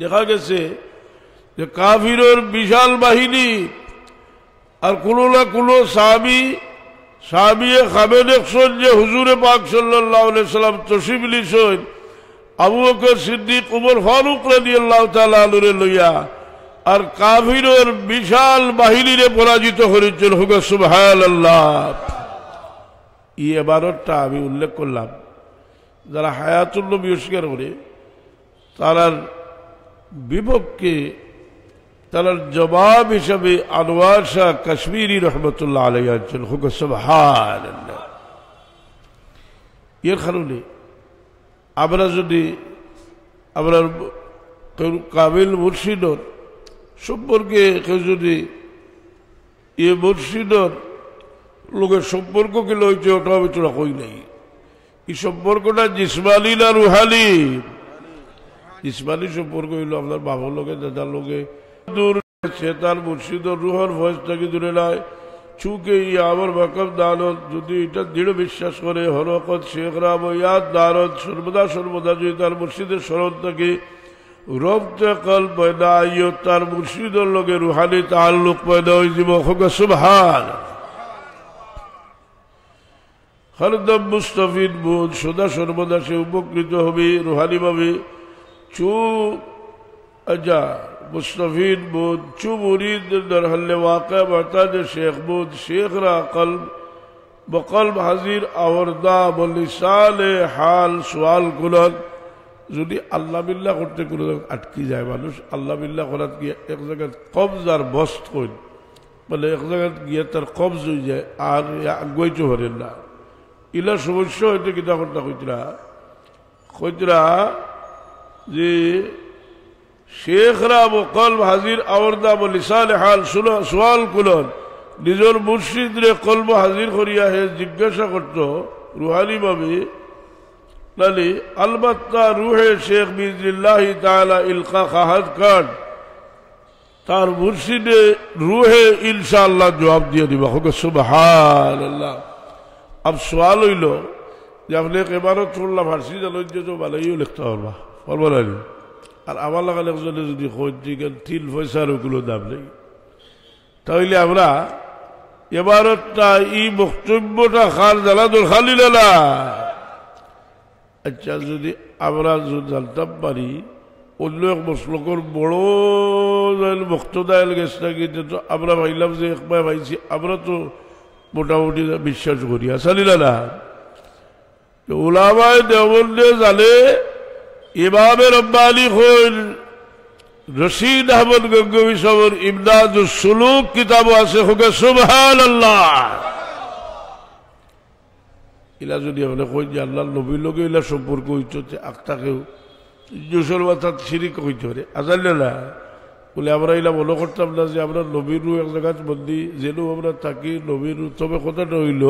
দেখা গেছে যে কাফিরের বিশাল বাহিনী আর কোনো না কোনো সাহাবি সাহাবিয়ে খাবে দেখছেন যে হুজুরে পাক সাল্লাম তসিম লিছেন আবু বকর সিদ্দিক উমর ফারুক রাজি আল্লাহ লইয়া আর কাফিরের বিশাল বাহিনীরে পরাজিত করেছেন হুগ সুবহান আল্লাহ ই এবারটা আমি উল্লেখ করলাম যারা নবী অস্বীকার করে তারার বিপক্ষে তারার জবাব হিসাবে আনোয়ার শাহ কাশ্মীরি রহমতুল্লাহ আলী আছেন এর কারণে আমরা যদি আমরা কাবিল মুর্শিদর সম্পর্কে কেউ যদি এ মুর্শিদর লোকের সম্পর্ক কি লইছে ওটা আমি তোরা কই নাই এই সম্পর্কটা জিসমালি না রুহালি জিসমালি সম্পর্ক হইল আপনার বাবার লোকে দাদার লোকে দূর সে তার মুর্শিদ রুহর ভয়েসটাকে দূরে নেয় চুকে আমার বাকব দানত যদি এটা দৃঢ় বিশ্বাস করে হরকত শেখ রাম ইয়াদ দানত সর্বদা সর্বদা যদি তার মুর্শিদের স্মরণ থাকে রব্ত কল পয়দা তার মুর্শিদের লোকে রুহানি তার লোক পয়দা হয়ে যাব হোক সুভার হরদম মুস্তফিন বোধ সদা সর্বদা সে উপকৃত হবে রুহানিভাবে চু আজা আচ্ছা, মুস্তফিন বোধ চু মুরিদ দরহল্লে ওয়াকা বাতাজ শেখ বোধ শেখরা কলব বকলব হাজির আওয়ার্দা বলিসালে হাল সোয়াল কুলত যদি আল্লাহ বিল্লা করতে কোনো আটকি যায় মানুষ আল্লাহ বিল্লা করাত গিয়ে এক জায়গায় কবজ আর বস্ত কইন বলে এক জায়গায় গিয়ে তার কবজ হয়ে যায় আর গইতে পারেন না ইলা সমস্যা হয়তো কিতা কর্তা কইতরা কইতরা যে শেখরা বকল হাজির আওরদা বলিসাল হাল সোয়াল কুলন নিজের মুর্শিদ রে কলম হাজির করিয়া হে জিজ্ঞাসা করত রুহানি বাবি নালি আলবত্তা রুহে শেখ মিজিল্লাহি তালা ইলকা খাহাদ খান তার মুর্শিদে রুহে ইনশাআল্লাহ জবাব দিয়ে দিবা হোক সুবাহ আল্লাহ अब सवाल হইল যে আপনি এবারও চললাম হারসি জানো যে ভালোইও লিখতে পারবা পারবো না আর আমার লাগা লেখজনে যদি খোঁজ দিকেন তিন পয়সার ওগুলো দাম নেই তাহলে আমরা এবারটা এই বক্তব্যটা খাল জালাদুল খালি না আচ্ছা যদি আমরা জানতাম পারি অন্য এক মশলকর বড় বক্তদায় গেছে নাকি আমরা ভাইলাম যে এক ভাই ভাইছি আমরা তো মোটামুটি বিশ্বাস করি আসালিলালা ওলামায় দেওবন্দে জালে ইমামে রব্বানি হইল রশিদ আহমদ গঙ্গবী সাবর ইমদাদুস সুলুক কিতাব আছে হোকে সুবহান আল্লাহ ইলা যদি আপনি কই যে আল্লাহ নবীর লগে ইলা সম্পর্ক হইতে আক্তাকেও জোসর মাথা সিরিক হইতে পারে আজাল্লা বলে আমরা এলা মনে করতাম না যে আমরা নবীর এক জায়গাত বন্দি যেন আমরা থাকি নবীর তবে কথাটা হইল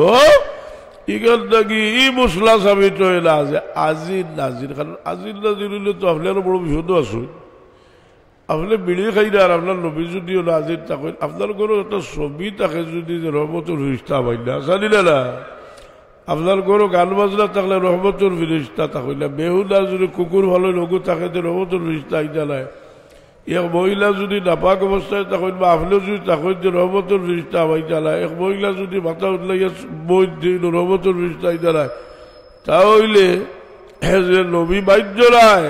ইগান নাকি ই মশলা সাবিত হইলা যে আজির নাজির কারণ আজির নাজির হইলে তো আপনার বড় বিপদ আসুন আপনি বিড়ি খাই না আর আপনার নবী যদি হলো আজির থাকেন আপনার কোনো একটা ছবি থাকে যদি রহমতুর ফিরিস্তা হয় না জানি না না আপনার কোনো গান বাজনা থাকলে রহমতুর ফিরিস্তা থাকলে বেহুদা যদি কুকুর ভালো লঘু থাকে তো রহমতুর ফিরিস্তা আইতা নাই এক মহিলা যদি নাপাক অবস্থায় তখন মাহফিলে যদি তখন যে রহমতের রিস্তা হয় জানায় এক মহিলা যদি মাথা উঠলাইয়া বই দিন রহমতের রিস্তায় জানায় তাহলে যে নবী বাহ্য রায়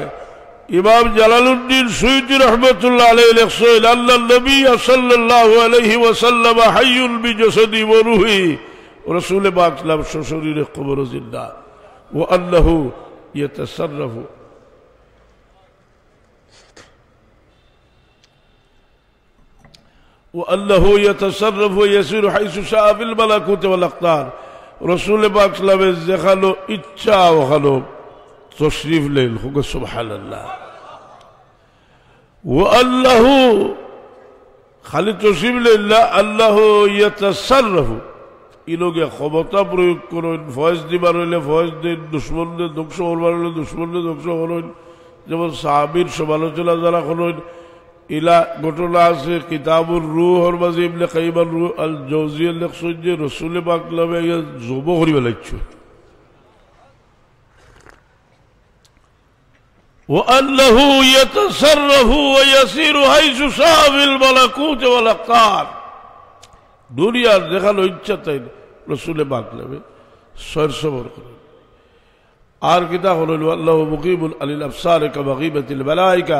ইমাম জালালুদ্দিন সুইদি রহমতুল্লাহ আলাই লেখসইল আল্লাহ নবী সাল্লাহ আলহি ওসাল্লাম হাইউল বি জসদি মরুহি রসুল বাকলাম শ্বশুরের খবর জিন্দা ও আল্লাহ ইয়ে তসর্রফু والله يتصرف ويسير حيث شاء في الملكوت والاقدار رسول پاک صلی اللہ علیہ وسلم خلو اچھا و خلو تشریف لے لکھو سبحان اللہ والله خالی تشریف لے اللہ اللہ يتصرف এই লোকে ক্ষমতা প্রয়োগ করুন ফয়েজ দিবার হইলে ফয়েজ দিন দুশ্মনদের ধ্বংস করবার হইলে দুশ্মনদের ধ্বংস করুন যেমন সাহাবির সমালোচনা گٹولہ سے کتاب الروح اور مزیب لقیب الروح الجوزی لقصد رسول پاک لبے یہ زوبو والا لکچو وَأَنَّهُ يَتَصَرَّفُ وَيَسِيرُ حَيْسُ سَعَوِ الْمَلَكُوتِ وَلَقَارِ دنیا دیکھا لو اچھتا ہے رسول پاک لبے سوئر سوئر خریبہ آر کتاب اللہ مقیم علی الافسار کا مقیمت البلائکہ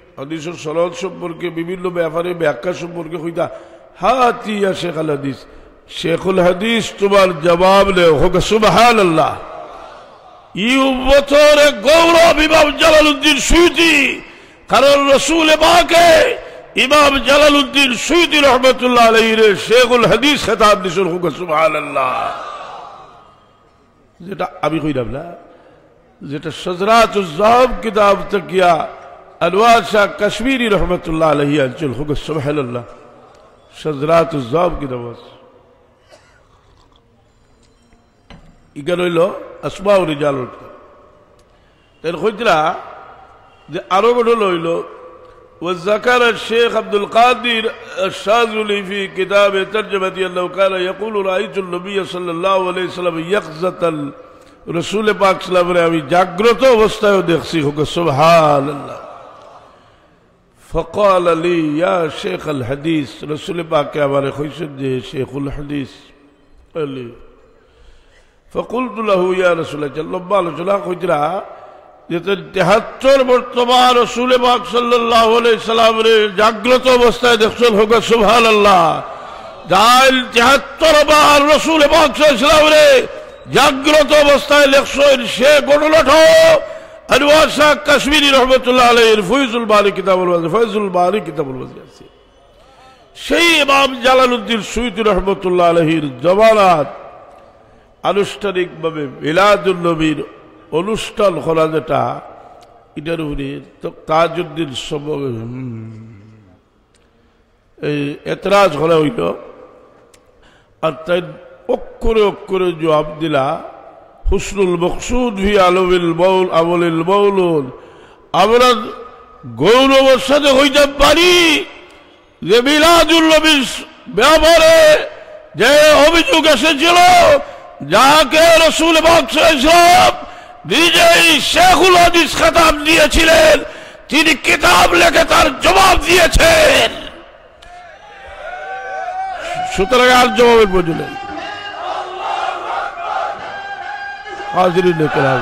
رحمت اللہ خیلامات کتاب الوار شاہ کشمیری رحمت اللہ علیہ انچل خوک سبحان اللہ شذرات الزاب کی نواز اگر لو اسماء و رجال اٹھا تین خجرہ دے آروگو ڈھولو لو وذكر الشيخ عبد القادر الشاذلي في كتاب ترجمة أنه كان يقول رأيت النبي صلى الله عليه وسلم يقظة الرسول پاک صلى الله عليه وسلم جاگرتو وستايو دیکھسی ہوگا سبحان اللہ ফকাল আলী ইয়া শেখ আল হাদিস রসুল পাকে আবার হইসেন যে শেখুল হাদিস আলী ফকুলতুল্লাহ ইয়া রসুল লম্বা আলোচনা যে যেতে তেহাত্তর বর্তমান রসুল পাক সাল্লাহ সাল্লাম জাগ্রত অবস্থায় দেখছেন হোক সুভান আল্লাহ যাই তেহাত্তর বার রসুল পাক সাল্লাম জাগ্রত অবস্থায় লেখছেন সে ঘটনাটাও হরওয়ার শাহ কাশ্মীরি রহমতুল্লাহ আলহীর ফৈজুল বারি কিতাবুল ফৈজুল বারি কিতাবুল আছে সেই ইমাম জালালুদ্দিন সুইদুর রহমতুল্লাহ আলহির জবানাত আনুষ্ঠানিকভাবে মিলাদুল নবীর অনুষ্ঠান হলা যেটা এটার উপরে তাজউদ্দিন সম্ভব এই এতরাজ করা হইল আর তাই অক্ষরে অক্ষরে জবাব দিলা হুসনুল মকসুদ ভি আলবিল বউল আবলিল বউল আমরা গৌরবের সাথে হইতে পারি যে মিলাদুল নবীর ব্যাপারে যে অভিযোগ এসেছিল যাকে রসুল বাকসাম নিজেই শেখুল হাদিস খেতাব দিয়েছিলেন তিনি কিতাব লেখে তার জবাব দিয়েছেন সুতরাং আর জবাবের বুঝলেন হাজিরিনে কেরাম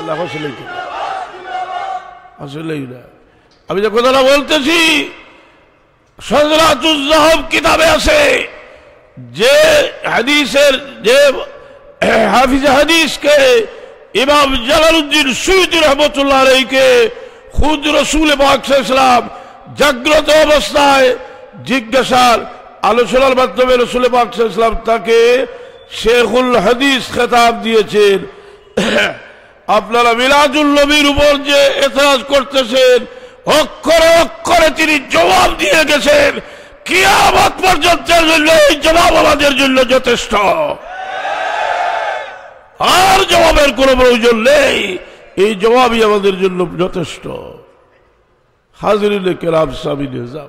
আল্লাহ আসলেই আমি যে কথাটা বলতেছি সজরাতুজাহব কিতাবে আছে যে হাদিসের যে হাফিজ হাদিসকে ইমাম জালালুদ্দিন সুইদি রহমতুল্লাহ আলাইকে খুদ রসুল ইসলাম জাগ্রত অবস্থায় জিজ্ঞাসার আলোচনার মাধ্যমে রসুল পাকসালাম তাকে শেখুল হাদিস খেতাব দিয়েছেন আপনারা মিলাজুল নবীর উপর যে এতরাজ করতেছেন অক্ষরে অক্ষরে তিনি জবাব দিয়ে গেছেন কিয়ামত পর্যন্তের জন্য এই জবাব আমাদের জন্য যথেষ্ট আর জবাবের কোন প্রয়োজন নেই এই জবাবই আমাদের জন্য যথেষ্ট হাজির কেরাম সাবি নিজাম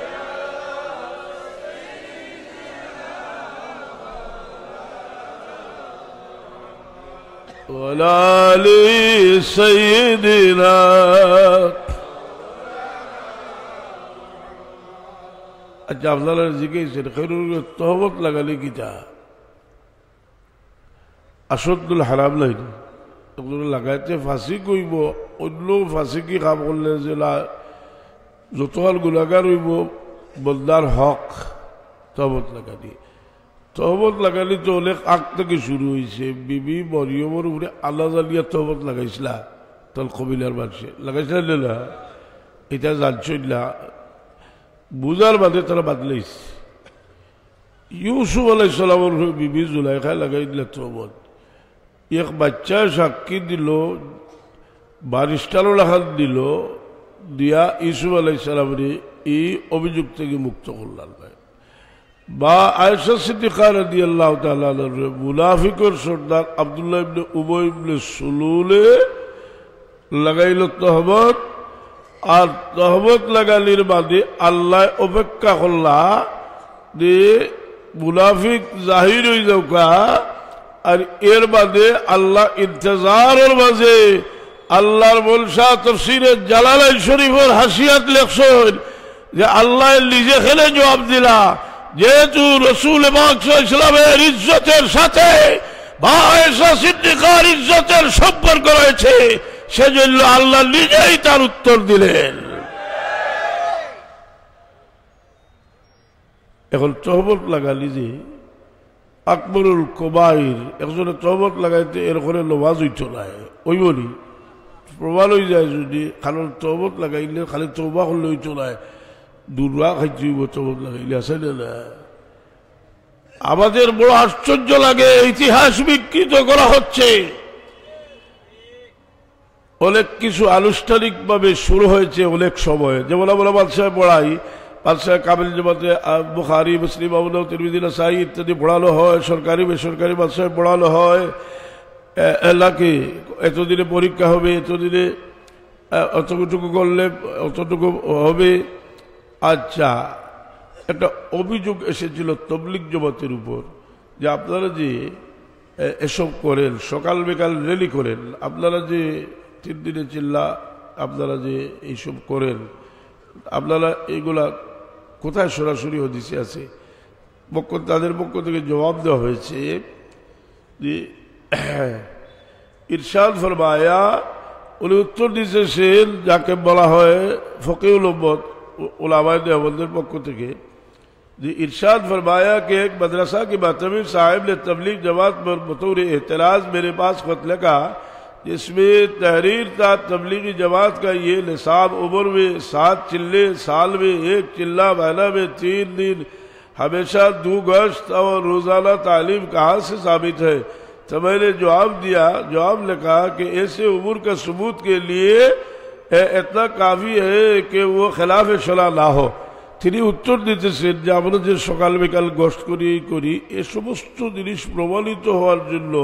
ولا لسيدنا আচ্ছা আপনারা জিজ্ঞেসেন খেরুর তহবত লাগালে কিটা আসদুল হারাম লাইনি আপনারা লাগাইতে ফাঁসি কইব অন্য ফাঁসি কি কাম করলে যে যত আর গুণাগার হইব বন্দার হক তহবত লাগানি তহবত লাগালে তো অনেক আগ থেকে শুরু হয়েছে বিবি মরিয়মর উপরে আল্লাহ জালিয়া তহবত লাগাইছিলা তল কবিলার মানুষে লাগাইছিলা না এটা জানছই না বুঝার বাদে তারা বাদলাইছে ইউসুফ আলাই সালামর বিবি জুলাইখা লাগাই দিলা তহবত এক বাচ্চা সাক্ষী দিল বারিস্টারও লেখা দিল দিয়া ইউসুফ আলাই সালামরে এই অভিযোগ থেকে মুক্ত করলাম ভাই বা আয়সা সিদ্দিকা দি আল্লাহ মুনাফিকর সর্দার আবদুল্লাহ ইবনে উমর ইবনে সুলুলে লাগাইল তহমত আর তহমত লাগালির বাদে আল্লাহ অপেক্ষা করলা যে মুনাফিক জাহির হয়ে যাওকা আর এর বাদে আল্লাহ ইন্তজারের মাঝে আল্লাহর বলসা তফসিরের জালালাই শরীফের হাসিয়াত লেখছেন যে আল্লাহ নিজে খেলে জবাব দিলা যেহেতু রসুল ইসলামের ইজ্জতের সাথে সিদ্দিকার ইজ্জতের সম্পর্ক রয়েছে সেজন্য আল্লাহ নিজেই তার উত্তর দিলেন এখন চহবত লাগালি যে আকবরুল কোবাইর একজনে চহবত লাগাইতে এরকম নবাজ হইত নাই ওই বলি প্রবাল হয়ে যায় যদি খানোর চহবত লাগাইলে খালি চৌবা হলে হইত নাই দুর্বা খাইছি বছর আমাদের বড় আশ্চর্য লাগে ইতিহাস বিকৃত করা হচ্ছে অনেক কিছু আনুষ্ঠানিকভাবে শুরু হয়েছে অনেক সময় যেমন আমরা বাদশাহ পড়াই বাদশাহ কাবিল জামাতে বুখারি মুসলিম আবুল তিরমিদিন সাই ইত্যাদি পড়ানো হয় সরকারি বেসরকারি বাদশাহ পড়ানো হয় এলাকে এতদিনে পরীক্ষা হবে এতদিনে অতটুকু করলে অতটুকু হবে আচ্ছা একটা অভিযোগ এসেছিল তবলিক জমাতের উপর যে আপনারা যে এসব করেন সকাল বিকাল রেলি করেন আপনারা যে তিন দিনে চিল্লা আপনারা যে এইসব করেন আপনারা এইগুলা কোথায় সরাসরি হদিসে আছে পক্ষ তাদের পক্ষ থেকে জবাব দেওয়া হয়েছে যে ইরশাদ ফরমায়া উনি উত্তর দিয়েছেন যাকে বলা হয় ফকিউল علماء دے اول در پکو تکے دی ارشاد فرمایا کہ ایک مدرسہ کی باتمیر صاحب نے تبلیغ جواد پر بطور احتراز میرے پاس خط لگا جس میں تحریر تا تبلیغی جواد کا یہ لساب عمر میں سات چلے سال میں ایک چلہ وینہ میں تین دن ہمیشہ دو گشت اور روزانہ تعلیم کہاں سے ثابت ہے تو میں نے جواب دیا جواب لکھا کہ ایسے عمر کا ثبوت کے لیے এতনা কাবি কে ও খেলাফে সোলা না হো তিনি উত্তর দিতেছেন যে আমরা যে সকাল বিকাল গোষ্ঠ করি করি এ সমস্ত জিনিস প্রমাণিত হওয়ার জন্য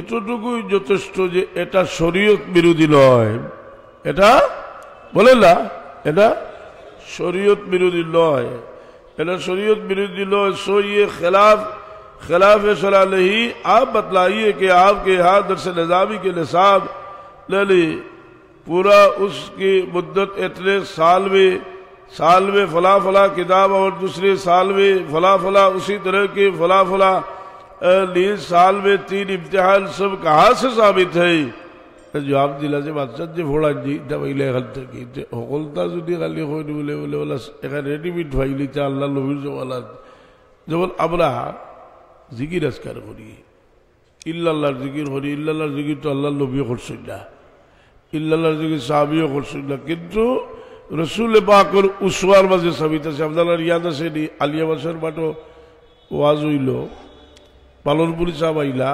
এতটুকুই যথেষ্ট যে এটা শরীয়ত বিরোধী নয় এটা বলে না এটা শরীয়ত বিরোধী নয় এটা শরীয়ত বিরোধী নয় সইয়ে ইয়ে খেলাফ خلاف صلاح نہیں آپ কে کہ কে کے দর্শন নজামি কে کے نصاب پورا اس کی مدت اتنے سال میں سال میں فلا فلا کتاب اور دوسرے سال میں فلا فلا اسی طرح کے فلا فلا نیز سال میں تین امتحان سب کہاں سے ثابت ہے جواب دلا سے بادشاہ جی فوڑا جی دبائیلے غلط کی جی حقلتا غلی خوئی بولے بولے بولا اگر ریڈی بھی ڈھوائی لیتا اللہ لبی جو جب اب رہا ذکر اسکر ہو رہی ہے اللہ اللہ ذکر ہو رہی اللہ اللہ ذکر تو اللہ لوبی خود خرسلہ ইল্লাল্লাহর যুগে সাহাবিও করছিল কিন্তু রসুল পাকর উসওয়ার মাঝে সাবিত আছে আবদালার ইয়াদ আছে নি আলিয়া বাসার মাঠও ওয়াজ হইল পালনপুরি সাহাব আইলা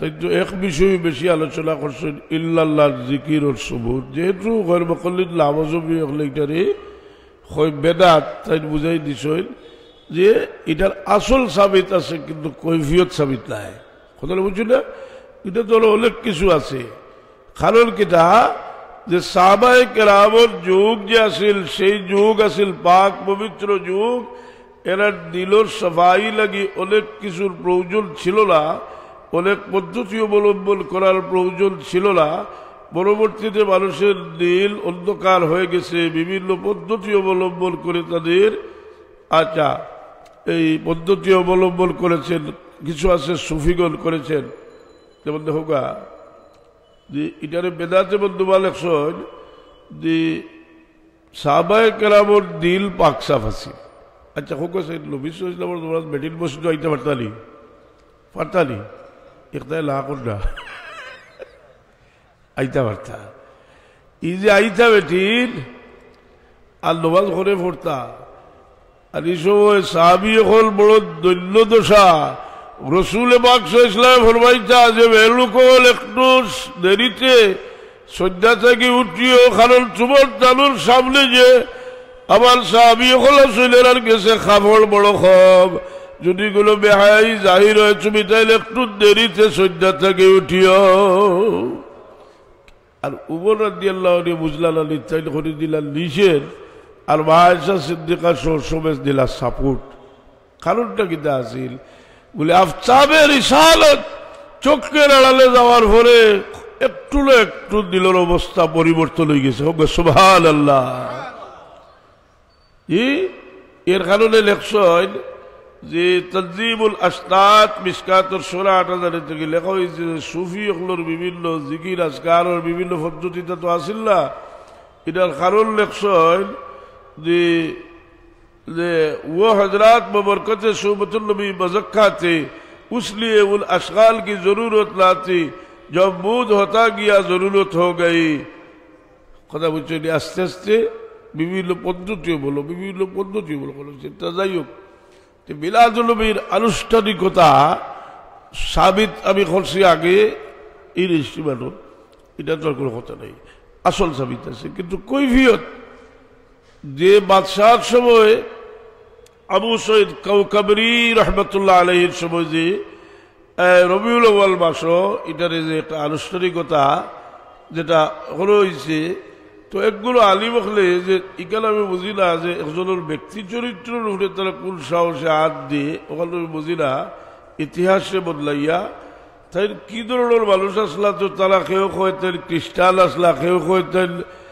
কিন্তু এক বিষয়ে বেশি আলোচনা করছেন ইল্লাল্লাহর জিকির ওর সবুর যেহেতু ঘর বকলিদ লামজমি অকলিটারে হয় বেদাত তাই বুঝাই দিছেন যে এটার আসল সাবিত আছে কিন্তু কৈফিয়ত সাবিত নাই কথা বুঝছি না এটা তো অনেক কিছু আছে খালুল কিতা যে সাবাই কেরামর যুগ যে আসিল সেই যুগ আসিল পাক পবিত্র যুগ এরা দিলর সাফাই লাগি অনেক কিছুর প্রয়োজন ছিল না অনেক পদ্ধতি অবলম্বন করার প্রয়োজন ছিল না পরবর্তীতে মানুষের দিল অন্ধকার হয়ে গেছে বিভিন্ন পদ্ধতি অবলম্বন করে তাদের আচা এই পদ্ধতি অবলম্বন করেছেন কিছু আছে সুফিগণ করেছেন যেমন দেখো যে এটারে বেদাতে বন্ধু বালেকশ যে সাবায় কেরামর দিল পাক সাফ আছে আচ্ছা হোক আছে নবী তোমরা মেডিল বসে আইতে পারতালি পারতালি একটাই লা না আইতা পারতা এই যে আইতা বেটিন আর নবাজ ঘরে ফোরতা আর এই সময় সাহাবি হল বড় দৈন্য দশা রসুল বাক্স ইসলাম ফরমাইতে যে ভেলুকল একটু দেরিতে সন্ধ্যা থেকে উঠিও কারণ তোমার তালুর সামনে যে আমার সাহাবি হলো আর গেছে খাবর বড় খব যদি গুলো বেহাই জাহির হয় তুমি তাইলে একটু দেরিতে সন্ধ্যা থেকে উঠিও আর উমর রাদিয়াল্লাহ বুঝলাম আলী তাইল করে দিলাম নিজের আর মাহাইসা সিদ্দিকা সহ দিলা সাপোর্ট কারণটা কিন্তু আসিল বলে আফতাবের ইশালত চোখের আড়ালে যাওয়ার পরে একটু একটু দিলের অবস্থা পরিবর্তন হয়ে গেছে হোক সুভাল আল্লাহ এর কারণে লেখছেন যে তজিবুল আস্তাত মিসকাতুর সোলা আট হাজার থেকে লেখা হয়েছে সুফি অকলোর বিভিন্ন জিকির আজকার বিভিন্ন পদ্ধতিতে তো আসিল না এটার কারণ লেখছেন যে যে ও हजरात बबरकत शोबतुलनबी मजक्का थे उसलिए उन अशगाल की ज़रूरत ना थी जब मूद होता गया ज़रूरत हो गई কথা বলছে আস্তে আস্তে বিভিন্ন পদ্ধতিও বলো বিভিন্ন পদ্ধতিও বলো বলো সেটা যাই হোক মিলাদুলবীর আনুষ্ঠানিকতা সাবিত আমি খরচি আগে এই রেস্টিমেন্ট এটা তো কোনো কথা নেই আসল সাবিত আছে কিন্তু কৈফিয়ত যে বাদশাহ সময় আবু সৈদ কৌকাবরি রহমতুল্লাহ আলহীর সময় যে রবিউল ওয়াল মাস এটার যে একটা আনুষ্ঠানিকতা যেটা হলো হয়েছে তো একগুলো আলিম হলে যে ইকাল আমি বুঝি না যে একজনের ব্যক্তি চরিত্র উঠে তারা কোন সাহসে হাত দিয়ে ওখানে আমি বুঝি না ইতিহাসে বদলাইয়া তাই কি ধরনের মানুষ আসলা তো তারা কেউ কয়েতেন খ্রিস্টান আসলা কেউ কয়েতেন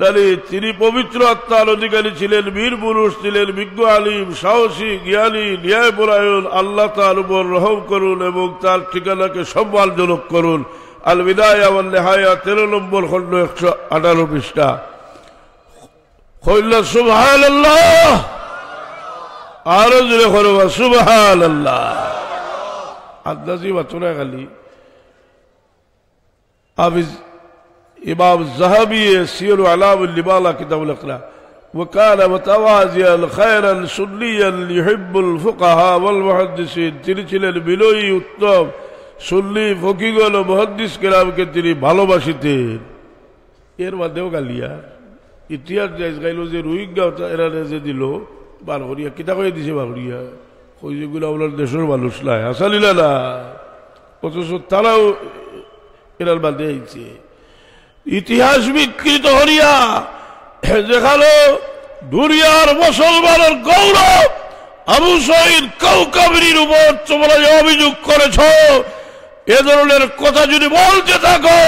তাহলে তিনি পবিত্র আত্মার অধিকারী ছিলেন বীর পুরুষ ছিলেন বিজ্ঞ আলিম সাহসী জ্ঞানী পরায়ণ আল্লাহ তার উপর রহম করুন এবং তার ঠিকানাকে সম্মানজনক করুন আল বিদায় আমার নেহায়া তেরো নম্বর খন্ড একশো আঠারো পৃষ্ঠা কইল সুবহান আল্লাহ আরো জুড়ে করবা সুবহান আল্লাহ আদাজি খালি আবিজ إمام الذهبي سير علام اللبالة كتاب الأقراء وكان متوازيا خيرا سنيا يحب الفقهاء والمحدثين তিনি ছিলেন বিনয়ী উত্তম সুন্নি ফকিগণ ও মহাদ্দিস কেরামকে তিনি ভালোবাসিতেন এর মাধ্যেও গালিয়া ইতিহাস দেশ গাইল যে রোহিঙ্গা এরা যে দিল বারহরিয়া কিতা করে দিছে বারহরিয়া ওই যেগুলো আপনার দেশের মানুষ নাই আসালিলা না অথচ তারাও এরার বাদে আইছে ইতিহাস বিকৃত হরিয়া দেখালো দুরিয়ার মুসলমানের গৌরব আবু সহিদ কৌকাবির উপর তোমরা যে অভিযোগ করেছ এ ধরনের কথা যদি বলতে থাকো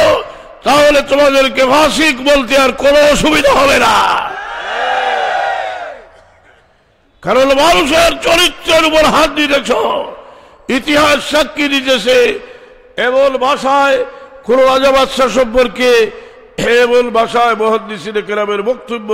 তাহলে তোমাদেরকে ভাষিক বলতে আর কোনো অসুবিধা হবে না কারণ মানুষের চরিত্রের উপর হাত দিতেছ ইতিহাস সাক্ষী দিতেছে এমন ভাষায় কোনো রাজা বাদশাহ সম্পর্কে হেমুল ভাষায় মহাদিসিন কেরামের বক্তব্য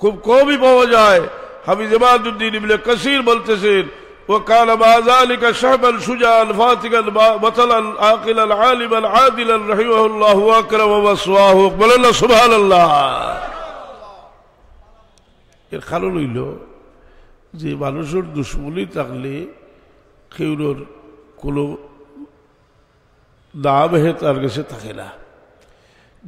খুব কমই পাওয়া যায় হাফিজ ইমাদুদ্দিন ইবনে কাসির বলতেছেন وقال ما ذلك شعبا شجاعا فاتقا بطلا عاقلا عالما عادلا رحمه الله واكرم ومسواه اقبل الله سبحان الله এর কারণ হইল যে মানুষের দুশ্মনী থাকলে কেউর কোনো দাবে তার কাছে থাকে না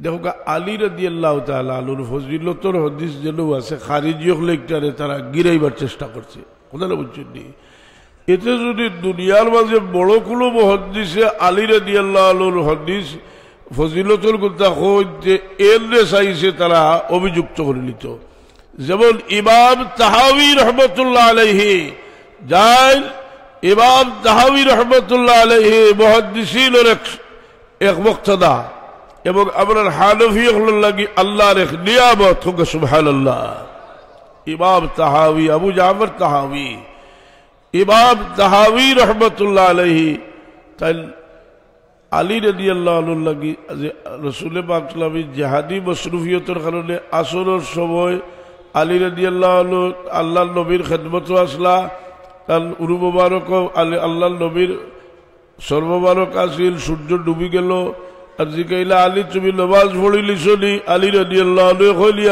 দেখো আলী রদি আল্লাহ তাল আলুর ফজিলতর হদিস যেন আছে খারিজি লেকটারে তারা গিরাইবার চেষ্টা করছে কোথায় বুঝছেন নি এতে যদি দুনিয়ার মাঝে বড় কোনো হদিসে আলী রদি আল্লাহ আলুর হদিস ফজিলতর কথা হয় যে এর চাইছে তারা অভিযুক্ত করে নিত যেমন ইমাম তাহাবি রহমতুল্লাহ আলহি যাই امام দাহাবি রহমতুল্লাহ আলহি মহাদিসিন এক মুক্তদা এবং আপনার হানফি লাগি আল্লাহর এক নিয়ামত হোক সুবহান আল্লাহ ইমাম তাহাবি আবু জাফর তাহাবি ইমাম তাহাবি রহমতুল্লাহ আলহি তাই আলী রদি আল্লাহ লাগি রসুল পাকলামী জাহাদি মশরুফিয়তের কারণে আসরের সময় আলী রদি আল্লাহ আল্লাহ নবীর খেদমত আসলা তার উরুবারক আল্লাহ নবীর সর্ববারক আসিল সূর্য ডুবি গেল আর জিকাইলা আলী তুমি নবাজ ভরিলি শুনি আলী রাজি আল্লাহ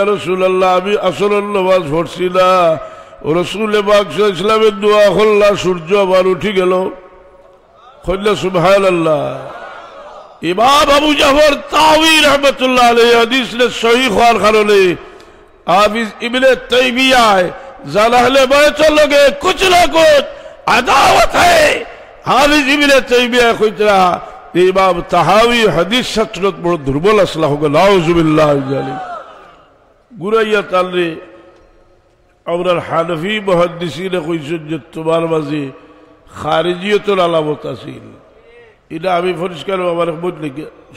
আর রসুল্লাহ আমি আসলের নবাজ ভরছি না রসুলে বাক্স ইসলামের দোয়া হল্লা সূর্য আবার উঠি গেল আল্লাহ কারণে जलाहले बैचल लोगे कुछ ना कुछ अदावत है हारिजी मिले तैबिया खुज रहा ইমাম তাহাবি হাদিস শাস্ত্রত বড় দুর্বল আসলা হোক নাউজুবিল্লাহ গুরাইয়া তালরে আমরা হানফি মহাদিসিনে কইছেন যে তোমার মাঝে খারিজিয়তর আলামত আছিল এটা আমি পরিষ্কার আমার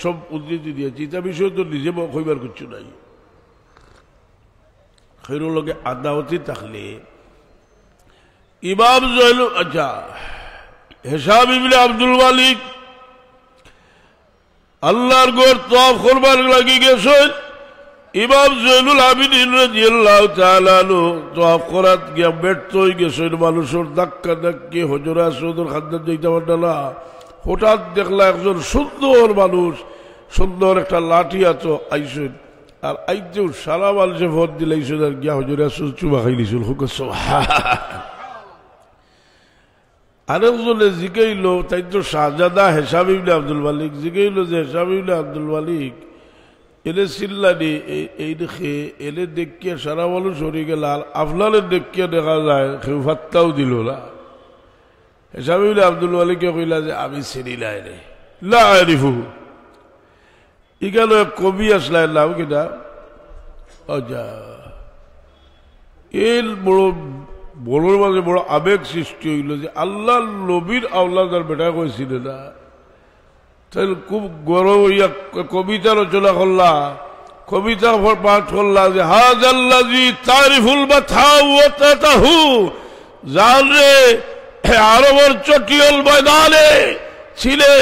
সব উদ্ধৃতি দিয়েছি এটা বিষয় তো নিজে কইবার কিছু নাই খৈরুলকে আদাওতি থাকলে ইমাম জহলু আচ্ছা হেসাব ইবনে আব্দুল মালিক আল্লাহর গড় তফ করবার লাগি গেছেন ইমাম জৈনুল আবিদিন রাজিয়াল্লাহ তাআলালু তওয়াফ করাত গিয়া ব্যর্থ হয়ে গেছেন মানুষের ধাক্কা ধাক্কি হজরা সদর খাদ্য দিতে পারলা হঠাৎ দেখলা একজন সুন্দর মানুষ সুন্দর একটা লাঠি আছো আইসুন আর আইজু সারা বালসে ভোট দিলেই আর গিয়া হজুরে সুল চুবা খাইলিছিল হুক আরেকজনে জিকেইল তাই তো শাহজাদা হেসাবিউল আব্দুল মালিক জিকেইল যে হেসাবিউল আব্দুল মালিক এলে চিল্লানি এই দেখে এলে দেখিয়ে সারা বালু সরে গেল আর আফলালে দেখিয়ে দেখা যায় সেউ ফাত্তাও দিল না হেসাবিউল আব্দুল মালিকে কইলা যে আমি চিনি নাই রে লা আরিফু ইগালো কবি আসলা লাভ কিনা অজা এর বড় বড়োর মাঝে বড় আবেগ সৃষ্টি হইল যে আল্লাহ নবীর আল্লাহ বেটা কইছিল না তাহলে খুব গরম হইয়া কবিতা রচনা করলা কবিতা পাঠ করলা যে হাজ আল্লাহ জি তারিফুল বা থাউ জানরে আরবর চটিয়ল ময়দানে ছিলে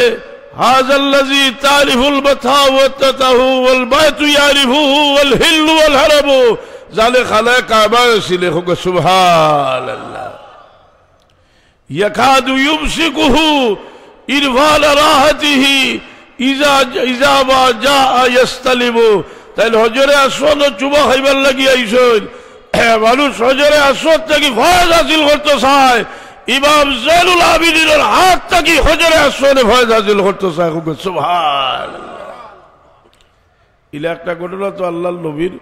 هذا الذي تعرف البطا وتته والبيت يعرفه والحل والهرب زال خلق عباد سلخ سبحان اللہ يكاد يمسكه ارفال راحته اذا ما جاء يستلب تل حجر اسود چوبا خیبر لگی ایسود اے والو سجر اسود تکی فائدہ تل غلط سائے ইমাম জৈনুল হজরে আসনে ভয় করতে চায় সুভান ইলা একটা ঘটনা তো আল্লাহ নবীর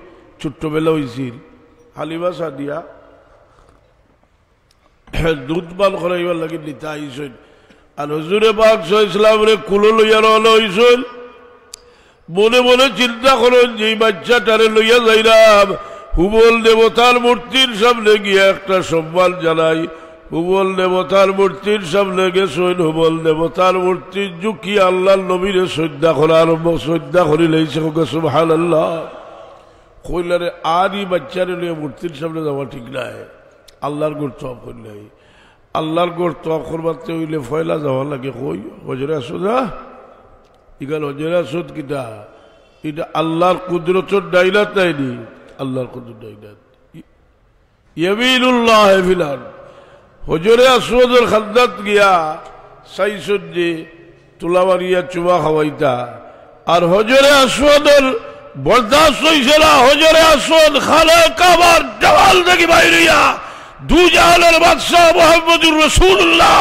ছোট্টবেলা হয়েছিল হালিমা সাদিয়া দুধ পান করাইবার লাগে নিতে আইসেন আর হজুরে পাক ইসলাম রে কুলো লইয়া রওনা হইসেন মনে মনে চিন্তা করেন যে বাচ্চাটারে লইয়া যাইলাম হুবল দেবতার মূর্তির সামনে গিয়ে একটা সম্মান জানাই হুবল দেবতার মূর্তির সামনে গেছেন হুবল দেবতার মূর্তির যুকি আল্লাহ নবীরে শ্রদ্ধা করা আরম্ভ শ্রদ্ধা করি লাইছে সুহান আল্লাহ কইলারে আরই বাচ্চারে নিয়ে মূর্তির সামনে যাওয়া ঠিক নাই আল্লাহর গোর তপ করলাই আল্লাহর গোর তপ করবাতে হইলে ফয়লা যাওয়া লাগে কই হজরে আসুদা ইগাল হজরা আসুদ কিটা এটা আল্লাহর কুদরতর ডাইলাত নাইনি আল্লাহর কুদরত ডাইলাত ইয়াবিলুল্লাহ ফিলান হজরে আসুদর খাদ্দাত গিয়া সাইসুদ্দি তুলাবাড়িয়া চুবা খাওয়াইতা আর হজরে আসুদর বরদাস্ত হইছে না হজরে আসুদ খালে কাবার জওয়াল দেখি বাইরিয়া দু জাহালের বাদশাহ মোহাম্মদুর রসুল্লাহ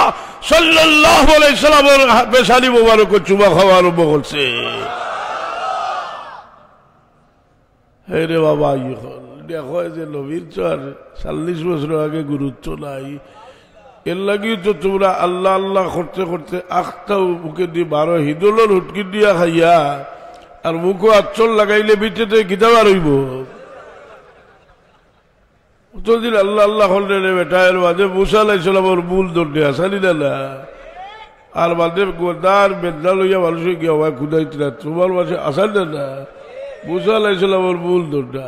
সাল্লাহ আলাইসালামের পেশানি মোবারক চুবা খাওয়া আরম্ভ করছে রে বাবা দেখো যে নবীর তো আর চাল্লিশ বছর আগে গুরুত্ব নাই এর লাগি তো তোমরা আল্লাহ আল্লাহ করতে করতে আখটাও মুখে দিয়ে বারো হিদলের হুটকি দিয়া খাইয়া আর মুখও আচ্ছল লাগাইলে বিটেতে কিতাবা রইব তোদিন আল্লাহ আল্লাহ হলে রে বেটা এর মাঝে মুসা আলাইসালাম ওর মূল দণ্ডে আসানি না আর মাঝে গোদার বেদনা লইয়া মানুষ গিয়া ভাই খুদাই না তোমার মাঝে আসানি না মুসা আলাইসালাম ওর মূল দণ্ডা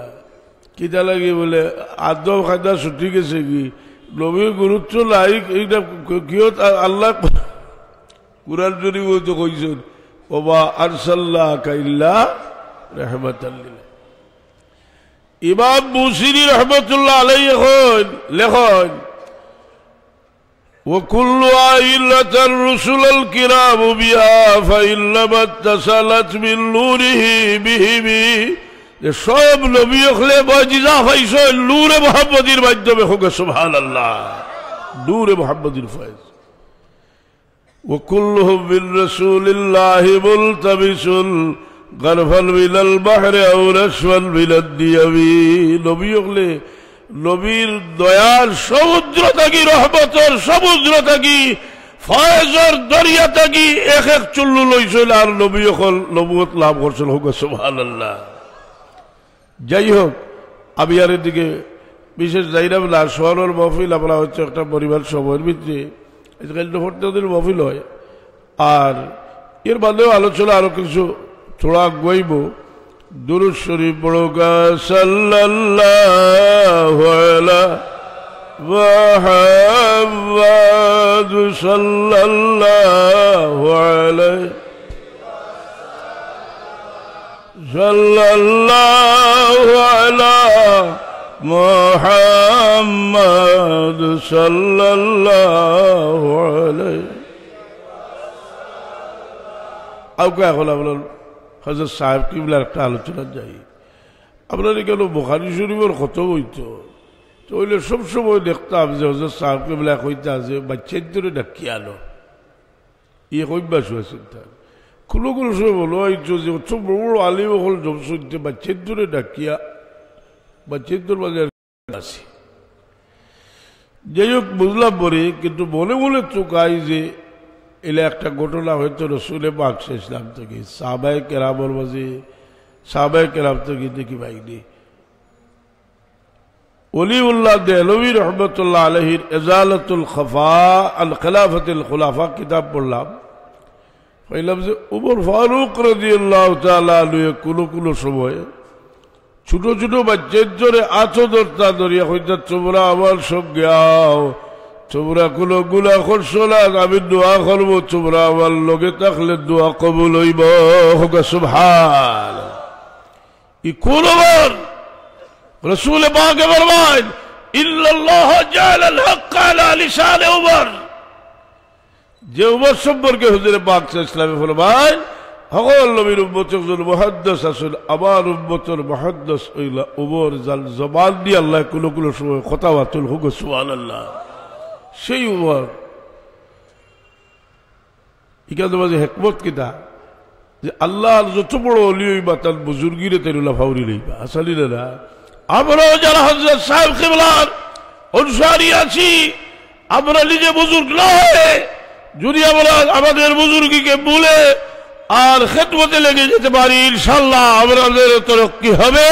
কিতা লাগে বলে আদম খাদা ছুটি গেছে কি নবীর গুরুত্ব লাইক এইটা কিয় আল্লাহ কোরআন শরীফ তো কইছেন ওবা আরসাল্লাহ কাইল্লা রহমত ইমাম মুসিরি রহমতুল্লাহ আলাই এখন লেখন وكل أئلة الرسل الكرام بها فإن لما اتصلت من نوره بهم যে সব নবী হলে বজিজা ফাইস নূরে মোহাম্মদীর মাধ্যমে হোকে সুহান আল্লাহ নূরে মোহাম্মদীর ফয়েজ وكلهم من الله ملتبس غرفا من البحر او نشوا من الديم থাকি রহমতের সমুদ্র থাকি ফয়েজর দরিয়া থাকি এক এক চুল্লু লইছিল আর নবী অকল নবুত লাভ করছিল হোক আল্লাহ যাই হোক আমি আর এদিকে বিশেষ যাইরাম না সোহানোর মহফিল আমরা হচ্ছে একটা পরিবার সময়ের ভিত্তি আজকাল নফরতাদের মহফিল হয় আর এর বাদেও আলোচনা আরও কিছু থোড়া গইব দুরুদ শরীফ পড়োগা সাল্লাহ আলা صلى الله على محمد صلى الله عليه اب کیا خلا بلال حضرت صاحب کی يقول ایک آلوچنا جائی اپنا کہلو بخاری شریف اور خطب يقول تو تو انہیں سب سب وہ دیکھتا ہم سے يقول صاحب کی بلال ہوئی تازے بچے دیرے نکیا لو يقول کوئی بس ہوئی سنتا ہے কুলুকুল সে বলো যে অত বড় আলিম হল জব শুনতে বাচ্চের ডাকিয়া বাচ্চের দূর বাজার আসি যাই হোক বুঝলাম পরে কিন্তু মনে মনে চুকাই যে এলে একটা ঘটনা হয়তো রসুলে বাক্স ইসলাম থেকে সাহবায় কেরামর মাঝে সাহবায় কেরাম থেকে দেখি বাইনি অলিউল্লাহ দেহলভী রহমতুল্লাহ আলহির এজালতুল খফা আল খেলাফতুল খোলাফা কিতাব পড়লাম পাইলাম যে উমর ফারুক রাজিউল্লাহ তালুয়ে কোনো কোনো সময়ে ছোট ছোট বাচ্চার জোরে আছো দরতা ধরিয়া হইতা তোমরা আমার সঙ্গে আও তোমরা কোনো গুলা করছো না আমি দোয়া করবো তোমরা আমার লগে থাকলে দোয়া কবুল হইব ভাল ই কোনবার ইল্লাল্লাহ জালাল হক আলা লিসানে উমর যে উমর সম্পর্কে হুজুরে পাক ইসলামে ফরমান সকল নবীর উম্মত মহাদ্দস আসুন আমার উম্মতর মহাদ্দস ওইলা উমর জাল জবান দিয়ে আল্লাহ কোনো কোনো সময় কথা বাতুল হুক সুহান আল্লাহ সেই উমর ইকাদ মাঝে হেকমত কিতা যে আল্লাহ যত বড় অলি হইবা তার বুজুর্গিরে তেরুলা ফাউরি লইবা আসালি না আমরাও যারা হজরত সাহেব কেবলার অনুসারী আছি আমরা নিজে বুজুর্গ নয় যদি আমরা আমাদের বুজুর্গিকে বলে আর খেতমতে লেগে যেতে পারি ইনশাল্লাহ আমাদের তরক্কি হবে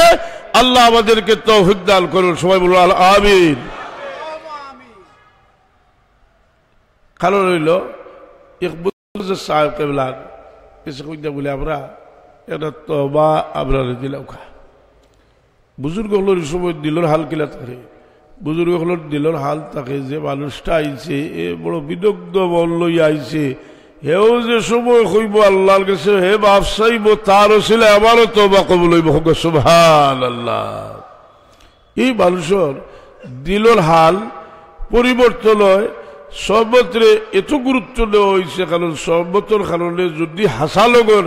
আল্লাহ আমাদেরকে তৌফিক দান করুন সবাই বলুন আল আমিন কারণ রইল সাহেব কেবলার এসে বলে আমরা এটা বা আমরা দিলাম খা বুজুর্গ হল সময় দিল হালকিলাত করে হল দিলর হাল থাকে যে মানুষটা আইছে এ বড় বিদগ্ধ বল লই আইছে হেও যে সময় হইব আল্লাহর কাছে হে বাপ চাইব তার ছিল আবারও তো বা কবল হইব সুভান আল্লাহ এই মানুষের দিলর হাল পরিবর্তন হয় সর্বত্রে এত গুরুত্ব দেওয়া হয়েছে কারণ সর্বতর কারণে যদি হাসালগর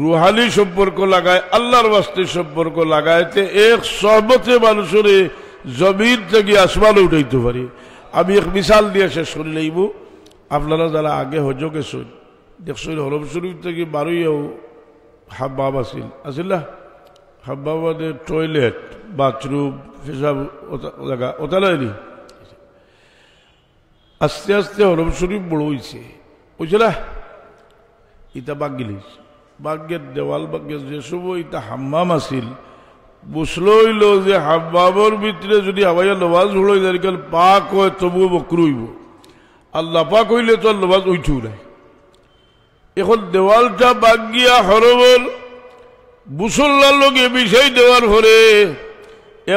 রুহানি সম্পর্ক লাগায় আল্লাহর বাস্তে সম্পর্ক লাগায় তে এক সর্বত্রে মানুষের জমিন থেকে আসমানে উঠাইতে পারি আমি এক মিশাল দিয়ে শেষ করে লাগব আপনারা যারা আগে হজ গেছেন দেখছেন হরম শরীফ থেকে বারোইয়াও হাব্বাব আসিল আসিল না হাব্বাবাদের টয়লেট বাথরুম পেশাব জায়গা ওটা নয়নি আস্তে আস্তে হরম শরীফ বড় হয়েছে বুঝছে না বাঘ গেলিস বাঙ্গের দেওয়াল বাঙ্গের যে সময় ইটা হাম্মাম আসিল বুসলো হইল যে হাববাবর ভিতরে যদি হাবাইয়া লবাজ হুড়ই নারিকাল পাক হয় তবুও বকরু হইব আল্লাহ পাক হইলে তো লবাজ উঠেও নাই এখন দেওয়ালটা বাদ গিয়া হরবল বুসল্লার লোকে বিষয় দেওয়ার পরে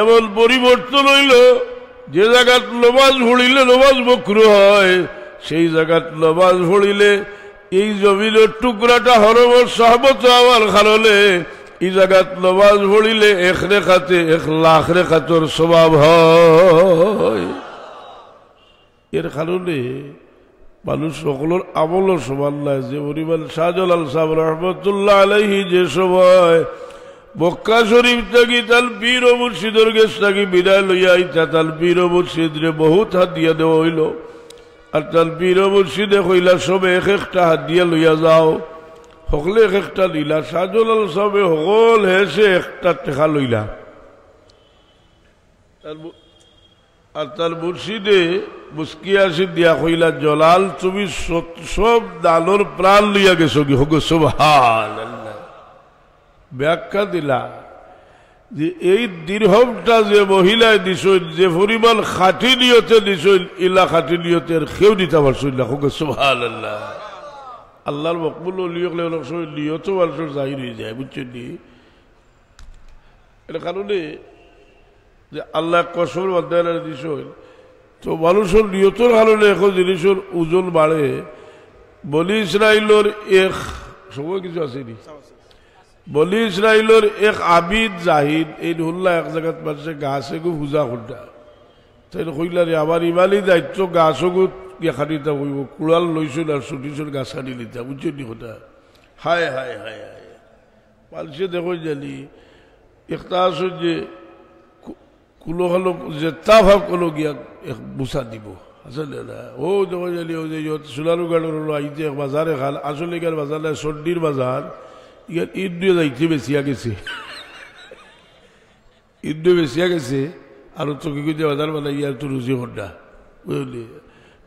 এমন পরিবর্তন হইল যে জায়গাত নমাজ ভরিলে নমাজ বকরু হয় সেই জায়গাত নমাজ ভরিলে এই জমিনের টুকরাটা হরবর সহমত হওয়ার কারণে ই জায়গাত নমাজ পড়িলে এক খাতে এক লাখ রেখাতর স্বভাব হয় এর কারণে মানুষ সকলের আমলও সমান নাই যে পরিমাণ শাহজালাল সাহ রহমতুল্লাহ আলহি যে সময় বক্কা শরীফ থাকি তাল বীর মুর্শিদর গেছ থাকি বিদায় লইয়া ইচ্ছা তাল বীর মুর্শিদরে বহুত হাত দিয়া দেওয়া হইল আর তাল বীর মুর্শিদে হইলা সবে এক একটা হাত দিয়া লইয়া যাও সকলে একটা দিলা সাজুলাল সবে সকল হেসে একটা টেকা লইলা আর তার মুর্শিদে মুস্কি আসি দিয়া কইলা জলাল তুমি সব দানোর প্রাণ লইয়া গেছ কি হোক সুবহান ব্যাখ্যা দিলা যে এই দীর্ঘটা যে মহিলায় দিছিল যে পরিমাণ খাটি নিয়তে দিছিল ইলা খাটি আর কেউ দিতে পারছিল না হোক সুবহান আল্লাহ আল্লাহর বকবুল লিওকলে অনেক সময় লিওতেও মানুষের জাহির হয়ে যায় বুঝছেন নি এটা কারণে যে আল্লাহ কসর অধ্যায়নের বিষয় তো মানুষের নিয়তর কারণে এখন জিনিসের ওজন বাড়ে বলি ইসরায়েলর এক সময় কিছু আসেনি বলি ইসরায়েলর এক আবিদ জাহিদ এই হুল্লা এক জায়গাত মানুষের গাছে গো পূজা করটা তাই কইলা আমার ইমানই দায়িত্ব গাছগুত দিয়া খাটিতা হইব কুড়াল লইছিল আর ছুটিছিল গাছ কাটি লিতা বুঝছো নি কথা হায় হায় হায় হায় পালছে দেখো জানি একটা আসো যে কুলো হলো যে তা ভাব কলো গিয়া বুসা দিব আসলে না ও দেখো জানি ও যে সোলারু গাড়ির হলো আইতে বাজারে খাল আসলে গিয়ার বাজার না সর্দির বাজার ইয়ার ঈদ দিয়ে যাইতে বেশিয়া গেছে ঈদ দিয়ে বেশিয়া গেছে আর তো কি বাজার বানাই মানে ইয়ার তো রুজি হড্ডা বুঝলি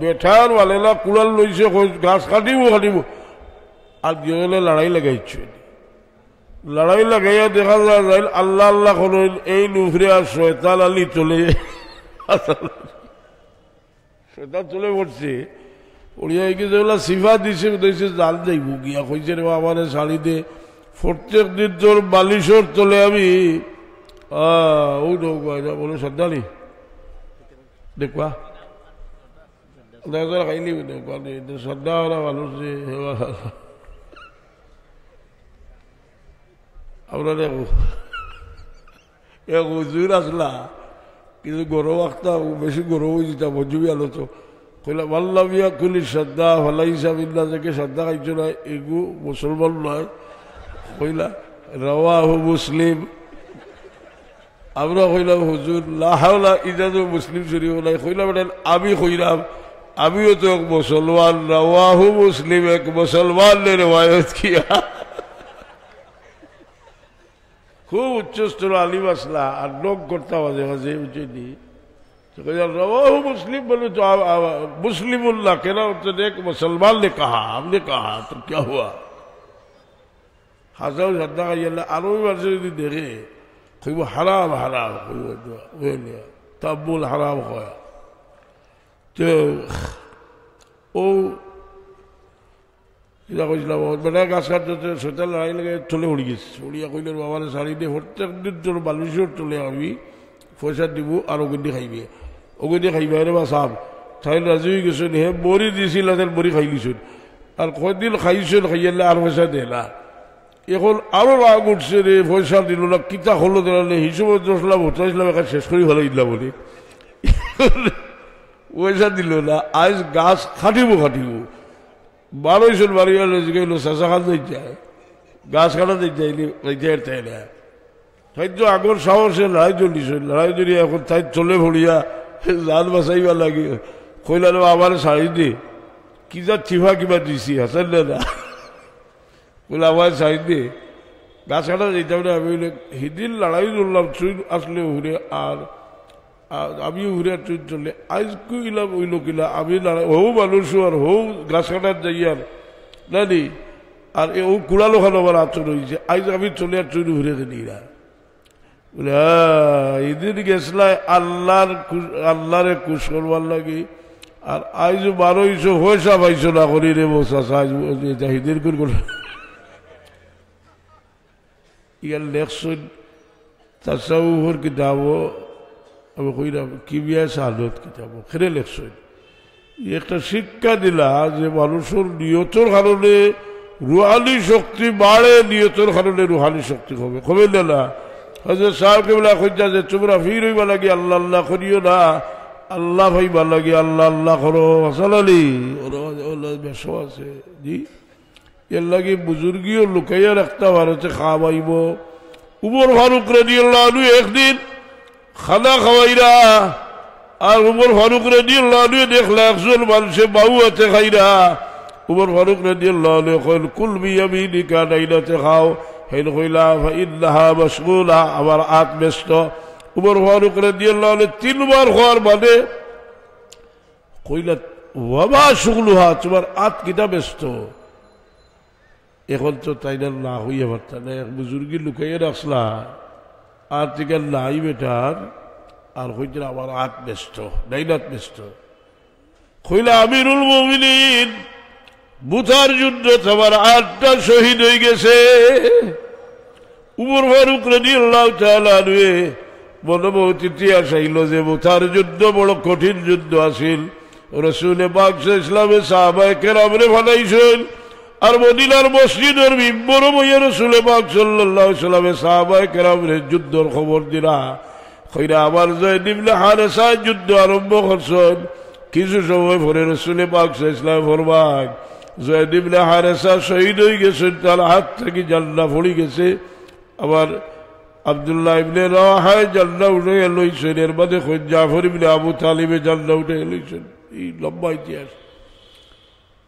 বেঠার ওয়ালেলা কুড়াল লইছে ঘাস কাটিব কাটিব আর গেলে লড়াই লাগাইছে লড়াই লাগাইয়া দেখা যায় আল্লাহ আল্লাহ কোন এই নুফরে আর শয়তাল আলী চলে শয়তাল চলে পড়ছে পড়িয়া গিয়ে ওলা সিফা দিছে দিয়েছে জাল যাইব গিয়া কইছে রে আমার শাড়ি দে প্রত্যেক দিন তোর বালিশর তোলে আমি ও ঢোক বলো শ্রদ্ধালি দেখবা দয়া করে খাইলি শ্রদ্ধা ওরা মানুষ যে সেবা আপনার এক হুজুর আসলা কিন্তু গরম আখতা বেশি গরম যেটা মজুবি আলো তো কইলা মাল্লাম ইয়া খুলি শ্রদ্ধা ভালাই সাবিল্লা থেকে শ্রদ্ধা খাইছো না এগু মুসলমান নয় কইলা রওয়াহু মুসলিম আমরা কইলাম হুজুর লাহাওলা ইজাজু মুসলিম শরীফ নাই কইলাম মানে আমি কইলাম अभी तो एक मुसलमान रवा हूं मुस्लिम एक मुसलमान ने रिवायत किया খুব উচ্চস্তর আলিম আসলা আর লোক করতাম মাঝে মাঝে বুঝিনি রবাহু মুসলিম বলে তো মুসলিম উল্লাহ কেনা উত্তর এক মুসলমান নে কাহা আমনে কাহা তো ক্যা হুয়া হাজার শ্রদ্ধা কাজিয়াল আরো মানুষের যদি দেখে খুব হারাম হারাম খুব তাব্বুল হারাম হয় তো ও ইয়া কইছিলাম গাছ কাটতে সেটা লড়াই লাগে তোলে উড়ি গেছে উড়িয়া কইলে বাবার শাড়ি দিয়ে প্রত্যেক দিন তোর বালুচর তোলে আমি পয়সা দিব আর ওগুদি খাইবে ওগুদি খাইবে রে বা সাপ তাই রাজি হয়ে গেছেন হে বড়ি দিছিল তাদের বড়ি খাই গেছেন আর কয়দিন খাইছেন খাইলে আর পয়সা দেয় না এখন আরো রাগ উঠছে রে পয়সা দিল না কিতা হলো দিলাম হিসেবে দশ লাভ হতে শেষ করে ভালো দিলাম বলে পয়সা দিল না আজ গাছ খাটিব খাটিব বারোইশন বাড়ি হলে গেল শেষা খান যায় গাছ কাটা দিতে চাইলে যাইতে তাই না সাহায্য আগর সাহসে লড়াই চলিস লড়াই চলি এখন তাই চলে ভরিয়া লাল বাসাইবা লাগে কইলার আমার শাড়ি দে কি যা চিফা কিবা দিছি হাসান না বলে আমার শাড়ি দে গাছ কাটা যেতাম না আমি হিদিন লড়াই ধরলাম চুই আসলে ঘুরে আর আমি উড়িয়া টুইট চলে আজ কুইলাম ওই লোকিলা আমি হৌ মানুষ আর হৌ গাছ কাটার যাইয়ার নানি আর ও কুড়া খান আমার আচরণ হয়েছে আজ আমি চলে আর টুইট উড়ে নিরা বলে এদিন গেছিলাম আল্লাহর আল্লাহরে কুশ করবার লাগে আর আজ বারো ইসো হয়েছা পাইছো না করি রে বসা আজ হিদির করে করল ইয়ার লেখছেন তাসাউহর কিতাবও আমি কইলাম কি বিয়া কি যাবো খেলে লেখছ একটা শিক্ষা দিলা যে মানুষের নিয়তর কারণে রুহানি শক্তি বাড়ে নিয়তর কারণে রুহানি শক্তি কমে কমে না হজরত সাহেবকে বলে খোঁজা যে তোমরা ফির হইবা লাগে আল্লাহ আল্লাহ করিও না আল্লাহ ভাইবা লাগে আল্লাহ আল্লাহ করো হাসান আলী বেশ আছে জি এর লাগে বুজুর্গিও লুকাইয়া রাখতে ভারতে খাওয়াইব উমর ফারুক আল্লাহ একদিন খানা খাওয়াইরা আর উমর ফারুক রেডি লালু দেখলা একজন মানুষে বাউ হাতে খাইরা উমর ফারুক রেডি লালু কইল কুলবি আমি নিকা ডাইনাতে খাও হেন কইলা ইন্নাহা মশগুলা আমার আত ব্যস্ত উমর ফারুক রেডি লালু তিনবার হওয়ার মানে কইলা বাবা শুগলুহা তোমার আত কিটা ব্যস্ত এখন তো তাই না হইয়া পারতা না এক বুজুর্গি লুকাইয়া রাখলা আর টিকার নাই বেটার আর হইতে আবার আত ব্যস্ত নাইনাত ব্যস্ত হইলে আমিরুল মমিনিন বুথার যুদ্ধ তোমার আটটা শহীদ হয়ে গেছে উমর ফারুক রাজি আল্লাহ তালে মনোমত ইতিহাস আইল যে বুথার যুদ্ধ বড় কঠিন যুদ্ধ আসিল রসুল বাক্স ইসলামে সাহবায় কেরামরে ফালাইছেন আর মদিনার মসজিদের বিব্বর মইয়ের সুলেবাক সাল্লাহ সাল্লামে সাহাবাই কেরামের যুদ্ধর খবর দিলা খৈরা আবার জয় নিবলে হারে সাহ যুদ্ধ আরম্ভ করছেন কিছু সময় পরে রসুলে পাক ইসলাম ফরমান জয় নিবলে হারে সাহ শহীদ হয়ে গেছেন তার হাত থেকে জাল্লা ফড়ি গেছে আবার আবদুল্লাহ ইবনে রাহায় জাল্লা উঠে লইছেন এর মধ্যে খোঁজ জাফর ইবনে আবু তালিবে জাল্লা উঠে লইছেন এই লম্বা ইতিহাস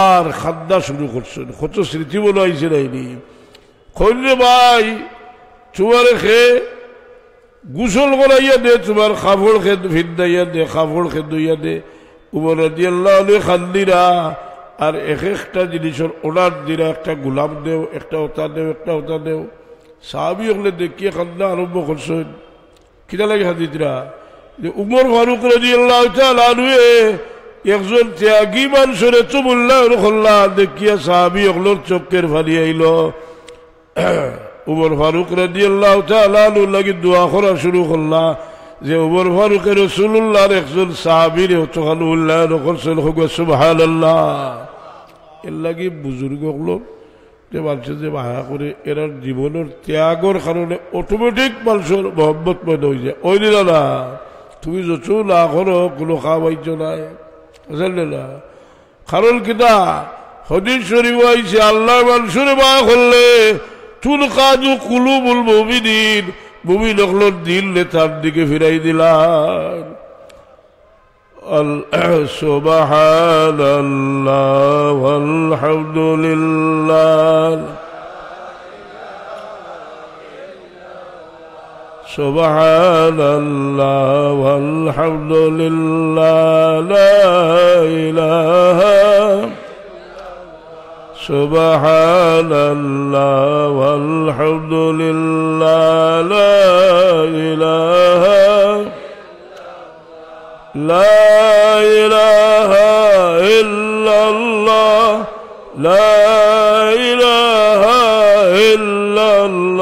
আর খাদ্যা শুরু করছেন কত স্মৃতি বলে আইসেন আইনি খৈরে ভাই তোমার খেয়ে গুসল করাইয়া দে তোমার খাফড় খে ফিন্দাইয়া দে খাফড় খেয়ে দইয়া দে উমর রাজিয়াল্লাহ খান্দিরা আর এক একটা জিনিসের অর্ডার দিরা একটা গোলাম দেও একটা ওতা দেও একটা ওতা দেও সাহাবি হলে দেখিয়ে খান্দা আরম্ভ করছেন কিনা লাগে হাদিদরা যে উমর ফারুক রাজিয়াল্লাহ আনুয়ে একজন ত্যাগী মানুষের চুমুল্লাহ খোল্লা দেখিয়া সাহাবি অগলোর চক্কের ফালি আইল উমর ফারুক রাজি দোয়া করা শুরু করলা যে উমর ফারুকের রসুল্লাহ একজন সাহাবির হতকাল উল্লাহ বুজুর্গ যে মানুষের যে মায়া করে এরা জীবনের ত্যাগর কারণে অটোমেটিক মানুষের মহব্বত মনে হয়ে যায় ওই না তুমি যচু না করো কোনো খাওয়াইছ নাই কারণ কিতা হদিস শরীফ আইসে আল্লাহ মানুষের বা করলে তুল কাজু কুলু বুল মুমিনিন বমি নকলর দিল তার দিকে ফিরাই দিলাম আল্লাহ আলহামদুলিল্লাহ سبحان الله والحمد لله لا إله سبحان الله والحمد لله لا إله لا إله إلا الله لا إله إلا الله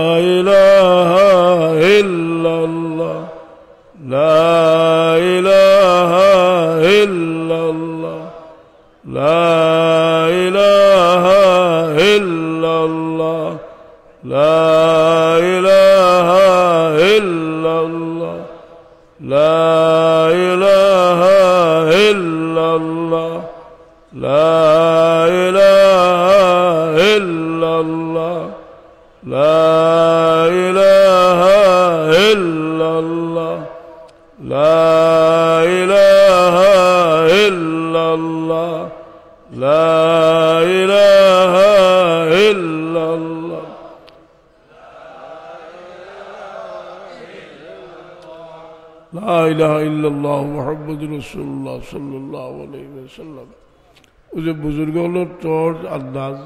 لا إله إلا الله لا إله إلا الله لا إله إلا الله محمد رسول الله صلى الله عليه وسلم ওই যে বুজুর্গ হলো টর্চ আন্দাজ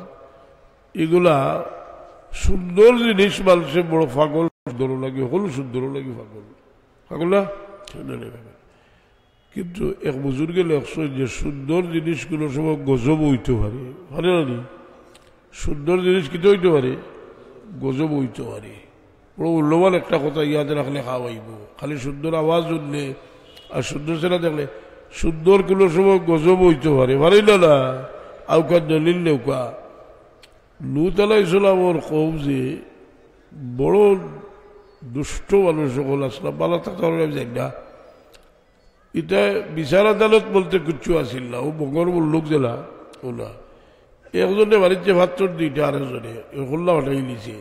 এগুলা সুন্দর জিনিস মানুষের বড় ফাগল সুন্দর লাগে হল সুন্দর লাগে ফাগল ফাগল না কিন্তু এক বুজুর্গে লেখছ যে সুন্দর জিনিসগুলো সব গজব হইতে পারে হরে না সুন্দর জিনিস কিন্তু হইতে পারে গজব হইতে পারে বড় মূল্যবান একটা কথা ইয়াদ রাখলে খাওয়াইব খালি সুন্দর আওয়াজ উঠলে আর সুন্দর সেরা দেখলে সুন্দর কিলো সময় গজব হইতে পারে পারে না না আউকা দলিল নৌকা লুত ইসলাম ওর কম যে বড় দুষ্ট মানুষ সকল আসলাম বালা থাকতে পারবে না এটা বিচার আদালত বলতে কিচ্ছু আসিল না ও বঙ্গর লোক জেলা ওলা একজনে বাণিজ্য ভাতর দিটা আরেকজনে হোল্লা হঠাই নিছে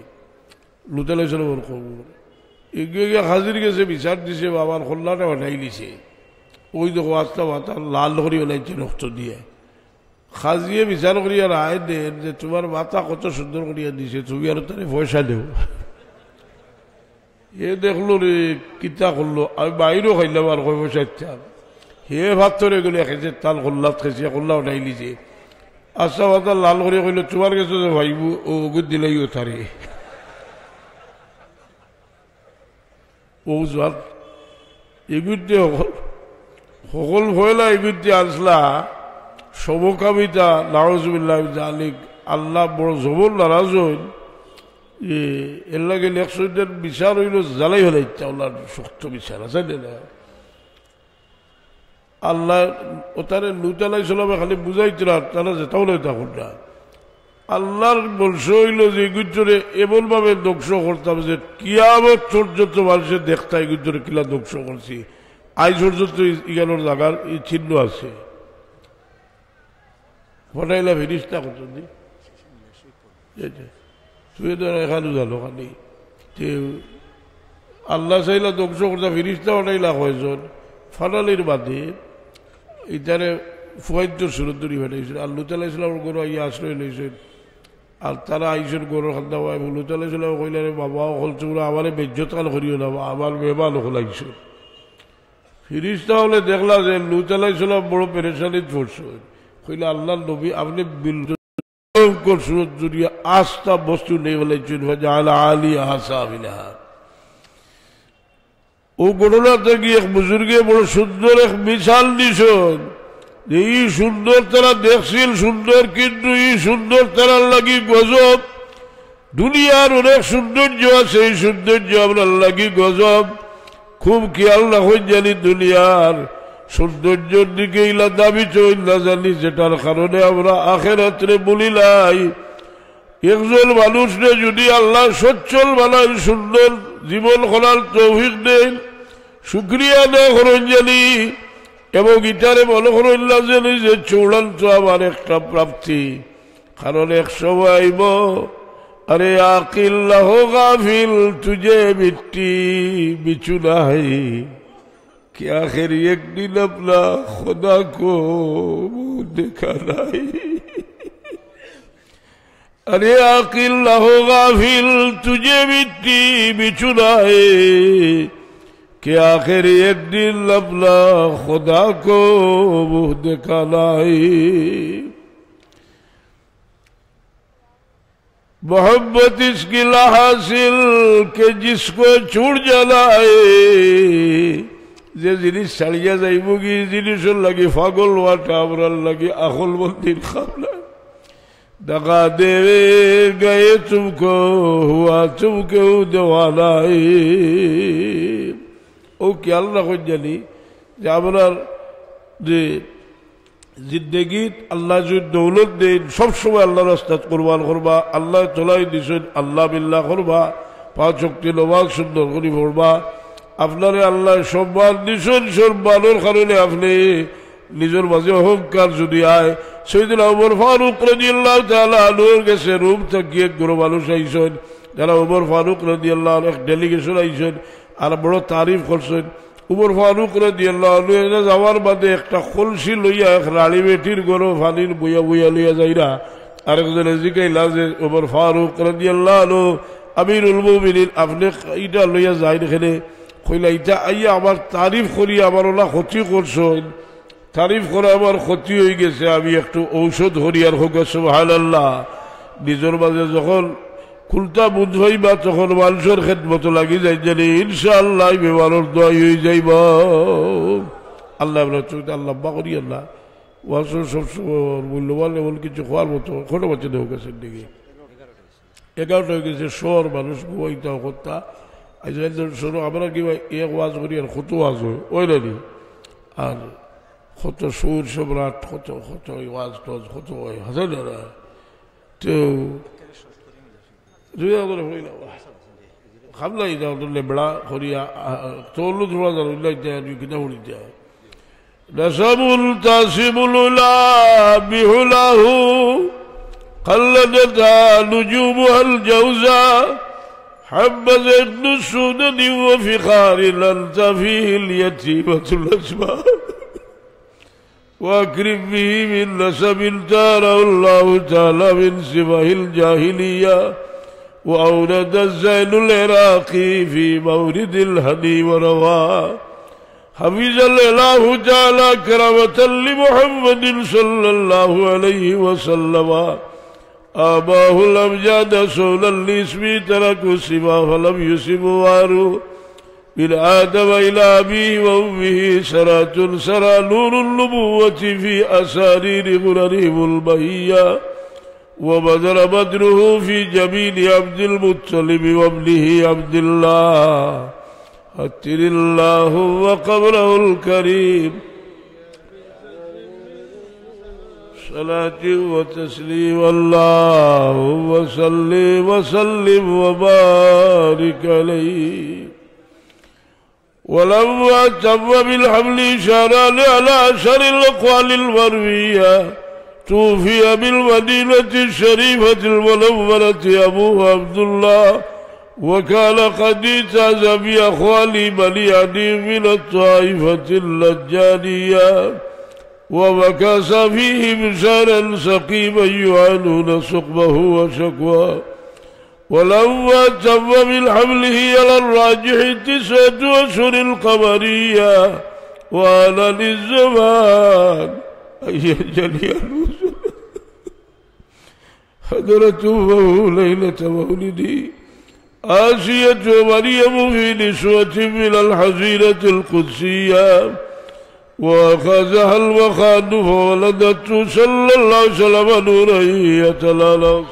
লুতে লাইছিল ওর খবর এগিয়ে হাজির গেছে বিচার দিছে বাবার হোল্লাটা হঠাই নিছে ওই দেখো আস্তা মাথা লাল করি ওলাইছে রক্ত দিয়ে খাজিয়ে বিচার করিয়া রায় দেন যে তোমার মাথা কত সুন্দর করিয়া দিছে তুমি আর তারে পয়সা দেও হে দেখলো রে কিতা করলো আমি বাইরেও খাইলাম আর কই সাইতা হে ভাত ধরে গেলে খেয়েছে তাল খোল্লাত খেয়েছে খোল্লা উঠাই লিছে আচ্ছা বাতা লাল করে কইলো তোমার কাছে যে ভাইব ও গুদ দিলাই ও তারে ও যাত এবিদ্যে সকল সকল ভয়লা এবিদ্যে আসলা সবকামিতা নারজবিল্লাহ আলিক আল্লাহ বড় জবর নারাজ হইল এর লাগে লেখসইদের বিচার হইল জ্বালাই হলে ইচ্ছা ওলার শক্ত বিচার আছে না আল্লাহ ও তারে নুতালাই সালামে খালি বুঝাইছিল তারা যেতাও নয় তখন না আল্লাহর বংশ হইল যে গুজরে এমনভাবে ধ্বংস করতাম যে কিয়ামত পর্যন্ত মানুষের দেখতা এই গুজরে কিলা ধ্বংস করছি আই পর্যন্ত ইগানোর জাগার এই চিহ্ন আছে ফটাইলা ফিরিস্তা করতেন সুয়েদার এখানে জানো খালি আল্লাহ চাইলা ধ্বংস করতে ফিরিস্তা অনেক কয়জন ফানালির বাদে ইতারে ফুয়াইদ্যর সুরত ধরি ফেলাইছিল আর লুতালা ইসলামের গরু আইয়া আশ্রয় লইছেন আর তারা আইসেন গরুর খান্দা পাই লুতালা কইলে কইলারে বাবা অকল চুরা আমারে বেজ্যতাল করিও না আমার মেহমান খোলাইছে আইসেন ফিরিস্তা হলে দেখলা যে লুতালা ইসলাম বড় পেরেশানিত পড়ছে কইলে আল্লাহ নবী আপনি বিল ভয়ঙ্কর সুরত জড়িয়ে আস্থা বস্তু নেই বলে আলী আহসা বিনাহার ও গণনাতে গিয়ে এক বুজুর্গে বড় সুন্দর এক মিশাল দিছেন এই সুন্দর তারা দেখছিল সুন্দর কিন্তু এই সুন্দর তারা লাগি গজব দুনিয়ার অনেক সৌন্দর্য আছে এই সৌন্দর্য আপনার লাগি গজব খুব খেয়াল রাখুন জানি দুনিয়ার সৌন্দর্যের দিকে ইলা দাবি না জানি যেটার কারণে আমরা বলি নাই একজন নে যদি আল্লাহ সচ্ছল বানান সুন্দর জীবন করার তৌফিক দেন শুক্রিয়া দেয় করেন জানি এবং ইটারে মনে করেন না জানি যে চূড়ান্ত আমার একটা প্রাপ্তি কারণ এক সময় আইব আরে আকিল্লাহ গাফিল তুজে মিট্টি বিচু নাই کہ آخر ایک دن اپنا خدا کو وہ دکھانا ہے ارے ہوگا بھی تجھے مٹی بھی چلا ہے کہ آخر ایک دن اپنا خدا کو وہ دکھانا ہے محبت اس کی لا حاصل کہ جس کو چھوڑ جانا ہے যে জিনিস ছাড়িয়া যাইব কি জিনিসের লাগে ফাগল ওয়াটা আমরার লাগে আখল বন্দির খাবলা দেখা দেবে গায়ে চুমকো হুয়া চুমকেও দেওয়া নাই ও খেয়াল রাখুন জানি যে আপনার যে জিন্দেগিত আল্লাহ যদি দৌলত দিন সবসময় আল্লাহ রাস্তা কোরবান করবা আল্লাহ তোলাই দিস আল্লাহ বিল্লাহ করবা পাঁচ শক্তি লোবাক সুন্দর করে ভরবা আপনারে আল্লাহ সম্মান নিশন সম্মানের কারণে আপনি নিজের মাঝে অহংকার যদি আয় সেইদিন অমর ফারুক রাজি আল্লাহ তাহলে গেছে রুম থাকিয়ে কোনো মানুষ আইসেন যারা উমর ফারুক রাজি আল্লাহ এক ডেলিগেশন আইসন আর বড় তারিফ করছেন উমর ফারুক রাজি আল্লাহ যাওয়ার বাদে একটা কলসি লইয়া এক রাড়ি বেটির গরো ফানির বইয়া বইয়া লইয়া যাই না আরেকজনে জিকাইলা যে উমর ফারুক রাজি আল্লাহ আমিরুল মুমিনিন আপনি এটা লইয়া যাই এখানে কইলা ইটা আইয়া আবার তারিফ করি আবার ওলা ক্ষতি করছো তারিফ করে আবার ক্ষতি হয়ে গেছে আমি একটু ঔষধ হরিয়ার হোক সুহাল আল্লাহ নিজের মাঝে যখন খুলতা বুধ হইবা তখন মানুষের খেদমতো লাগি যাই জানি ইনশাআল্লাহ বেমানোর দোয়াই হয়ে যাইব আল্লাহ চোখে আল্লাহ বা করি আল্লাহ ওয়াশো সবসময় মূল্যবান এমন কিছু খোয়ার মতো কোনো বাচ্চা হোক আছে দিকে এগারোটা হয়ে গেছে শহর মানুষ ঘুমাইতে হত্যা اجل شروع خبره کی ایک واز بری خود واز شور اوے خطو خطو أي সুর সম্রাট কত أي ওয়াজ টোজ কত ওই হাজার তো দুই আগরে হইল খাবলাই যাও তো লেবড়া করিয়া তোলু ধোয়া যাও ইলাই দেয়া দুই কিনা উড়ি দেয়া نسب التاسم الأولى بهلاه قلدتا نجومها الجوزا حبذ ابن السودان وفخار أنت فيه اليتيمة الأسماء وأكرم به من نسب تاره الله تعالى من سواه الجاهلية وأورد الزين العراقي في مورد الهدي ورواه حفظ الله تعالى كرامة لمحمد صلى الله عليه وسلم آباه الأمجاد سولا لإسمي تركوا سما فلم يسموا وارو من آدم إلى أبيه وأمه سرات سرى نور النبوة في أسارير غررهم البهية وبدر بدره في جبين عبد المطلب وابنه عبد الله أتر الله وقبره الكريم صلاة والتسليم الله صل وسلم وبارك عليه ولما تم بالحمل إشاران على أشهر الأقوال المروية توفي بالمدينة الشريفة المنورة أبوه عبد الله وكان قد اجتاز بأخوالي بني عدي من الطائفة اللجانية وبكاس فيهم سالا سقيما يعانون سقمه وشكواه ولما تم من حمله على الراجح تسعة أشهر القمرية وأنا للزمان أي جلي حضرته ليلة مولدي آسية مريم في نسوة من الحزينة القدسية وأخذها الوخاد فولدته صلى الله عليه وسلم نورا يتلالى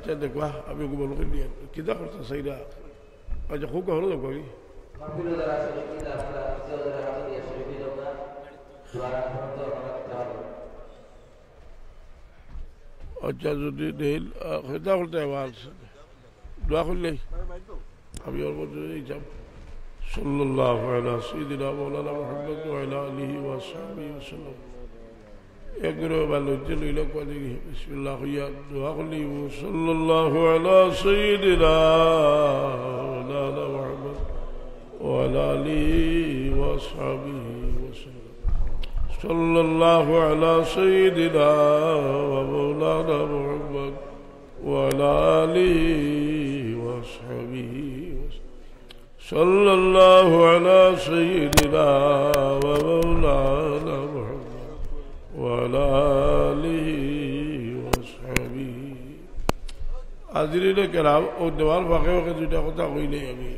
বাচ্চা দেখো আমি গোবর করে দিয়ে কিতা করতে সেইরা আচ্ছা খুব হলো দেখো আচ্ছা যদি দেখিল সেটা করতে আবার দোয়া করলেই আমি ওর মধ্যে যাম صلى الله على سيدنا مولانا محمد وعلى اله وصحبه وسلم يقرأ بالوجل إلى قدره بسم الله يا وصلى الله على سيدنا কেরাম ও দেওয়ার ফাঁকে ফাঁকে দুইটা কথা কইলেই আমি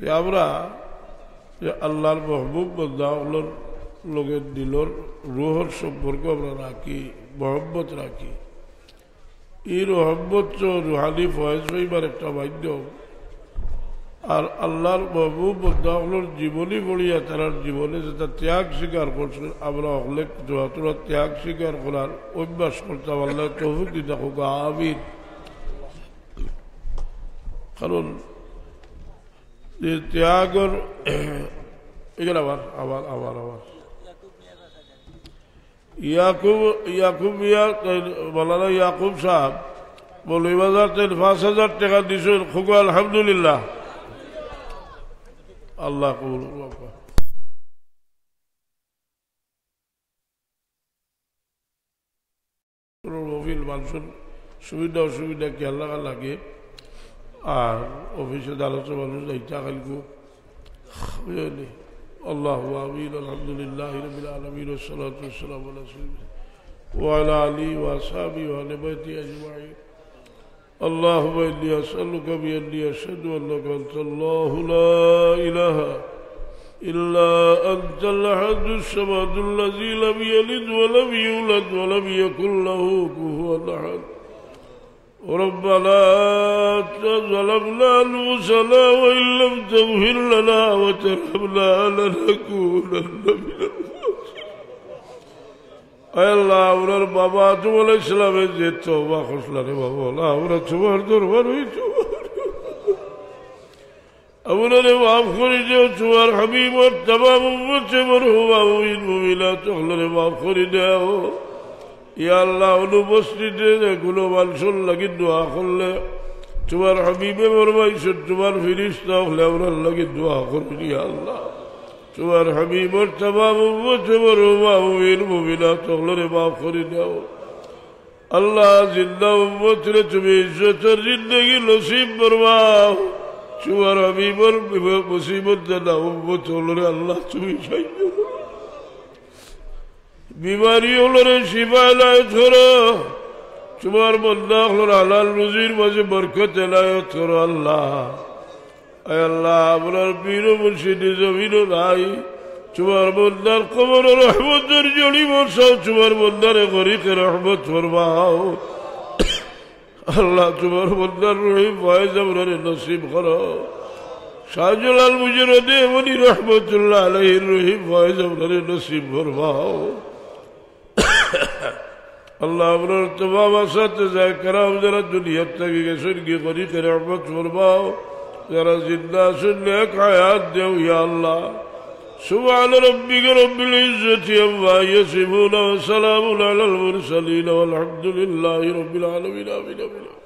যে আমরা যে আল্লাহর মহবুব বন্দাগুলোর লোকের দিলর রুহর সম্পর্ক আমরা রাখি মহব্বত রাখি এই রহব্বত রুহানি ফয়েজ হইবার একটা মাধ্যম আর আল্লাহর মহবুব বন্দাগুলোর জীবনই বলিয়া তারার জীবনে যেটা ত্যাগ স্বীকার করছে আমরা অহলে তোরা ত্যাগ স্বীকার করার অভ্যাস করতাম আল্লাহ চৌহদ্দিন দেখো গা আমির করুন ত্যাগর এগুলো আবার আবার আবার আবার ইয়াকুব ইয়াকুব ইয়া বলার ইয়াকুব সাহেব বলি বাজার তেল পাঁচ হাজার টাকা দিছো খুকু আলহামদুলিল্লাহ আল্লাহ কবুল রবিল মানুষের সুবিধা অসুবিধা কি আল্লাহ লাগে আর অফিসে দালাতে মানুষ দায়িত্ব খাইলকো বুঝলি لله رب العالمين والصلاة والسلام على سيدنا وعلى آله وأصحابه وعلى بيته أجمعين اللهم إني أسألك بأني أشهد أنك أنت الله لا إله إلا أنت الأحد الصمد الذي لم يلد ولم يولد ولم يكن له كفوا أحد ربنا تظلمنا انفسنا وان لم تغفر لنا وترحمنا لنكونن من الخاسرين اي الله اولا بابا تو الاسلام دي توبه خسلاني بابا الله اولا توار دور وروي توار اولا نواب خرج وتوار حبيب والتمام وتمرهما وين مميلات اخلا نواب خرجه ইয়াল্লাহ অনুপস্থিতে গুলো মানুষের লাগি দোয়া করলে তোমার হাবিবে বরমাইছ তোমার ফিরিস্তা হলে ওনার লাগি দোয়া করুন আল্লাহ তোমার হাবিবর তামাম তোমার মাহমির মমিনা তগলরে মাফ করে দাও আল্লাহ জিন্দা উম্মতরে তুমি ইজ্জতের জিন্দগি নসিব বরমাও তোমার হাবিবর মুসিবত দাদা উম্মত হলরে আল্লাহ তুমি সাহায্য করো Bimari onlara şifa layık kıra. Şumar bundaklar halal ruzir bazı berkat layık kıra Allah. Ay Allah bunlar bir mürşidi zemin olay. তোমার বন্দার কবর রহমতের জলি বসাও তোমার বন্দারে গরিকে রহমত ফরমাও আল্লাহ তোমার বন্দার রহিম ভয়েস আমরা নসিব করো শাহজলাল মুজির এমনই রহমতুল্লাহ আলহির রহিম ভয়েস আমরা নসিব ফরমাও আল্লাহ আপনার তমাম আসাতে যায় কারাম যারা দুনিয়ার থেকে গেছেন গিয়ে করি কেরামত ফরমাও যারা জিন্দা আছেন এক আয়াত দেও ইয়া আল্লাহ سبحان ربك رب العزة عما يصفون وسلام على المرسلين والحمد لله رب العالمين آمين آمين